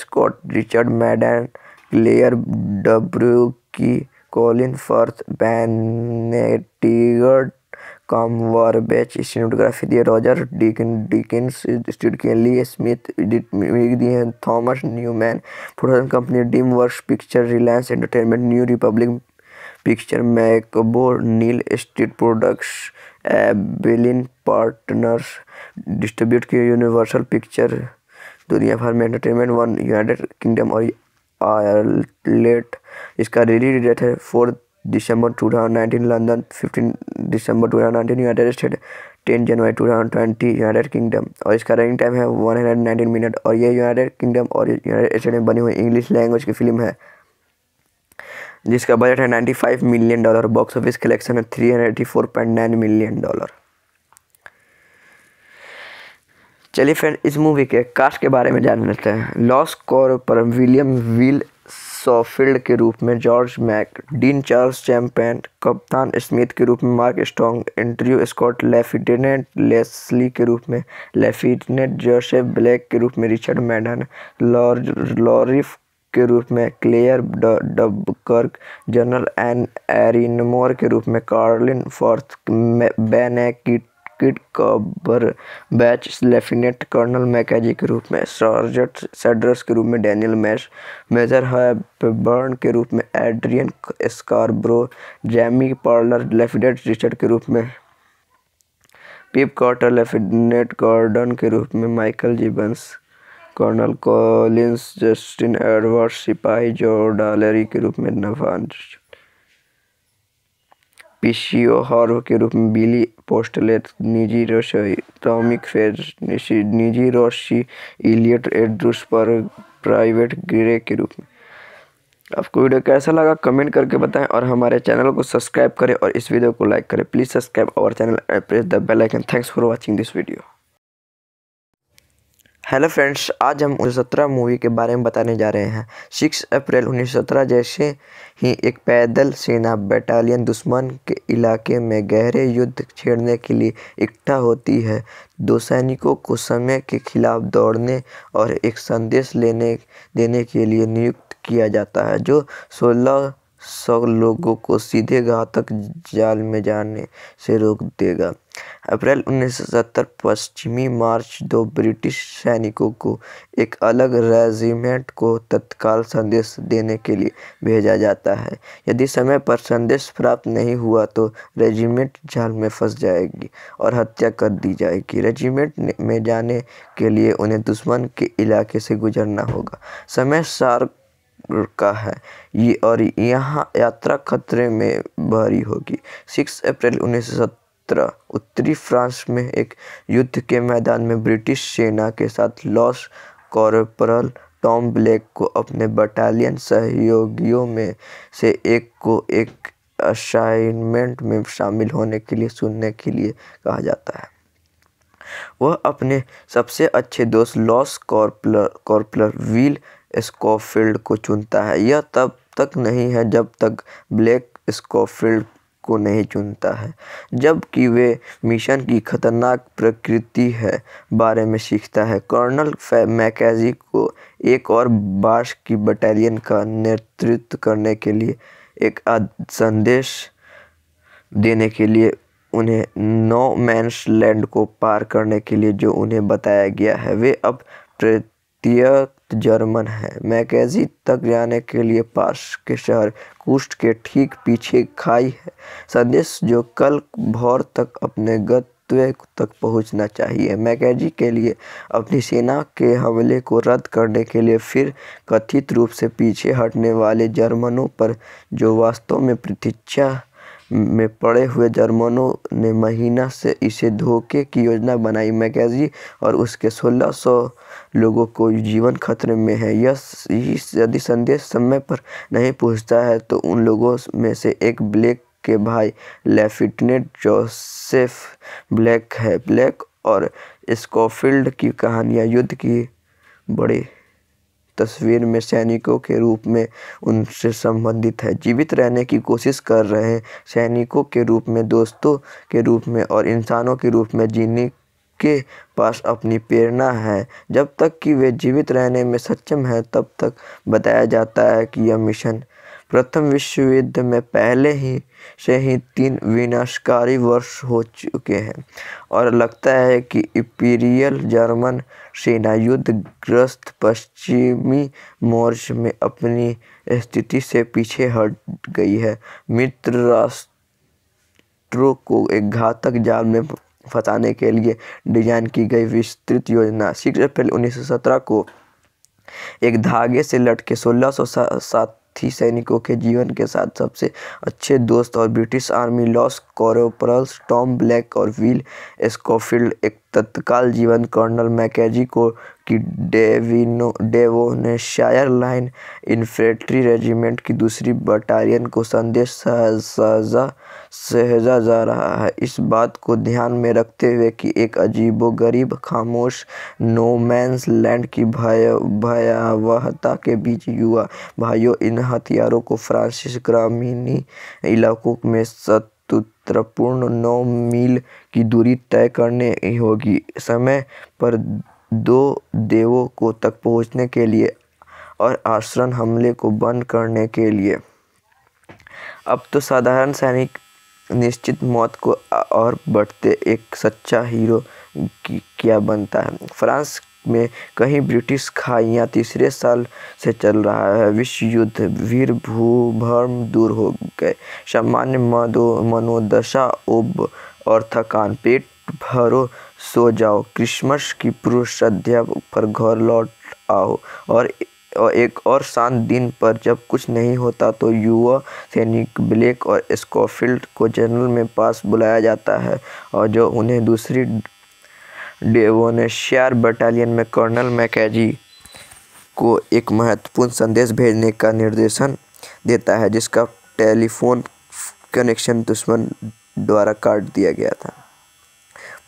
Scott Richard Madden Claire W की Claire फर्थ Colin कॉम वार कॉम्बरबैच सिनेमाटोग्राफी दिए रॉजर डिकिन डिकिंस स्टीड लिए स्मिथ दिए Thomas Newman production company DreamWorks picture Reliance entertainment new Republic picture मैकबो Neal street products बेलिन partners distribute की यूनिवर्सल पिक्चर दुनिया भर में एंटरटेनमेंट वन यूनाइटेड किंगडम और आयरलैंड इसका रिलीज डेट है फोर्थ दिसंबर two thousand nineteen London fifteen दिसंबर two thousand nineteen United state ten जनवरी two thousand twenty United Kingdom और इसका रनिंग टाइम है वन हंड्रेड नाइनटीन मिनट और ये यूनाइटेड किंगडम और यूनाइटेड स्टेट में बनी हुई इंग्लिश लैंग्वेज की फिल्म है जिसका बजट है 95 million dollar box office collection है 384.9 मिलियन डॉलर चलिए फ्रेंड इस मूवी के कास्ट के बारे में जान लेते हैं loss corporal William Will Schofield के रूप में George Mac Dean Charles Chapman कप्तान स्मिथ के रूप में Mark Strong Andrew Scott lieutenant Leslie के रूप में लेफ्टिनेंट जोसेफ ब्लैक के रूप में रिचर्ड मैडन लॉरिफ के रूप में Claire Duburcq general N Erinmore के रूप में Colin Firth बेनेकिट kit Cumberbatch lieutenant colonel मैकेजी के रूप में सर्जट सेड्रस के रूप में डैनियल मैश मेजर हैबर्न के रूप में Adrian Scarborough Jamie Parker lieutenant Richard के रूप में पिप कॉटर लेफ्टिनेंट गॉर्डन के रूप में Michael जीबंस colonel Collins Justin Edward सिपाही जो डालेरी के रूप में पीसीओ हॉर्व के रूप में बिली पोस्टलेट निजी रोशी टॉमिक फेज निजी रोशी इलियट एड्रूस पर प्राइवेट ग्रे के रूप में आपको वीडियो कैसा लगा कमेंट करके बताएं और हमारे चैनल को सब्सक्राइब करें और इस वीडियो को लाइक करें please subscribe our channel and press the bell icon thanks for watching this video hello friends आज हम उन्नीस सत्रह मूवी के बारे में बताने जा रहे हैं सिक्स अप्रैल उन्नीस सत्रह जैसे ही एक पैदल सेना बटालियन दुश्मन के इलाके में गहरे युद्ध छेड़ने के लिए इकट्ठा होती है दो सैनिकों को समय के खिलाफ दौड़ने और एक संदेश लेने देने के लिए नियुक्त किया जाता है जो सोलह सौ लोगों को सीधे घातक जाल में जाने से रोक देगा अप्रैल उन्नीस सौ सत्तर पश्चिमी मार्च दो ब्रिटिश सैनिकों को एक अलग रेजिमेंट को तत्काल संदेश देने के लिए भेजा जाता है यदि समय पर संदेश प्राप्त नहीं हुआ तो रेजिमेंट जाल में फंस जाएगी और हत्या कर दी जाएगी रेजिमेंट में जाने के लिए उन्हें दुश्मन के इलाके से गुजरना होगा समय सार का है ये और यहाँ यात्रा खतरे में भारी होगी सिक्स अप्रैल उन्नीस उत्तरी फ्रांस में एक युद्ध के मैदान में ब्रिटिश सेना के साथ लॉस कॉर्पोरल टॉम ब्लैक को अपने बटालियन सहयोगियों में से एक को एक असाइनमेंट में शामिल होने के लिए सुनने के लिए कहा जाता है वह अपने सबसे अच्छे दोस्त loss corporal corporal Will Schofield को चुनता है यह तब तक नहीं है जब तक ब्लैक स्कॉफील्ड को नहीं चुनता है जबकि वे मिशन की खतरनाक प्रकृति है बारे में सीखता है कर्नल मैकेजी को एक और बार्श की बटालियन का नेतृत्व करने के लिए एक संदेश देने के लिए उन्हें नो मैंस लैंड को पार करने के लिए जो उन्हें बताया गया है वे अब प्रत्येक जर्मन है मैकेजी तक जाने के लिए पास के शहर कुष्ट के ठीक पीछे खाई है संदेश जो कल भोर तक अपने गंतव्य तक पहुंचना चाहिए मैकेजी के लिए अपनी सेना के हमले को रद्द करने के लिए फिर कथित रूप से पीछे हटने वाले जर्मनों पर जो वास्तव में प्रतीक्षा में पड़े हुए जर्मनों ने महीना से इसे धोखे की योजना बनाई मैकेजी और उसके सोलह सौ लोगों को जीवन खतरे में है यदि संदेश समय पर नहीं पहुंचता है तो उन लोगों में से एक ब्लैक के भाई लेफ्टिनेंट जोसेफ ब्लैक है ब्लैक और स्कॉफील्ड की कहानियाँ युद्ध की बड़ी तस्वीर में सैनिकों के रूप में उनसे संबंधित है जीवित रहने की कोशिश कर रहे सैनिकों के रूप में दोस्तों के रूप में और इंसानों के रूप में जीने के पास अपनी प्रेरणा है जब तक कि वे जीवित रहने में सक्षम है तब तक बताया जाता है कि यह मिशन प्रथम विश्व युद्ध में पहले ही से ही तीन विनाशकारी वर्ष हो चुके हैं और लगता है कि इपीरियल जर्मन सेना युद्ध ग्रस्त पश्चिमी मोर्च में अपनी स्थिति से पीछे हट गई है मित्र राष्ट्रों को एक घातक जाल में फंसाने के लिए डिजाइन की गई विस्तृत योजना सिक्स अप्रैल 1917 को एक धागे से लटके सोलह सौ सात थी सैनिकों के जीवन के साथ सबसे अच्छे दोस्त और British army loss corporal Tom Blake और विल स्कोफील्ड एक तत्काल जीवन कर्नल मैकेजी को की डेविनो शायर लाइन इन्फेंट्री रेजिमेंट की दूसरी बटालियन को संदेश सजा सहजा जा रहा है इस बात को ध्यान में रखते हुए कि एक अजीबो गरीब खामोश नोमैंस लैंड की भय भयावहता के बीच युवा भाइयों इन हथियारों को फ्रांसिस ग्रामीणी इलाकों में सत तृपूर्ण नौ मील की दूरी तय करने होगी समय पर दो देवों को तक पहुंचने के लिए और आश्रम हमले को बंद करने के लिए अब तो साधारण सैनिक निश्चित मौत को और बढ़ते एक सच्चा हीरो क्या बनता है फ्रांस में कहीं ब्रिटिश खाइयाँ तीसरे साल से चल रहा है विश्व युद्ध वीर भूभर्म दूर हो गए सामान्य मदो मनोदशा उब और थकान पेट भरो सो जाओ क्रिसमस की पूर्व श्रद्धा पर घर लौट आओ और और एक और शांत दिन पर जब कुछ नहीं होता तो युवा सैनिक ब्लैक और स्कोफील्ड को जनरल में पास बुलाया जाता है और जो उन्हें दूसरी डेवोनेशियार बटालियन में कर्नल मैकेजी को एक महत्वपूर्ण संदेश भेजने का निर्देशन देता है जिसका टेलीफोन कनेक्शन दुश्मन द्वारा काट दिया गया था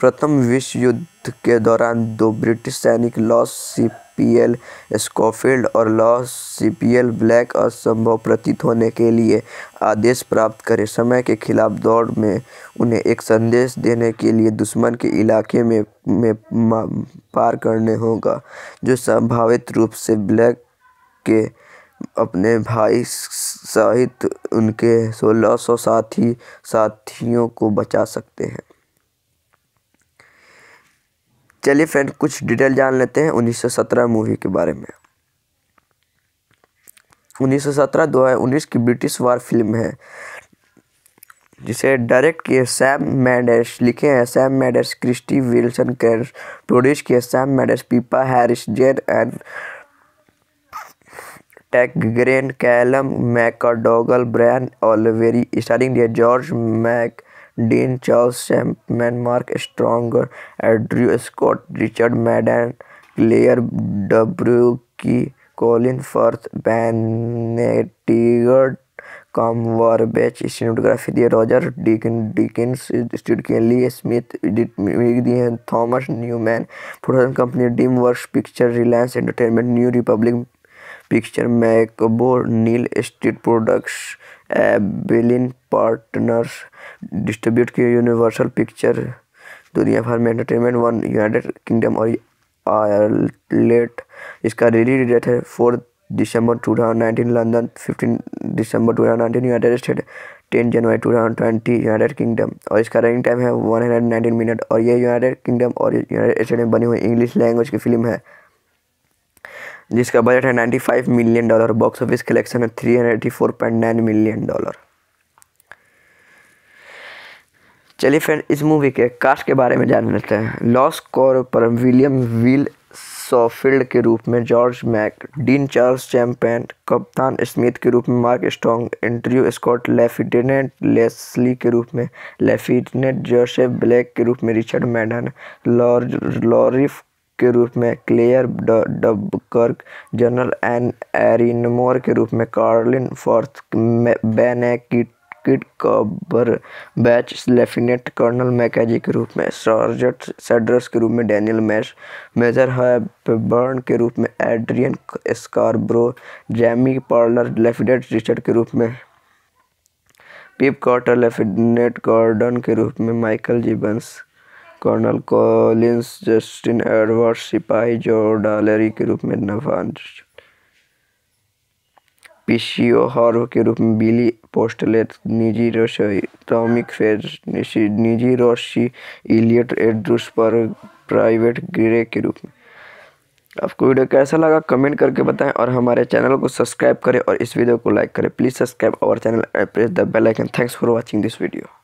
प्रथम विश्व युद्ध के दौरान दो ब्रिटिश सैनिक लॉस सिप पीएल स्कोफील्ड और लॉ सीपीएल ब्लैक असंभव प्रतीत होने के लिए आदेश प्राप्त करें समय के खिलाफ दौड़ में उन्हें एक संदेश देने के लिए दुश्मन के इलाके में में पार करने होगा जो संभावित रूप से ब्लैक के अपने भाई सहित उनके सोलह सौ साथी साथियों को बचा सकते हैं चलिए फ्रेंड कुछ डिटेल जान लेते हैं 1917 मूवी के बारे में 1917 सौ की ब्रिटिश वार फिल्म है जिसे डायरेक्ट किए सैम मैंडेस लिखे हैं Sam Mendes Krysty Wilson Cairns produce किए Sam Mendes Pippa Harris Jayne and Tenggren Callum McDougall Brian Oliver starring George Mac Dean Charles Chapman Mark Strong Andrew Scott Richard Madden Claire W की Colin Firth Benedict Cumberbatch stenography दिए रॉजर डिकिन डिकिंस स्टूड के लिए स्मिथ दिए हैं Thomas Newman production company DreamWorks picture Reliance entertainment new Republic picture मैकबो Neal street products एबेलिन partners distribute की यूनिवर्सल पिक्चर दुनिया भर में एंटरटेनमेंट वन यूनाइटेड किंगडम और आयरलैंड इसका रिलीज डेट है फोर्थ दिसंबर two thousand nineteen London fifteen दिसंबर two thousand nineteen United state ten जनवरी two thousand twenty United Kingdom और इसका रनिंग टाइम है वन हंड्रेड नाइनटीन मिनट और ये यूनाइटेड किंगडम और यूनाइटेड स्टेट में बनी हुई इंग्लिश लैंग्वेज की फिल्म है जिसका बजट है 95 million dollar box office collection है 384.9 मिलियन डॉलर चलिए फ्रेंड इस मूवी के कास्ट के बारे में जान लेते हैं loss corporal William Will Schofield के रूप में George Mac Dean Charles Chapman कप्तान स्मिथ के रूप में Mark Strong Andrew Scott lieutenant Leslie के रूप में लेफ्टिनेंट जोसेफ ब्लैक के रूप में रिचर्ड मैडन लॉरिफ के रूप में Claire Duburcq general N Erinmore के रूप में Colin Firth बेनेकिट kit Cumberbatch lieutenant colonel मैकेजी के रूप में सर्जट सेड्रस के रूप में डैनियल मैश मेजर हैबर्न के रूप में Adrian Scarborough Jamie Parker lieutenant Richard के रूप में पिप कॉटर लेफ्टिनेंट गॉर्डन के रूप में Michael जीबंस colonel Collins Justin Edward सिपाही जो डालेरी के रूप में पिशियोहार्व के रूप में बिली पोस्टलेट निजी रसोई टॉमिक फेज निजी रोशी इलियट एड्रूस पर प्राइवेट ग्रे के रूप में आपको वीडियो कैसा लगा कमेंट करके बताएं और हमारे चैनल को सब्सक्राइब करें और इस वीडियो को लाइक करें please subscribe our channel and press the bell icon thanks for watching this video